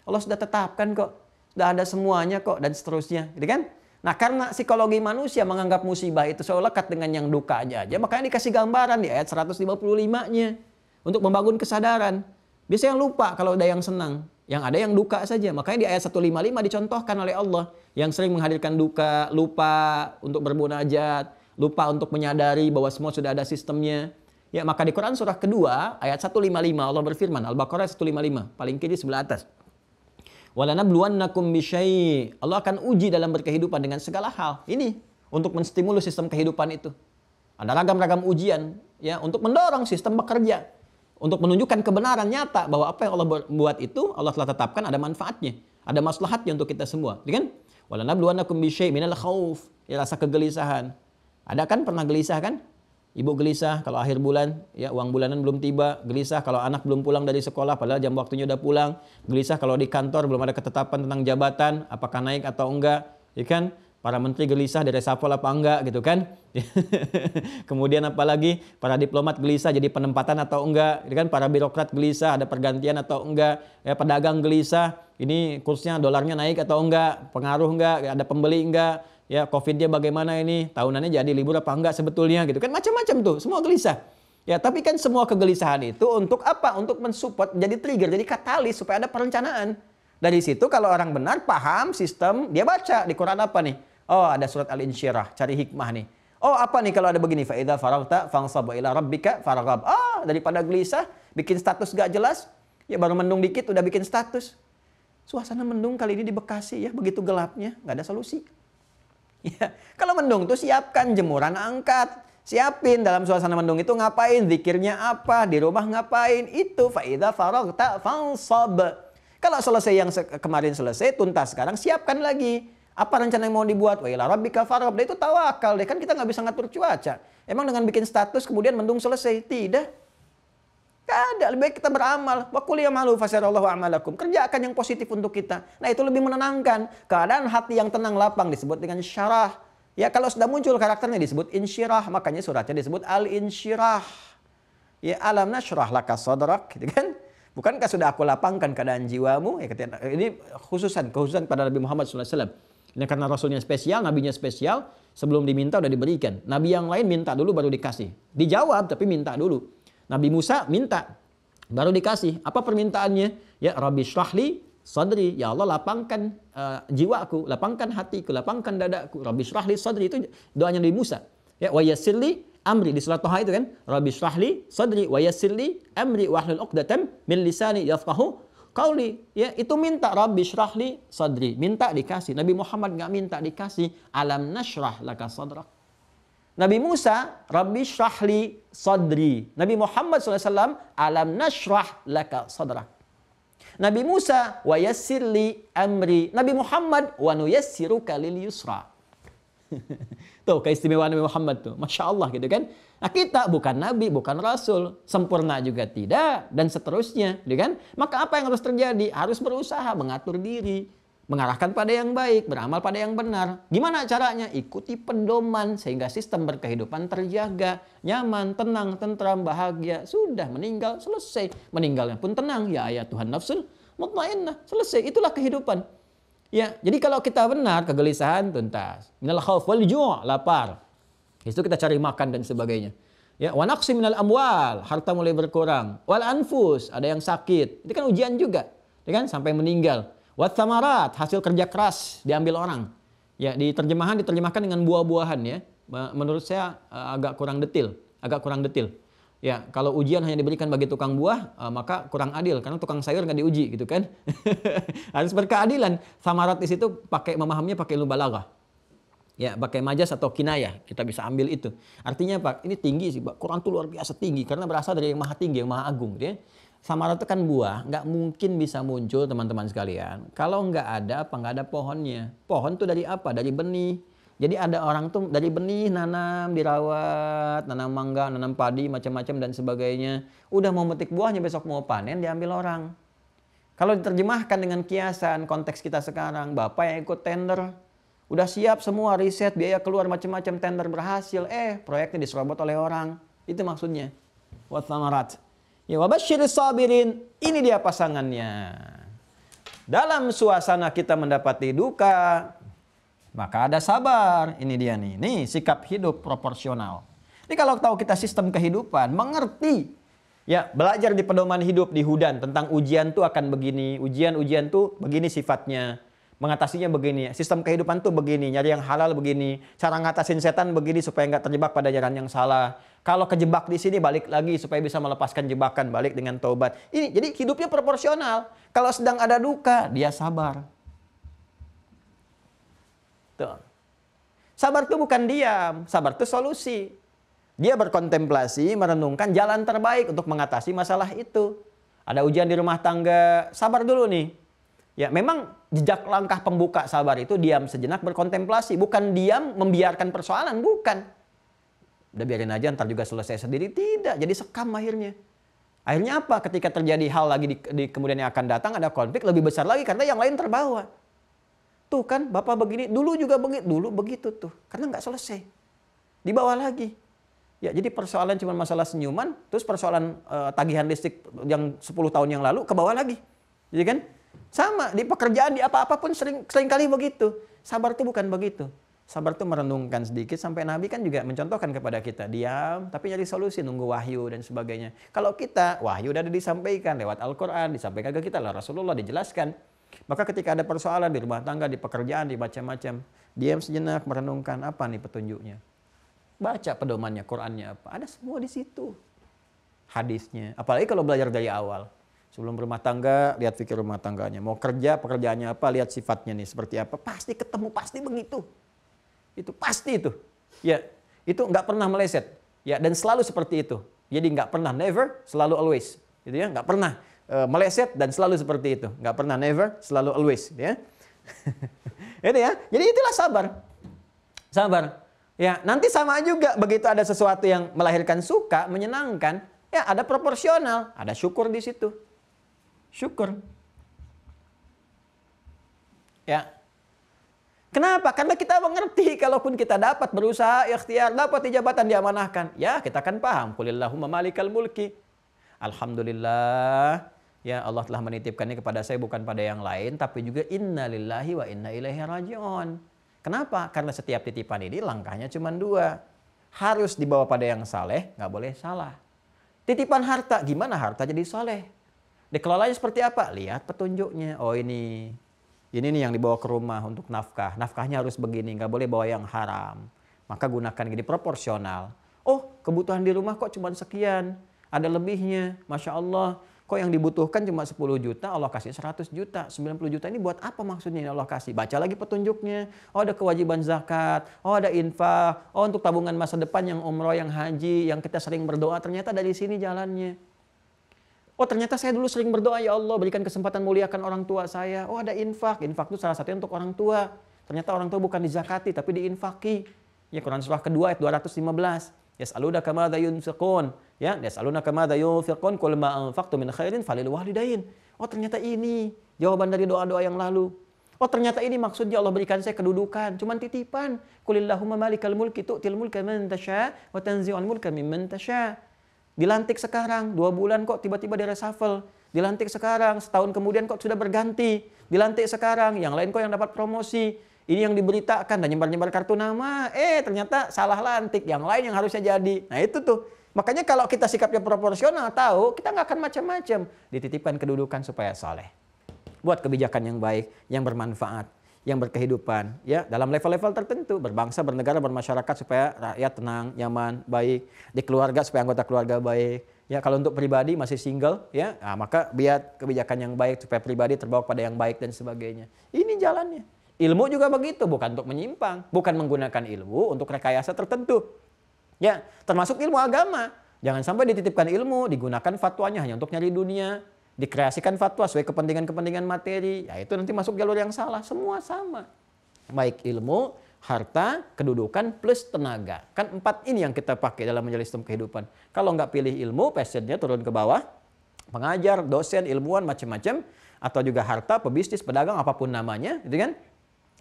Speaker 1: Allah sudah tetapkan kok. Sudah ada semuanya kok dan seterusnya. Gitu kan? Nah karena psikologi manusia menganggap musibah itu seolah lekat dengan yang duka aja, aja makanya dikasih gambaran di ayat 155-nya. Untuk membangun kesadaran. Biasanya lupa kalau ada yang senang. Yang ada yang duka saja. Makanya di ayat 155 dicontohkan oleh Allah. Yang sering menghadirkan duka, lupa untuk berbunajat, lupa untuk menyadari bahwa semua sudah ada sistemnya. Ya maka di Quran surah kedua ayat 155 Allah berfirman Al-Baqarah 155 paling kiri sebelah atas. Walanabluwannakum bisyai. Allah akan uji dalam berkehidupan dengan segala hal. Ini untuk menstimulus sistem kehidupan itu. Ada ragam-ragam ujian ya untuk mendorong sistem bekerja. Untuk menunjukkan kebenaran nyata bahwa apa yang Allah buat itu Allah telah tetapkan ada manfaatnya, ada maslahatnya untuk kita semua, iya kan? Walanabluwannakum bisyai minal khauf, ya, rasa kegelisahan. Ada kan pernah gelisah kan? Ibu gelisah kalau akhir bulan, ya uang bulanan belum tiba, gelisah kalau anak belum pulang dari sekolah padahal jam waktunya udah pulang, gelisah kalau di kantor belum ada ketetapan tentang jabatan, apakah naik atau enggak, ya kan? Para menteri gelisah dari reshuffle apa enggak gitu kan? *laughs* Kemudian apalagi para diplomat gelisah jadi penempatan atau enggak, ya kan? Para birokrat gelisah ada pergantian atau enggak, ya pedagang gelisah ini kursnya dolarnya naik atau enggak, pengaruh enggak, ada pembeli enggak, ya COVID-nya bagaimana ini, tahunannya jadi libur apa enggak sebetulnya gitu kan macam-macam tuh, semua gelisah. Ya, tapi kan semua kegelisahan itu untuk apa? Untuk mensupport, jadi trigger, jadi katalis supaya ada perencanaan. Dari situ kalau orang benar paham sistem, dia baca di Quran apa nih? Oh, ada surat Al-Insyirah, cari hikmah nih. Oh, apa nih kalau ada begini? Fa'idha faragta fangsab ila rabbika faragab. Ah, daripada gelisah, bikin status gak jelas, ya baru mendung dikit udah bikin status. Suasana mendung kali ini di Bekasi ya, begitu gelapnya, nggak ada solusi. Ya, kalau mendung tuh siapkan jemuran angkat. Siapin dalam suasana mendung itu ngapain, zikirnya apa, di rumah ngapain. Itu faida faragta fansob. Kalau selesai yang se kemarin selesai, tuntas sekarang siapkan lagi. Apa rencana yang mau dibuat? Wailah ila rabbika farab. itu tawakal deh, kan kita nggak bisa ngatur cuaca. Emang dengan bikin status kemudian mendung selesai? Tidak. Gak ada, lebih baik kita beramal. Wa kuliah ya malu fasyarallahu amalakum. Kerjakan yang positif untuk kita. Nah itu lebih menenangkan. Keadaan hati yang tenang lapang disebut dengan syarah. Ya kalau sudah muncul karakternya disebut insyirah. Makanya suratnya disebut al-insyirah. Ya alam nasyrah laka sadrak. Gitu kan? Bukankah sudah aku lapangkan keadaan jiwamu? Ya, ini khususan, khususan pada Nabi Muhammad SAW. Ini karena Rasulnya spesial, Nabinya spesial. Sebelum diminta udah diberikan. Nabi yang lain minta dulu baru dikasih. Dijawab tapi minta dulu. Nabi Musa minta, baru dikasih. Apa permintaannya? Ya Rabbi syrahli sadri, ya Allah lapangkan uh, jiwaku, lapangkan hatiku, lapangkan dadaku. Rabbi syrahli sadri itu doanya Nabi Musa. Ya wa yassirli amri di surat Toha itu kan, Rabbi syrahli sadri wa yassirli amri wahlul 'uqdatam min lisani yafqahu qauli. Ya, itu minta Rabbi syrahli sadri, minta dikasih. Nabi Muhammad nggak minta dikasih, alam nashrah laka sadrak Nabi Musa, Rabbi syrahli sadri. Nabi Muhammad SAW, alam nashrah laka sadra Nabi Musa, wa yassirli amri. Nabi Muhammad, wa nuyassiruka lil yusra. *laughs* tuh keistimewaan Nabi Muhammad tuh. Masya Allah gitu kan. Nah kita bukan Nabi, bukan Rasul. Sempurna juga tidak. Dan seterusnya. Gitu kan. Maka apa yang harus terjadi? Harus berusaha mengatur diri mengarahkan pada yang baik, beramal pada yang benar. Gimana caranya? Ikuti pedoman sehingga sistem berkehidupan terjaga, nyaman, tenang, tentram, bahagia. Sudah meninggal, selesai. Meninggalnya pun tenang. Ya ayat Tuhan nafsul mutmainnah. Selesai. Itulah kehidupan. Ya, jadi kalau kita benar kegelisahan tuntas. Minal khauf wal ju' lapar. Itu kita cari makan dan sebagainya. Ya, wa minal amwal, harta mulai berkurang. Wal anfus, ada yang sakit. Itu kan ujian juga. Ya kan sampai meninggal. Wat samarat, hasil kerja keras diambil orang. Ya, di terjemahan diterjemahkan dengan buah-buahan ya. Menurut saya eh, agak kurang detil, agak kurang detil. Ya, kalau ujian hanya diberikan bagi tukang buah, eh, maka kurang adil karena tukang sayur nggak diuji gitu kan. *laughs* Harus berkeadilan. Samarat di situ pakai memahaminya pakai lumba-laga. Ya, pakai majas atau kinayah, kita bisa ambil itu. Artinya Pak, ini tinggi sih, Pak. Quran itu luar biasa tinggi karena berasal dari yang Maha Tinggi, yang Maha Agung, gitu ya. Samara itu kan buah, nggak mungkin bisa muncul teman-teman sekalian. Kalau nggak ada apa nggak ada pohonnya. Pohon tuh dari apa? Dari benih. Jadi ada orang tuh dari benih nanam, dirawat, nanam mangga, nanam padi, macam-macam dan sebagainya. Udah mau metik buahnya besok mau panen diambil orang. Kalau diterjemahkan dengan kiasan konteks kita sekarang, bapak yang ikut tender, udah siap semua riset, biaya keluar macam-macam tender berhasil, eh proyeknya diserobot oleh orang. Itu maksudnya. wassalamualaikum. samarat. Ya wabashir sabirin. Ini dia pasangannya. Dalam suasana kita mendapati duka, maka ada sabar. Ini dia nih. ini sikap hidup proporsional. Ini kalau tahu kita sistem kehidupan, mengerti Ya, belajar di pedoman hidup di Hudan tentang ujian tuh akan begini, ujian-ujian tuh begini sifatnya mengatasinya begini, sistem kehidupan tuh begini, nyari yang halal begini, cara ngatasin setan begini supaya nggak terjebak pada jalan yang salah. Kalau kejebak di sini balik lagi supaya bisa melepaskan jebakan, balik dengan taubat. Ini jadi hidupnya proporsional. Kalau sedang ada duka, dia sabar. Tuh. Sabar itu bukan diam, sabar itu solusi. Dia berkontemplasi, merenungkan jalan terbaik untuk mengatasi masalah itu. Ada ujian di rumah tangga, sabar dulu nih Ya, memang jejak langkah pembuka sabar itu diam sejenak berkontemplasi, bukan diam membiarkan persoalan, bukan. Udah biarin aja ntar juga selesai sendiri, tidak. Jadi sekam akhirnya. Akhirnya apa? Ketika terjadi hal lagi di, di kemudian yang akan datang ada konflik lebih besar lagi karena yang lain terbawa. Tuh kan, bapak begini, dulu juga begitu, dulu begitu tuh, karena nggak selesai. Dibawa lagi. Ya, jadi persoalan cuma masalah senyuman, terus persoalan uh, tagihan listrik yang 10 tahun yang lalu ke bawah lagi. Jadi iya kan, sama di pekerjaan di apa-apa pun sering seringkali begitu. Sabar itu bukan begitu. Sabar itu merenungkan sedikit sampai Nabi kan juga mencontohkan kepada kita. Diam tapi nyari solusi, nunggu wahyu dan sebagainya. Kalau kita, wahyu udah disampaikan lewat Al-Quran, disampaikan ke kita lah Rasulullah dijelaskan. Maka ketika ada persoalan di rumah tangga, di pekerjaan, di macam-macam, diam sejenak merenungkan apa nih petunjuknya. Baca pedomannya, Qurannya apa. Ada semua di situ. Hadisnya. Apalagi kalau belajar dari awal. Sebelum rumah tangga, lihat pikir rumah tangganya. Mau kerja, pekerjaannya apa, lihat sifatnya nih seperti apa. Pasti ketemu, pasti begitu. Itu pasti itu. Ya, itu nggak pernah meleset. Ya, dan selalu seperti itu. Jadi nggak pernah, never, selalu always. Gitu ya, nggak pernah e, meleset dan selalu seperti itu. Nggak pernah, never, selalu always. Gitu ya. *laughs* itu ya. Jadi itulah sabar. Sabar. Ya, nanti sama juga begitu ada sesuatu yang melahirkan suka, menyenangkan, ya ada proporsional, ada syukur di situ. Syukur. Ya. Kenapa? Karena kita mengerti kalaupun kita dapat berusaha ikhtiar, dapat di jabatan diamanahkan. Ya, kita akan paham. Qulillahumma malikal mulki. Alhamdulillah. Ya Allah telah menitipkannya kepada saya bukan pada yang lain tapi juga Inna Lillahi wa inna ilaihi rajiun. Kenapa? Karena setiap titipan ini langkahnya cuma dua. Harus dibawa pada yang saleh, nggak boleh salah. Titipan harta, gimana harta jadi saleh? Dikelolanya seperti apa? Lihat petunjuknya. Oh ini, ini nih yang dibawa ke rumah untuk nafkah. Nafkahnya harus begini, nggak boleh bawa yang haram. Maka gunakan gini proporsional. Oh kebutuhan di rumah kok cuma sekian, ada lebihnya. Masya Allah, kok yang dibutuhkan cuma 10 juta, Allah kasih 100 juta. 90 juta ini buat apa maksudnya ini Allah kasih? Baca lagi petunjuknya. Oh ada kewajiban zakat, oh ada infak, oh untuk tabungan masa depan yang umroh, yang haji, yang kita sering berdoa, ternyata dari sini jalannya. Oh ternyata saya dulu sering berdoa ya Allah berikan kesempatan muliakan orang tua saya. Oh ada infak, infak itu salah satunya untuk orang tua. Ternyata orang tua bukan dizakati tapi diinfaki. Ya Quran surah kedua ayat 215. Ya Yas'aluna kama dayun sekun Ya, saluna kama dha yunfiqun qul ma anfaqtu min khairin falil walidain. Oh ternyata ini jawaban dari doa-doa yang lalu. Oh ternyata ini maksudnya Allah berikan saya kedudukan, cuman titipan. Kulillahumma malikal mulki tu'til mulka man wa tanzi'ul Dilantik sekarang, dua bulan kok tiba-tiba di reshuffle. Dilantik sekarang, setahun kemudian kok sudah berganti. Dilantik sekarang, yang lain kok yang dapat promosi. Ini yang diberitakan dan nyebar-nyebar kartu nama. Eh ternyata salah lantik, yang lain yang harusnya jadi. Nah itu tuh. Makanya kalau kita sikapnya proporsional, tahu kita nggak akan macam-macam. Dititipkan kedudukan supaya saleh. Buat kebijakan yang baik, yang bermanfaat yang berkehidupan ya dalam level-level tertentu berbangsa bernegara bermasyarakat supaya rakyat tenang nyaman baik di keluarga supaya anggota keluarga baik ya kalau untuk pribadi masih single ya nah, maka biar kebijakan yang baik supaya pribadi terbawa pada yang baik dan sebagainya ini jalannya ilmu juga begitu bukan untuk menyimpang bukan menggunakan ilmu untuk rekayasa tertentu ya termasuk ilmu agama jangan sampai dititipkan ilmu digunakan fatwanya hanya untuk nyari dunia dikreasikan fatwa sesuai kepentingan-kepentingan materi, ya itu nanti masuk jalur yang salah. Semua sama. Baik ilmu, harta, kedudukan, plus tenaga. Kan empat ini yang kita pakai dalam menjalani sistem kehidupan. Kalau nggak pilih ilmu, pesennya turun ke bawah. Pengajar, dosen, ilmuwan, macam-macam. Atau juga harta, pebisnis, pedagang, apapun namanya. Gitu kan?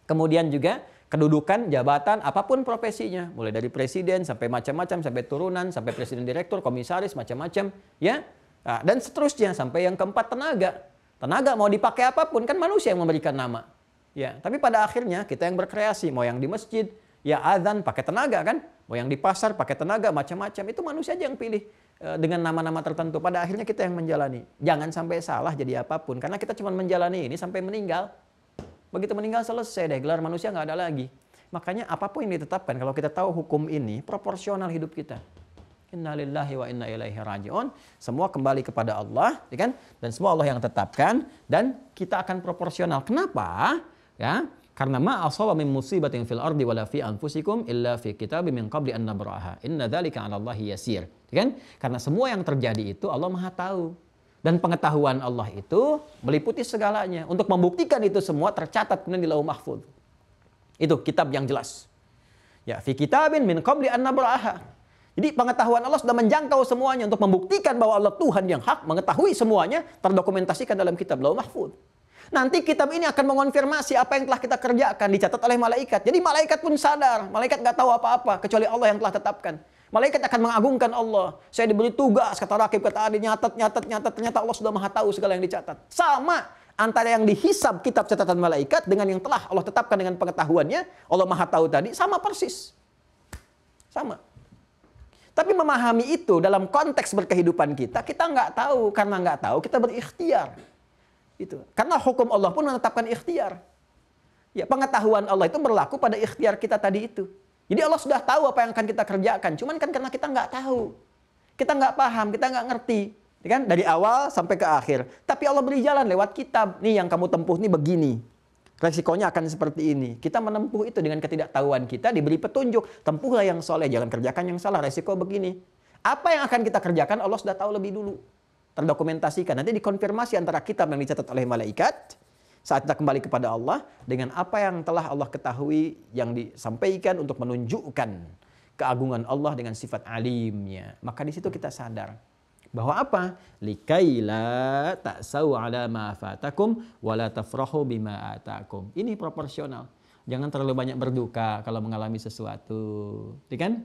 Speaker 1: Kemudian juga kedudukan, jabatan, apapun profesinya, mulai dari presiden sampai macam-macam, sampai turunan, sampai presiden direktur, komisaris, macam-macam, ya. Nah, dan seterusnya sampai yang keempat tenaga. Tenaga mau dipakai apapun kan manusia yang memberikan nama. Ya, tapi pada akhirnya kita yang berkreasi, mau yang di masjid, ya azan pakai tenaga kan, mau yang di pasar pakai tenaga macam-macam itu manusia aja yang pilih eh, dengan nama-nama tertentu. Pada akhirnya kita yang menjalani. Jangan sampai salah jadi apapun karena kita cuma menjalani ini sampai meninggal. Begitu meninggal selesai deh gelar manusia nggak ada lagi. Makanya apapun yang ditetapkan kalau kita tahu hukum ini proporsional hidup kita. Innalillahi wa inna ilaihi rajiun. Semua kembali kepada Allah, ya kan? Dan semua Allah yang tetapkan dan kita akan proporsional. Kenapa? Ya, karena ma asaba min musibatin fil ardi wala fi anfusikum illa fi kitabim min qabli an nabraha. Inna dzalika 'ala Allah yasir. Ya kan? Karena semua yang terjadi itu Allah Maha tahu. Dan pengetahuan Allah itu meliputi segalanya. Untuk membuktikan itu semua tercatat kemudian di lauh mahfud. Itu kitab yang jelas. Ya, fi kitabin min qabli an nabraha. Jadi pengetahuan Allah sudah menjangkau semuanya untuk membuktikan bahwa Allah Tuhan yang hak, mengetahui semuanya, terdokumentasikan dalam kitab Lauh Mahfud. Nanti kitab ini akan mengonfirmasi apa yang telah kita kerjakan, dicatat oleh malaikat. Jadi malaikat pun sadar, malaikat nggak tahu apa-apa, kecuali Allah yang telah tetapkan. Malaikat akan mengagungkan Allah. Saya diberi tugas, kata Rakib, kata Adi, nyatat, nyatat, nyatat. Ternyata Allah sudah maha tahu segala yang dicatat. Sama antara yang dihisab kitab catatan malaikat dengan yang telah Allah tetapkan dengan pengetahuannya. Allah maha tahu tadi, sama persis. Sama. Tapi memahami itu dalam konteks berkehidupan kita, kita nggak tahu. Karena nggak tahu, kita berikhtiar. Itu. Karena hukum Allah pun menetapkan ikhtiar. Ya, pengetahuan Allah itu berlaku pada ikhtiar kita tadi itu. Jadi Allah sudah tahu apa yang akan kita kerjakan. Cuman kan karena kita nggak tahu. Kita nggak paham, kita nggak ngerti. Ya kan? Dari awal sampai ke akhir. Tapi Allah beri jalan lewat kitab. Nih yang kamu tempuh nih begini. Resikonya akan seperti ini. Kita menempuh itu dengan ketidaktahuan kita diberi petunjuk. Tempuhlah yang soleh, jangan kerjakan yang salah. Resiko begini. Apa yang akan kita kerjakan Allah sudah tahu lebih dulu. Terdokumentasikan. Nanti dikonfirmasi antara kitab yang dicatat oleh malaikat saat kita kembali kepada Allah dengan apa yang telah Allah ketahui yang disampaikan untuk menunjukkan keagungan Allah dengan sifat alimnya. Maka di situ kita sadar bahwa apa? Likaila sawu ala maafatakum fatakum tafrahu bima atakum. Ini proporsional. Jangan terlalu banyak berduka kalau mengalami sesuatu. Ya kan?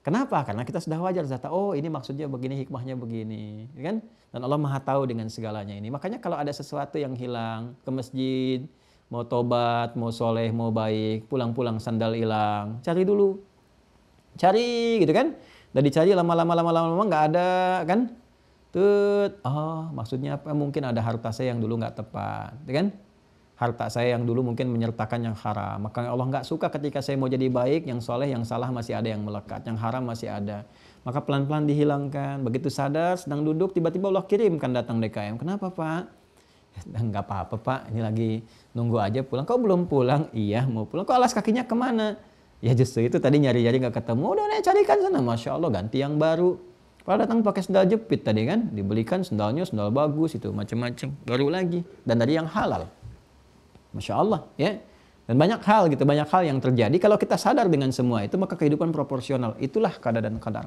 Speaker 1: Kenapa? Karena kita sudah wajar zata. Oh, ini maksudnya begini, hikmahnya begini, iya kan? Dan Allah Maha tahu dengan segalanya ini. Makanya kalau ada sesuatu yang hilang ke masjid, mau tobat, mau soleh, mau baik, pulang-pulang sandal hilang, cari dulu. Cari gitu kan? Dan dicari lama-lama lama-lama nggak ada kan? Tut, oh maksudnya apa? Mungkin ada harta saya yang dulu nggak tepat, ya kan? Harta saya yang dulu mungkin menyertakan yang haram. Maka Allah nggak suka ketika saya mau jadi baik, yang soleh, yang salah masih ada yang melekat, yang haram masih ada. Maka pelan-pelan dihilangkan. Begitu sadar, sedang duduk, tiba-tiba Allah kirimkan datang DKM. Kenapa Pak? *laughs* Nggak apa-apa Pak, ini lagi nunggu aja pulang. Kok belum pulang? Iya mau pulang. Kok alas kakinya kemana? Ya justru itu tadi nyari-nyari nggak ketemu. Udah nih carikan sana. Masya Allah ganti yang baru Padahal datang pakai sendal jepit tadi kan, dibelikan sendalnya sendal bagus itu macam-macam, baru lagi dan dari yang halal. Masya Allah ya. Dan banyak hal gitu, banyak hal yang terjadi kalau kita sadar dengan semua itu maka kehidupan proporsional itulah kadar dan kadar.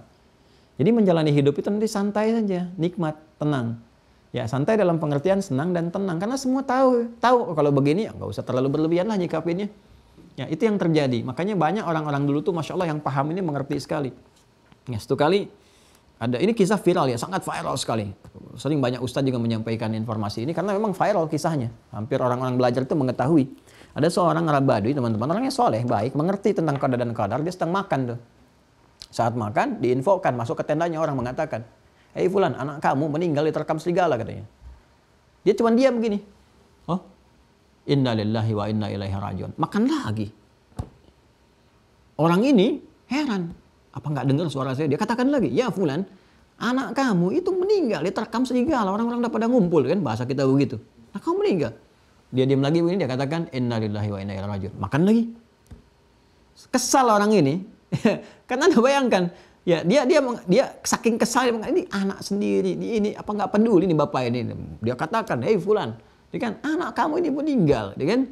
Speaker 1: Jadi menjalani hidup itu nanti santai saja, nikmat, tenang. Ya santai dalam pengertian senang dan tenang karena semua tahu tahu kalau begini ya nggak usah terlalu berlebihan lah nyikapinnya. Ya itu yang terjadi. Makanya banyak orang-orang dulu tuh masya Allah yang paham ini mengerti sekali. Ya satu kali ada ini kisah viral ya, sangat viral sekali. Sering banyak ustadz juga menyampaikan informasi ini karena memang viral kisahnya. Hampir orang-orang belajar itu mengetahui. Ada seorang Arab Badui, teman-teman, orangnya soleh, baik, mengerti tentang kadar dan kadar, dia sedang makan tuh. Saat makan, diinfokan, masuk ke tendanya orang mengatakan, hey Fulan, anak kamu meninggal diterkam serigala katanya. Dia cuma diam begini. Oh, inna lillahi wa inna ilaihi rajiun. Makan lagi. Orang ini heran. Apa nggak dengar suara saya? Dia katakan lagi, ya Fulan, anak kamu itu meninggal. Dia terekam serigala, orang-orang udah pada ngumpul kan, bahasa kita begitu. Nah kamu meninggal. Dia diam lagi begini, dia katakan, Innalillahi wa inna ilaihi rajiun. Makan lagi. Kesal orang ini. *laughs* Karena Anda bayangkan, ya dia dia dia saking kesal dia ini anak sendiri ini, ini apa nggak peduli nih bapak ini dia katakan hey fulan dia kan anak kamu ini meninggal dia kan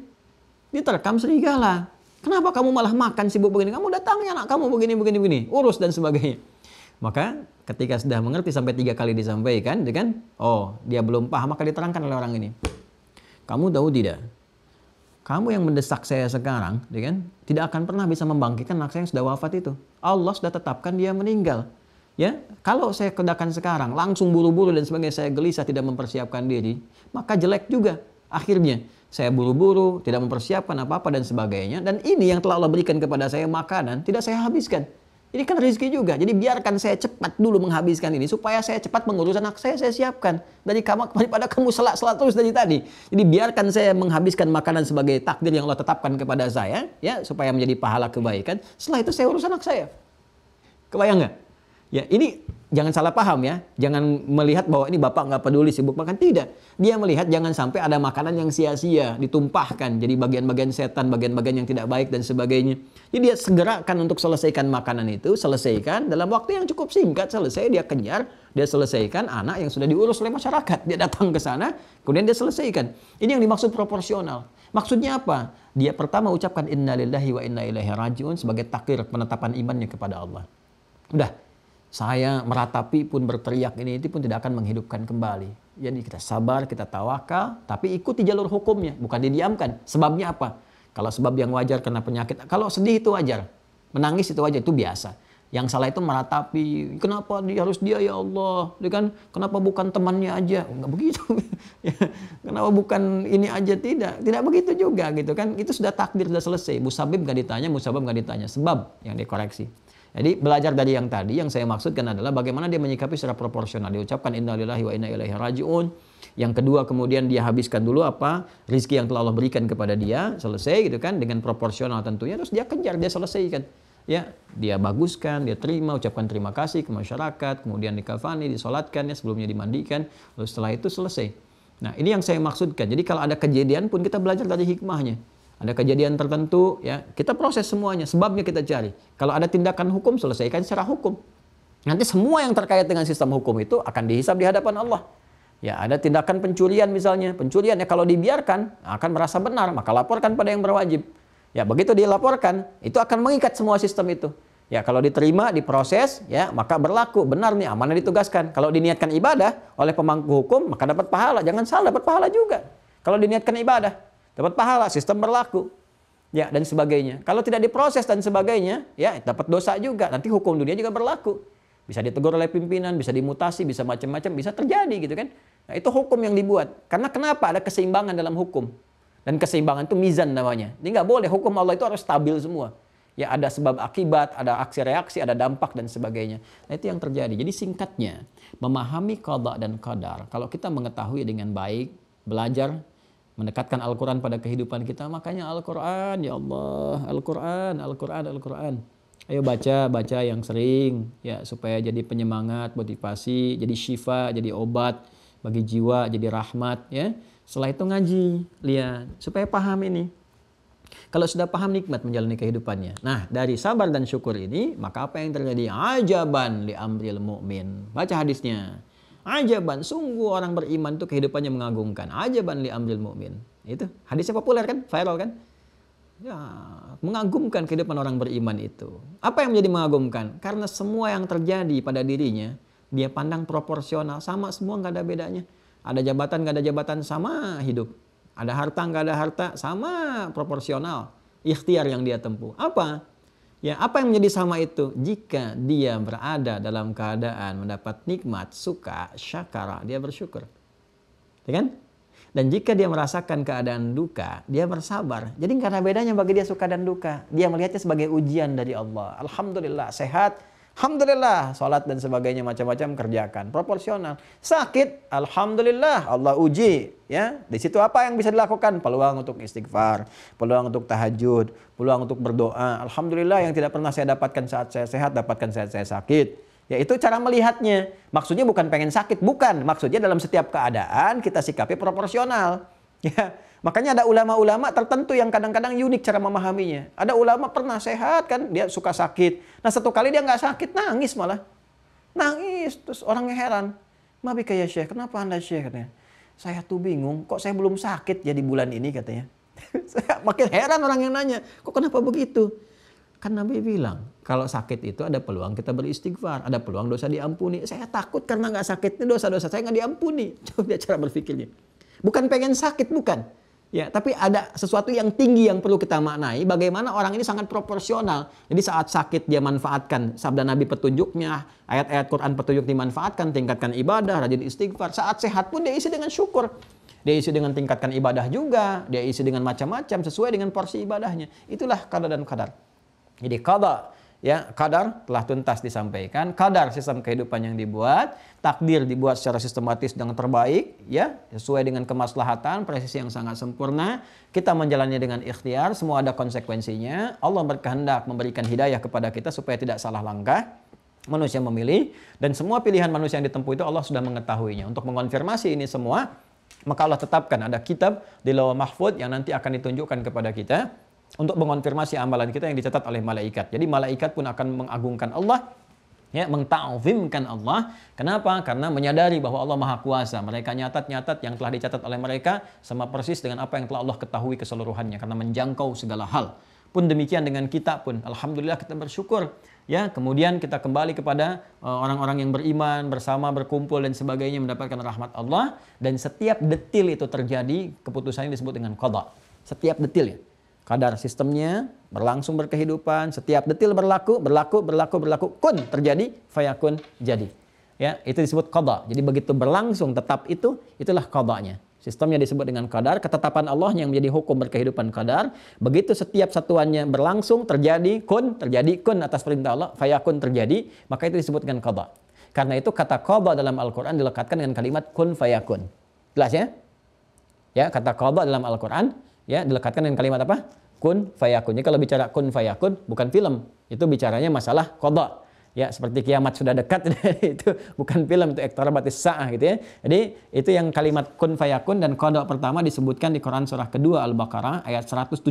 Speaker 1: dia terekam serigala Kenapa kamu malah makan sibuk begini? Kamu datangnya anak kamu begini, begini, begini. Urus dan sebagainya. Maka ketika sudah mengerti sampai tiga kali disampaikan, dengan oh dia belum paham maka diterangkan oleh orang ini. Kamu tahu tidak? Kamu yang mendesak saya sekarang, dengan tidak akan pernah bisa membangkitkan anak saya yang sudah wafat itu. Allah sudah tetapkan dia meninggal. Ya, kalau saya kedakan sekarang, langsung buru-buru dan sebagainya saya gelisah tidak mempersiapkan diri, maka jelek juga akhirnya saya buru-buru, tidak mempersiapkan apa-apa dan sebagainya. Dan ini yang telah Allah berikan kepada saya makanan, tidak saya habiskan. Ini kan rezeki juga. Jadi biarkan saya cepat dulu menghabiskan ini supaya saya cepat mengurus anak saya, saya siapkan. Dari kamu *laughs* daripada kamu selak-selak terus dari tadi. Jadi biarkan saya menghabiskan makanan sebagai takdir yang Allah tetapkan kepada saya ya supaya menjadi pahala kebaikan. Setelah itu saya urus anak saya. Kebayang nggak? Ya, ini jangan salah paham ya. Jangan melihat bahwa ini bapak nggak peduli sibuk makan. Tidak. Dia melihat jangan sampai ada makanan yang sia-sia, ditumpahkan. Jadi bagian-bagian setan, bagian-bagian yang tidak baik dan sebagainya. Jadi dia segerakan untuk selesaikan makanan itu. Selesaikan dalam waktu yang cukup singkat. Selesai dia kenyar. Dia selesaikan anak yang sudah diurus oleh masyarakat. Dia datang ke sana. Kemudian dia selesaikan. Ini yang dimaksud proporsional. Maksudnya apa? Dia pertama ucapkan innalillahi wa inna ilaihi rajiun sebagai takdir penetapan imannya kepada Allah. Udah, saya meratapi pun berteriak ini itu pun tidak akan menghidupkan kembali. Jadi kita sabar, kita tawakal, tapi ikuti jalur hukumnya, bukan didiamkan. Sebabnya apa? Kalau sebab yang wajar karena penyakit, kalau sedih itu wajar, menangis itu wajar, itu biasa. Yang salah itu meratapi, kenapa dia harus dia ya Allah, dia kan kenapa bukan temannya aja, Enggak oh, begitu. *laughs* Ya, kenapa bukan ini aja tidak, tidak begitu juga gitu kan, itu sudah takdir sudah selesai. Musabib gak ditanya, musabab gak ditanya, sebab yang dikoreksi. Jadi belajar dari yang tadi yang saya maksudkan adalah bagaimana dia menyikapi secara proporsional. Diucapkan innalillahi wa inna ilaihi rajiun. Yang kedua kemudian dia habiskan dulu apa rizki yang telah Allah berikan kepada dia selesai gitu kan dengan proporsional tentunya terus dia kejar dia selesaikan ya dia baguskan dia terima ucapkan terima kasih ke masyarakat kemudian dikafani disolatkan ya sebelumnya dimandikan lalu setelah itu selesai nah ini yang saya maksudkan jadi kalau ada kejadian pun kita belajar dari hikmahnya ada kejadian tertentu ya kita proses semuanya sebabnya kita cari kalau ada tindakan hukum selesaikan secara hukum nanti semua yang terkait dengan sistem hukum itu akan dihisap di hadapan Allah ya ada tindakan pencurian misalnya pencurian ya kalau dibiarkan akan merasa benar maka laporkan pada yang berwajib ya begitu dilaporkan itu akan mengikat semua sistem itu Ya kalau diterima, diproses, ya maka berlaku benar nih amanah ditugaskan. Kalau diniatkan ibadah oleh pemangku hukum maka dapat pahala. Jangan salah dapat pahala juga. Kalau diniatkan ibadah, dapat pahala, sistem berlaku. Ya, dan sebagainya. Kalau tidak diproses dan sebagainya, ya dapat dosa juga. Nanti hukum dunia juga berlaku. Bisa ditegur oleh pimpinan, bisa dimutasi, bisa macam-macam, bisa terjadi gitu kan. Nah, itu hukum yang dibuat. Karena kenapa ada keseimbangan dalam hukum? Dan keseimbangan itu mizan namanya. Ini nggak boleh, hukum Allah itu harus stabil semua. Ya ada sebab akibat, ada aksi reaksi, ada dampak dan sebagainya. Nah itu yang terjadi. Jadi singkatnya, memahami qada dan qadar. Kalau kita mengetahui dengan baik, belajar mendekatkan Al-Quran pada kehidupan kita. Makanya Al-Quran, ya Allah, Al-Quran, Al-Quran, Al-Quran. Ayo baca, baca yang sering, ya supaya jadi penyemangat, motivasi, jadi syifa, jadi obat bagi jiwa, jadi rahmat, ya. Setelah itu ngaji, lihat, supaya paham ini. Kalau sudah paham nikmat menjalani kehidupannya. Nah, dari sabar dan syukur ini, maka apa yang terjadi? Ajaban li amril mu'min. Baca hadisnya. Ajaban, sungguh orang beriman itu kehidupannya mengagumkan. Ajaban li amril mu'min. Itu hadisnya populer kan, viral kan? Ya, mengagumkan kehidupan orang beriman itu. Apa yang menjadi mengagumkan? Karena semua yang terjadi pada dirinya, dia pandang proporsional, sama semua nggak ada bedanya. Ada jabatan nggak ada jabatan, sama hidup. Ada harta nggak ada harta, sama proporsional. Ikhtiar yang dia tempuh. Apa? Ya, apa yang menjadi sama itu? Jika dia berada dalam keadaan mendapat nikmat, suka, syakara, dia bersyukur. Ya kan? Dan jika dia merasakan keadaan duka, dia bersabar. Jadi karena bedanya bagi dia suka dan duka. Dia melihatnya sebagai ujian dari Allah. Alhamdulillah, sehat, Alhamdulillah, sholat dan sebagainya macam-macam kerjakan proporsional. Sakit, alhamdulillah Allah uji, ya. Di situ apa yang bisa dilakukan? Peluang untuk istighfar, peluang untuk tahajud, peluang untuk berdoa. Alhamdulillah yang tidak pernah saya dapatkan saat saya sehat, dapatkan saat saya sakit. Ya itu cara melihatnya. Maksudnya bukan pengen sakit, bukan. Maksudnya dalam setiap keadaan kita sikapi proporsional. *laughs* Ya, Makanya ada ulama-ulama tertentu yang kadang-kadang unik cara memahaminya. Ada ulama pernah sehat kan, dia suka sakit. Nah satu kali dia nggak sakit, nangis malah. Nangis, terus orangnya heran. Mabi kayak Syekh, kenapa anda Syekh? Katanya. Saya tuh bingung, kok saya belum sakit jadi bulan ini katanya. *laughs* saya makin heran orang yang nanya, kok kenapa begitu? Kan Nabi bilang, kalau sakit itu ada peluang kita beristighfar, ada peluang dosa diampuni. Saya takut karena nggak sakit, dosa-dosa saya nggak diampuni. *laughs* Coba cara berpikirnya. Bukan pengen sakit, bukan Ya, tapi ada sesuatu yang tinggi yang perlu kita maknai. Bagaimana orang ini sangat proporsional. Jadi saat sakit dia manfaatkan sabda Nabi petunjuknya, ayat-ayat Quran petunjuk dimanfaatkan, tingkatkan ibadah, rajin istighfar. Saat sehat pun dia isi dengan syukur. Dia isi dengan tingkatkan ibadah juga, dia isi dengan macam-macam sesuai dengan porsi ibadahnya. Itulah kadar dan kadar. Jadi kada ya kadar telah tuntas disampaikan kadar sistem kehidupan yang dibuat takdir dibuat secara sistematis dengan terbaik ya sesuai dengan kemaslahatan presisi yang sangat sempurna kita menjalannya dengan ikhtiar semua ada konsekuensinya Allah berkehendak memberikan hidayah kepada kita supaya tidak salah langkah manusia memilih dan semua pilihan manusia yang ditempuh itu Allah sudah mengetahuinya untuk mengonfirmasi ini semua maka Allah tetapkan ada kitab di lawa mahfud yang nanti akan ditunjukkan kepada kita untuk mengonfirmasi amalan kita yang dicatat oleh malaikat. Jadi malaikat pun akan mengagungkan Allah ya mengta'zimkan Allah. Kenapa? Karena menyadari bahwa Allah Maha Kuasa. Mereka nyatat-nyatat yang telah dicatat oleh mereka sama persis dengan apa yang telah Allah ketahui keseluruhannya karena menjangkau segala hal. Pun demikian dengan kita pun. Alhamdulillah kita bersyukur ya kemudian kita kembali kepada eh, orang-orang yang beriman bersama berkumpul dan sebagainya mendapatkan rahmat Allah dan setiap detil itu terjadi keputusannya disebut dengan qada. Setiap detil ya. Kadar sistemnya berlangsung berkehidupan, setiap detil berlaku, berlaku, berlaku, berlaku, kun terjadi, fayakun jadi. Ya, itu disebut qada. Jadi begitu berlangsung tetap itu, itulah qadanya. Sistemnya disebut dengan kadar, ketetapan Allah yang menjadi hukum berkehidupan kadar. Begitu setiap satuannya berlangsung, terjadi kun, terjadi kun atas perintah Allah, fayakun terjadi, maka itu disebut dengan qada. Karena itu kata qada dalam Al-Quran dilekatkan dengan kalimat kun fayakun. Jelas ya? Ya, kata qada dalam Al-Quran ya dilekatkan dengan kalimat apa? Kun fayakun. Jadi ya, kalau bicara kun fayakun bukan film, itu bicaranya masalah kodok ya seperti kiamat sudah dekat *laughs* itu bukan film itu batis sa'ah gitu ya jadi itu yang kalimat kun fayakun dan kodok pertama disebutkan di Quran surah kedua Al-Baqarah ayat 117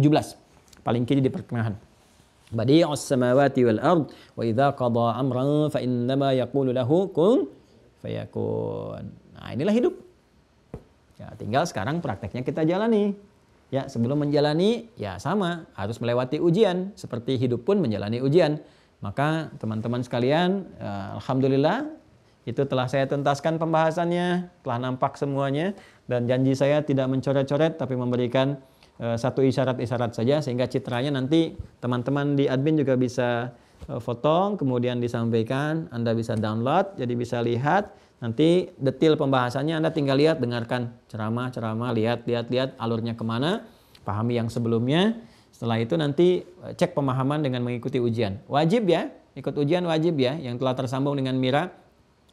Speaker 1: paling kiri di pertengahan badi'us samawati wal ard wa idza qada amran fa innama yaqulu lahu kun fayakun nah inilah hidup ya tinggal sekarang prakteknya kita jalani Ya, sebelum menjalani ya sama, harus melewati ujian seperti hidup pun menjalani ujian. Maka teman-teman sekalian, uh, alhamdulillah itu telah saya tuntaskan pembahasannya, telah nampak semuanya dan janji saya tidak mencoret-coret tapi memberikan uh, satu isyarat-isyarat saja sehingga citranya nanti teman-teman di admin juga bisa eh, potong kemudian disampaikan Anda bisa download jadi bisa lihat Nanti detail pembahasannya Anda tinggal lihat, dengarkan ceramah-ceramah, lihat, lihat, lihat alurnya kemana, pahami yang sebelumnya. Setelah itu nanti e, cek pemahaman dengan mengikuti ujian. Wajib ya, ikut ujian wajib ya, yang telah tersambung dengan Mira,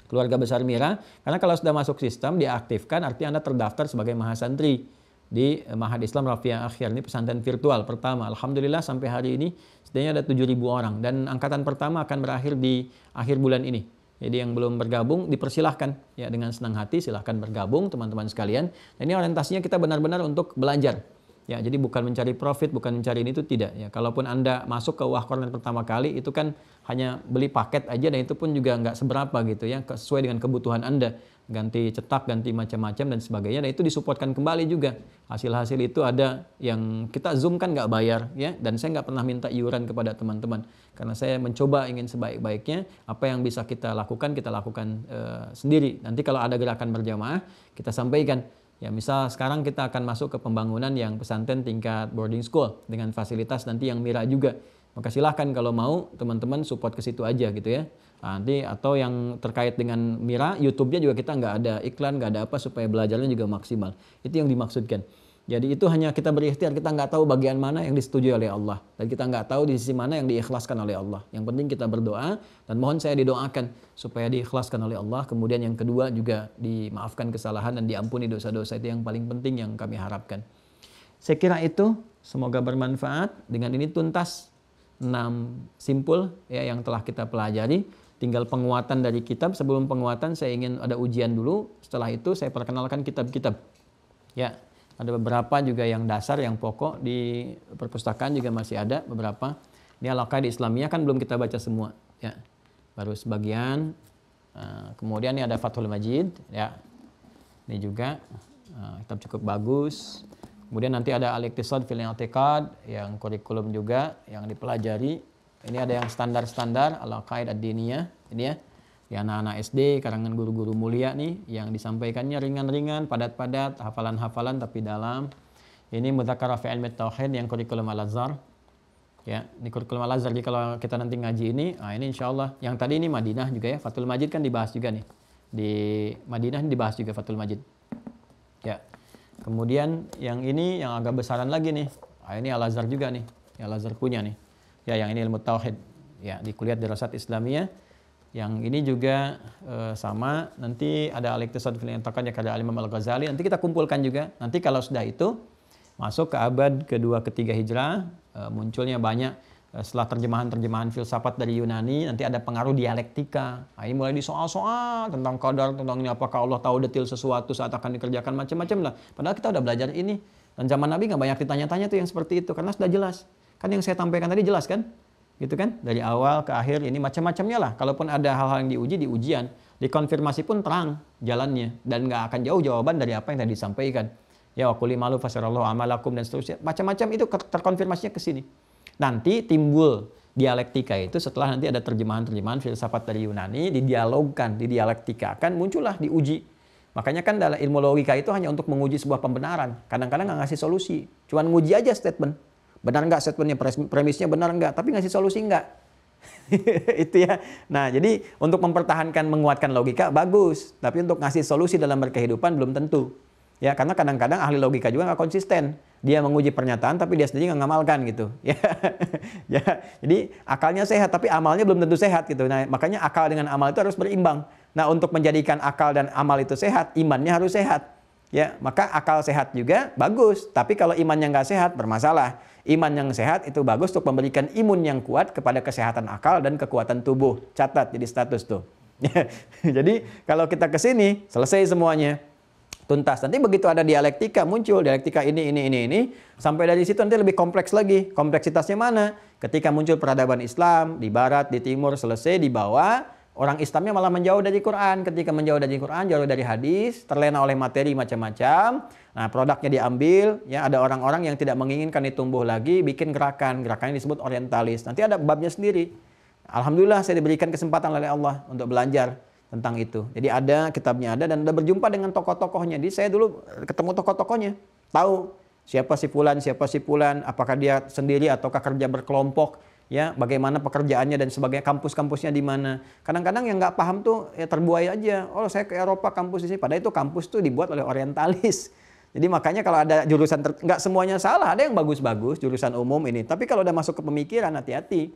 Speaker 1: keluarga besar Mira. Karena kalau sudah masuk sistem, diaktifkan, artinya Anda terdaftar sebagai mahasantri di e, Mahat Islam Rafia Akhir ini pesantren virtual pertama. Alhamdulillah sampai hari ini setidaknya ada 7.000 orang dan angkatan pertama akan berakhir di akhir bulan ini. Jadi yang belum bergabung dipersilahkan ya dengan senang hati silahkan bergabung teman-teman sekalian. Dan nah, ini orientasinya kita benar-benar untuk belajar. Ya, jadi bukan mencari profit, bukan mencari ini itu tidak ya. Kalaupun Anda masuk ke Wah Corner pertama kali itu kan hanya beli paket aja dan itu pun juga nggak seberapa gitu ya, sesuai dengan kebutuhan Anda. Ganti cetak, ganti macam-macam dan sebagainya dan nah, itu disupportkan kembali juga. Hasil-hasil itu ada yang kita Zoom kan nggak bayar ya dan saya nggak pernah minta iuran kepada teman-teman karena saya mencoba ingin sebaik-baiknya apa yang bisa kita lakukan kita lakukan uh, sendiri nanti kalau ada gerakan berjamaah kita sampaikan ya misal sekarang kita akan masuk ke pembangunan yang pesantren tingkat boarding school dengan fasilitas nanti yang mira juga maka silahkan kalau mau teman-teman support ke situ aja gitu ya nanti atau yang terkait dengan mira YouTube-nya juga kita nggak ada iklan nggak ada apa supaya belajarnya juga maksimal itu yang dimaksudkan jadi itu hanya kita berikhtiar, kita nggak tahu bagian mana yang disetujui oleh Allah. Dan kita nggak tahu di sisi mana yang diikhlaskan oleh Allah. Yang penting kita berdoa dan mohon saya didoakan supaya diikhlaskan oleh Allah. Kemudian yang kedua juga dimaafkan kesalahan dan diampuni dosa-dosa itu yang paling penting yang kami harapkan. Saya kira itu semoga bermanfaat. Dengan ini tuntas 6 simpul ya yang telah kita pelajari. Tinggal penguatan dari kitab. Sebelum penguatan saya ingin ada ujian dulu. Setelah itu saya perkenalkan kitab-kitab. Ya, ada beberapa juga yang dasar, yang pokok di perpustakaan juga masih ada beberapa. Ini al di Islamiyah kan belum kita baca semua, ya. Baru sebagian. Eh, kemudian ini ada Fathul Majid, ya. Ini juga eh, kitab cukup bagus. Kemudian nanti ada Al-Iqtisad fil I'tiqad yang kurikulum juga yang dipelajari. Ini ada yang standar-standar Al-Aqaid Ad-Diniyah ini ya ya anak-anak SD, karangan guru-guru mulia nih yang disampaikannya ringan-ringan, padat-padat, hafalan-hafalan tapi dalam. Ini mudzakkar fi Ilmi Tauhid yang kurikulum Al-Azhar. Ya, di kurikulum Al-Azhar jadi kalau kita nanti ngaji ini, ah ini insyaallah yang tadi ini Madinah juga ya, Fatul Majid kan dibahas juga nih. Di Madinah dibahas juga Fatul Majid. Ya. Kemudian yang ini yang agak besaran lagi nih. Ah ini Al-Azhar juga nih. Al-Azhar punya nih. Ya, yang ini ilmu tauhid. Ya, di kuliah Dirasat Islamiyah yang ini juga e, sama, nanti ada Al-Iqtisad fil yang ada Imam Al-Ghazali, nanti kita kumpulkan juga. Nanti kalau sudah itu masuk ke abad kedua ketiga Hijrah, e, munculnya banyak e, setelah terjemahan-terjemahan filsafat dari Yunani, nanti ada pengaruh dialektika. Nah, ini mulai di soal-soal tentang kadar, tentang ini apakah Allah tahu detil sesuatu saat akan dikerjakan macam-macam lah. Padahal kita udah belajar ini. Dan zaman Nabi nggak banyak ditanya-tanya tuh yang seperti itu karena sudah jelas. Kan yang saya tampilkan tadi jelas kan? gitu kan dari awal ke akhir ini macam-macamnya lah kalaupun ada hal-hal yang diuji di ujian dikonfirmasi pun terang jalannya dan nggak akan jauh jawaban dari apa yang tadi disampaikan ya wakuli malu fasyarallahu amalakum dan seterusnya macam-macam itu terkonfirmasinya ke sini nanti timbul dialektika itu setelah nanti ada terjemahan-terjemahan filsafat dari Yunani didialogkan kan muncullah diuji makanya kan dalam ilmu logika itu hanya untuk menguji sebuah pembenaran kadang-kadang nggak ngasih solusi cuman nguji aja statement Benar nggak statementnya, premisnya benar nggak, tapi ngasih solusi nggak? *laughs* itu ya. Nah, jadi untuk mempertahankan, menguatkan logika bagus, tapi untuk ngasih solusi dalam berkehidupan belum tentu. Ya, karena kadang-kadang ahli logika juga nggak konsisten. Dia menguji pernyataan tapi dia sendiri nggak ngamalkan gitu. *laughs* Ya. ya. Jadi akalnya sehat tapi amalnya belum tentu sehat gitu. Nah, makanya akal dengan amal itu harus berimbang. Nah, untuk menjadikan akal dan amal itu sehat, imannya harus sehat. Ya, maka akal sehat juga bagus, tapi kalau imannya nggak sehat bermasalah. Iman yang sehat itu bagus untuk memberikan imun yang kuat kepada kesehatan akal dan kekuatan tubuh. Catat jadi status tuh. *laughs* jadi kalau kita ke sini selesai semuanya tuntas. Nanti begitu ada dialektika muncul, dialektika ini, ini, ini, ini, sampai dari situ nanti lebih kompleks lagi. Kompleksitasnya mana? Ketika muncul peradaban Islam, di barat, di timur, selesai, di bawah, Orang Islamnya malah menjauh dari Quran. Ketika menjauh dari Quran, jauh dari hadis, terlena oleh materi macam-macam. Nah, produknya diambil. Ya, ada orang-orang yang tidak menginginkan ditumbuh lagi, bikin gerakan. gerakan Gerakannya disebut orientalis. Nanti ada babnya sendiri. Alhamdulillah saya diberikan kesempatan oleh Allah untuk belajar tentang itu. Jadi ada kitabnya ada dan udah berjumpa dengan tokoh-tokohnya. Jadi saya dulu ketemu tokoh-tokohnya, tahu siapa si fulan, siapa si fulan, apakah dia sendiri ataukah kerja berkelompok ya bagaimana pekerjaannya dan sebagainya kampus-kampusnya di mana kadang-kadang yang nggak paham tuh ya terbuai aja oh saya ke Eropa kampus di sini padahal itu kampus tuh dibuat oleh orientalis *laughs* jadi makanya kalau ada jurusan nggak semuanya salah ada yang bagus-bagus jurusan umum ini tapi kalau udah masuk ke pemikiran hati-hati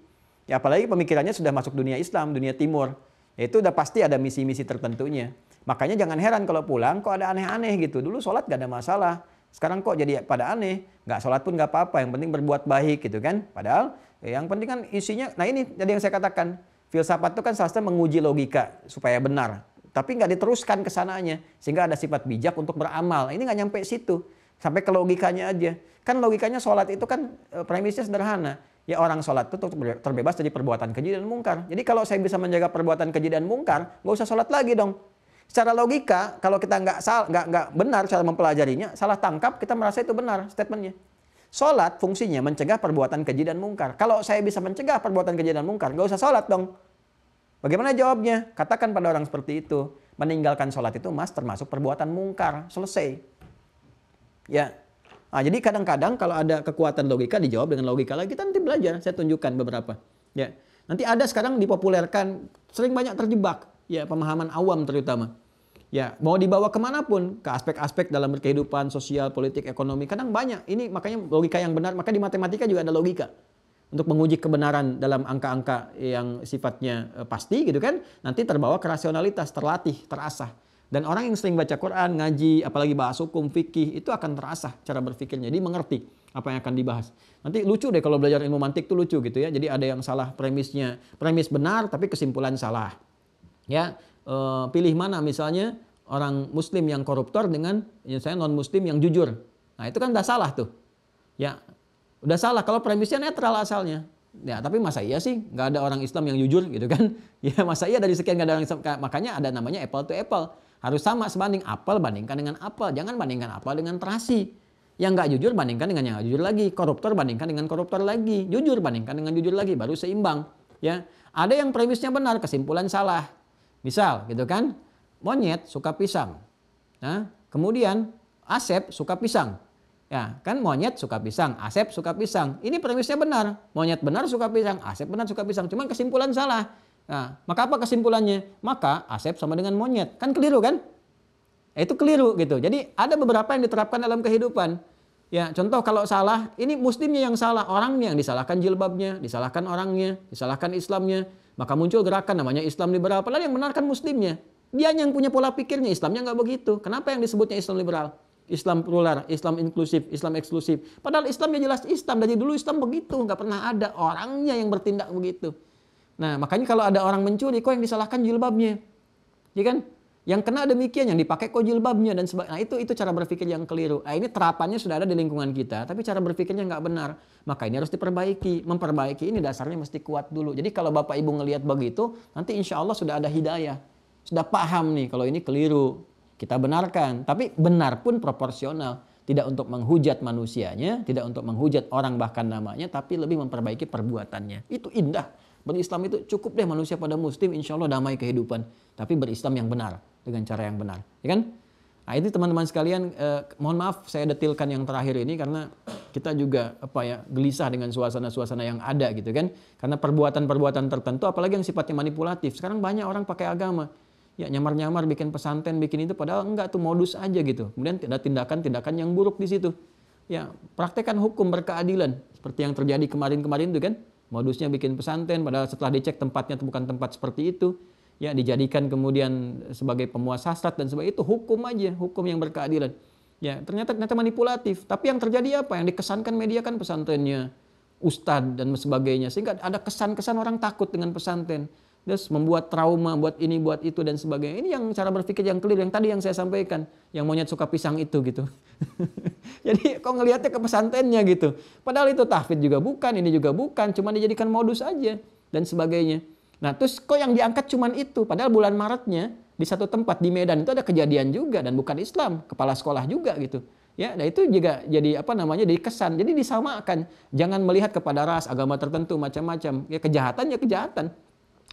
Speaker 1: ya apalagi pemikirannya sudah masuk dunia Islam dunia Timur ya, itu udah pasti ada misi-misi tertentunya makanya jangan heran kalau pulang kok ada aneh-aneh gitu dulu sholat gak ada masalah sekarang kok jadi pada aneh nggak sholat pun nggak apa-apa yang penting berbuat baik gitu kan padahal Eh, yang penting kan isinya, nah ini jadi yang saya katakan, filsafat itu kan sastra menguji logika supaya benar. Tapi nggak diteruskan ke sananya. sehingga ada sifat bijak untuk beramal. Ini nggak nyampe situ, sampai ke logikanya aja. Kan logikanya sholat itu kan eh, premisnya sederhana. Ya orang sholat itu terbebas dari perbuatan keji dan mungkar. Jadi kalau saya bisa menjaga perbuatan keji dan mungkar, nggak usah sholat lagi dong. Secara logika, kalau kita nggak nggak nggak benar cara mempelajarinya, salah tangkap, kita merasa itu benar statementnya. Sholat fungsinya mencegah perbuatan keji dan mungkar. Kalau saya bisa mencegah perbuatan keji dan mungkar, nggak usah sholat dong. Bagaimana jawabnya? Katakan pada orang seperti itu, meninggalkan sholat itu mas termasuk perbuatan mungkar. Selesai. Ya. Nah, jadi kadang-kadang kalau ada kekuatan logika dijawab dengan logika lagi, kita nanti belajar. Saya tunjukkan beberapa. Ya. Nanti ada sekarang dipopulerkan, sering banyak terjebak. Ya, pemahaman awam terutama. Ya, mau dibawa kemanapun, ke aspek-aspek dalam kehidupan sosial, politik, ekonomi, kadang banyak. Ini makanya logika yang benar, maka di matematika juga ada logika untuk menguji kebenaran dalam angka-angka yang sifatnya eh, pasti gitu kan nanti terbawa ke rasionalitas terlatih terasah dan orang yang sering baca Quran ngaji apalagi bahas hukum fikih itu akan terasah cara berpikirnya jadi mengerti apa yang akan dibahas nanti lucu deh kalau belajar ilmu mantik itu lucu gitu ya jadi ada yang salah premisnya premis benar tapi kesimpulan salah ya Eh, pilih mana misalnya orang muslim yang koruptor dengan yang saya non muslim yang jujur. Nah, itu kan udah salah tuh. Ya, udah salah kalau premisnya netral asalnya. Ya, tapi masa iya sih nggak ada orang Islam yang jujur gitu kan? *laughs* Ya, masa iya dari sekian nggak ada orang Islam. Makanya ada namanya apple to apple. Harus sama sebanding apel bandingkan dengan apel. Jangan bandingkan apel dengan terasi. Yang nggak jujur bandingkan dengan yang jujur lagi. Koruptor bandingkan dengan koruptor lagi. Jujur bandingkan dengan jujur lagi. Baru seimbang. Ya, ada yang premisnya benar, kesimpulan salah. Misal gitu kan, monyet suka pisang. Nah, kemudian Asep suka pisang. Ya, kan monyet suka pisang, Asep suka pisang. Ini premisnya benar. Monyet benar suka pisang, Asep benar suka pisang. Cuman kesimpulan salah. Nah, maka apa kesimpulannya? Maka Asep sama dengan monyet. Kan keliru kan? Ya, itu keliru gitu. Jadi ada beberapa yang diterapkan dalam kehidupan. Ya, contoh kalau salah, ini muslimnya yang salah, orangnya yang disalahkan jilbabnya, disalahkan orangnya, disalahkan Islamnya, maka muncul gerakan namanya Islam liberal. Padahal yang benar kan muslimnya. Dia yang punya pola pikirnya, Islamnya nggak begitu. Kenapa yang disebutnya Islam liberal? Islam plural, Islam inklusif, Islam eksklusif. Padahal Islam ya jelas Islam. Dari dulu Islam begitu, nggak pernah ada orangnya yang bertindak begitu. Nah, makanya kalau ada orang mencuri, kok yang disalahkan jilbabnya? Ya kan? yang kena demikian yang dipakai kok jilbabnya dan sebagainya. Nah, itu itu cara berpikir yang keliru. Nah, ini terapannya sudah ada di lingkungan kita, tapi cara berpikirnya nggak benar. Maka ini harus diperbaiki. Memperbaiki ini dasarnya mesti kuat dulu. Jadi kalau Bapak Ibu ngelihat begitu, nanti insya Allah sudah ada hidayah. Sudah paham nih kalau ini keliru. Kita benarkan. Tapi benar pun proporsional. Tidak untuk menghujat manusianya, tidak untuk menghujat orang bahkan namanya, tapi lebih memperbaiki perbuatannya. Itu indah. Berislam itu cukup deh manusia pada muslim, insya Allah damai kehidupan. Tapi berislam yang benar dengan cara yang benar, ya kan? Nah, ini teman-teman sekalian, eh, mohon maaf saya detilkan yang terakhir ini karena kita juga apa ya gelisah dengan suasana-suasana yang ada gitu kan. Karena perbuatan-perbuatan tertentu, apalagi yang sifatnya manipulatif. Sekarang banyak orang pakai agama, ya nyamar-nyamar bikin pesantren, bikin itu, padahal enggak tuh modus aja gitu. Kemudian ada tindakan-tindakan yang buruk di situ. Ya praktekan hukum berkeadilan seperti yang terjadi kemarin-kemarin itu kan. Modusnya bikin pesantren, padahal setelah dicek tempatnya bukan tempat seperti itu ya dijadikan kemudian sebagai pemuas hasrat dan sebagainya itu hukum aja hukum yang berkeadilan ya ternyata ternyata manipulatif tapi yang terjadi apa yang dikesankan media kan pesantrennya ustadz dan sebagainya sehingga ada kesan-kesan orang takut dengan pesantren terus membuat trauma buat ini buat itu dan sebagainya ini yang cara berpikir yang keliru yang tadi yang saya sampaikan yang monyet suka pisang itu gitu *laughs* jadi kok ngelihatnya ke pesantrennya gitu padahal itu tahfid juga bukan ini juga bukan cuma dijadikan modus aja dan sebagainya Nah terus kok yang diangkat cuma itu, padahal bulan Maretnya di satu tempat di Medan itu ada kejadian juga dan bukan Islam, kepala sekolah juga gitu. Ya, nah itu juga jadi apa namanya jadi kesan. Jadi disamakan, jangan melihat kepada ras, agama tertentu macam-macam. Ya kejahatan ya kejahatan.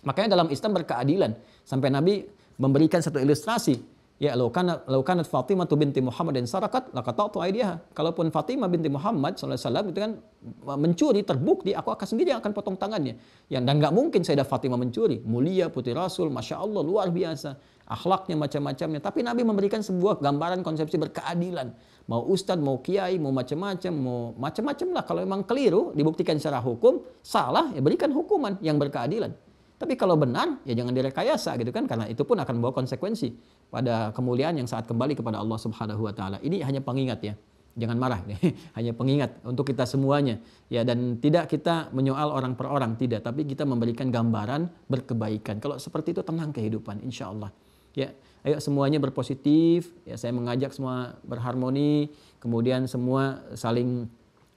Speaker 1: Makanya dalam Islam berkeadilan. Sampai Nabi memberikan satu ilustrasi Ya, laukana kanat Fatimah tu binti Muhammad dan sarakat tu idea Kalaupun Fatimah binti Muhammad saw itu kan uh, mencuri terbukti aku akan sendiri yang akan potong tangannya. Yang dan nggak mungkin saya Fatimah mencuri. Mulia putri Rasul, masya Allah luar biasa. Akhlaknya macam-macamnya. Tapi Nabi memberikan sebuah gambaran konsepsi berkeadilan. Mau ustad mau kiai, mau macam-macam, mau macam-macam lah. Kalau memang keliru, dibuktikan secara hukum, salah, ya berikan hukuman yang berkeadilan. Tapi kalau benar, ya jangan direkayasa gitu kan, karena itu pun akan membawa konsekuensi pada kemuliaan yang saat kembali kepada Allah Subhanahu wa taala. Ini hanya pengingat ya. Jangan marah, *laughs* hanya pengingat untuk kita semuanya. Ya dan tidak kita menyoal orang per orang, tidak, tapi kita memberikan gambaran berkebaikan. Kalau seperti itu tenang kehidupan insya Allah. Ya, ayo semuanya berpositif. Ya, saya mengajak semua berharmoni, kemudian semua saling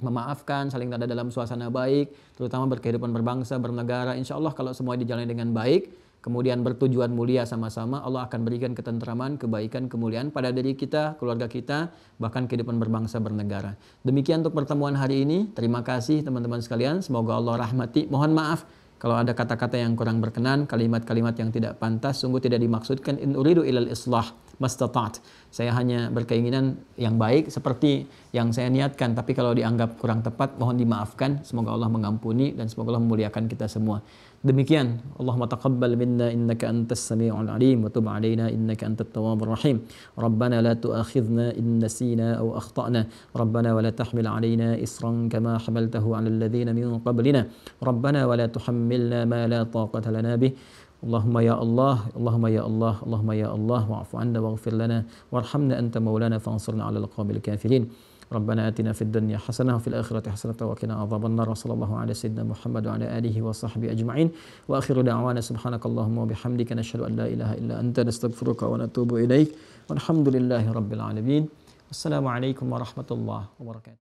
Speaker 1: memaafkan, saling ada dalam suasana baik, terutama berkehidupan berbangsa, bernegara. Insya Allah kalau semua dijalani dengan baik, kemudian bertujuan mulia sama-sama, Allah akan berikan ketentraman, kebaikan, kemuliaan pada diri kita, keluarga kita, bahkan kehidupan berbangsa, bernegara. Demikian untuk pertemuan hari ini. Terima kasih teman-teman sekalian. Semoga Allah rahmati. Mohon maaf kalau ada kata-kata yang kurang berkenan, kalimat-kalimat yang tidak pantas, sungguh tidak dimaksudkan in uridu ilal islah mastata'at. Saya hanya berkeinginan yang baik seperti yang saya niatkan, tapi kalau dianggap kurang tepat mohon dimaafkan. Semoga Allah mengampuni dan semoga Allah memuliakan kita semua. Demikian Allahumma taqabbal minna innaka antas samiul alim wa tub alaina innaka antat tawwabur rahim. Rabbana la tu'akhidhna in nasina aw akhtana. Rabbana wa la tahmil alaina isran kama hamaltahu 'ala alladhina min qablina. Rabbana wa la tuhammilna ma la taqata lana bih. اللهم يا الله اللهم يا الله اللهم يا الله واعف عنا واغفر لنا وارحمنا انت مولانا فانصرنا على القوم الكافرين ربنا آتنا في الدنيا حسنة وفي الآخرة حسنة وقنا عذاب النار وصلى الله على سيدنا محمد وعلى آله وصحبه أجمعين وآخر دعوانا سبحانك اللهم وبحمدك نشهد أن لا إله إلا أنت نستغفرك ونتوب إليك والحمد لله رب العالمين السلام عليكم ورحمة الله وبركاته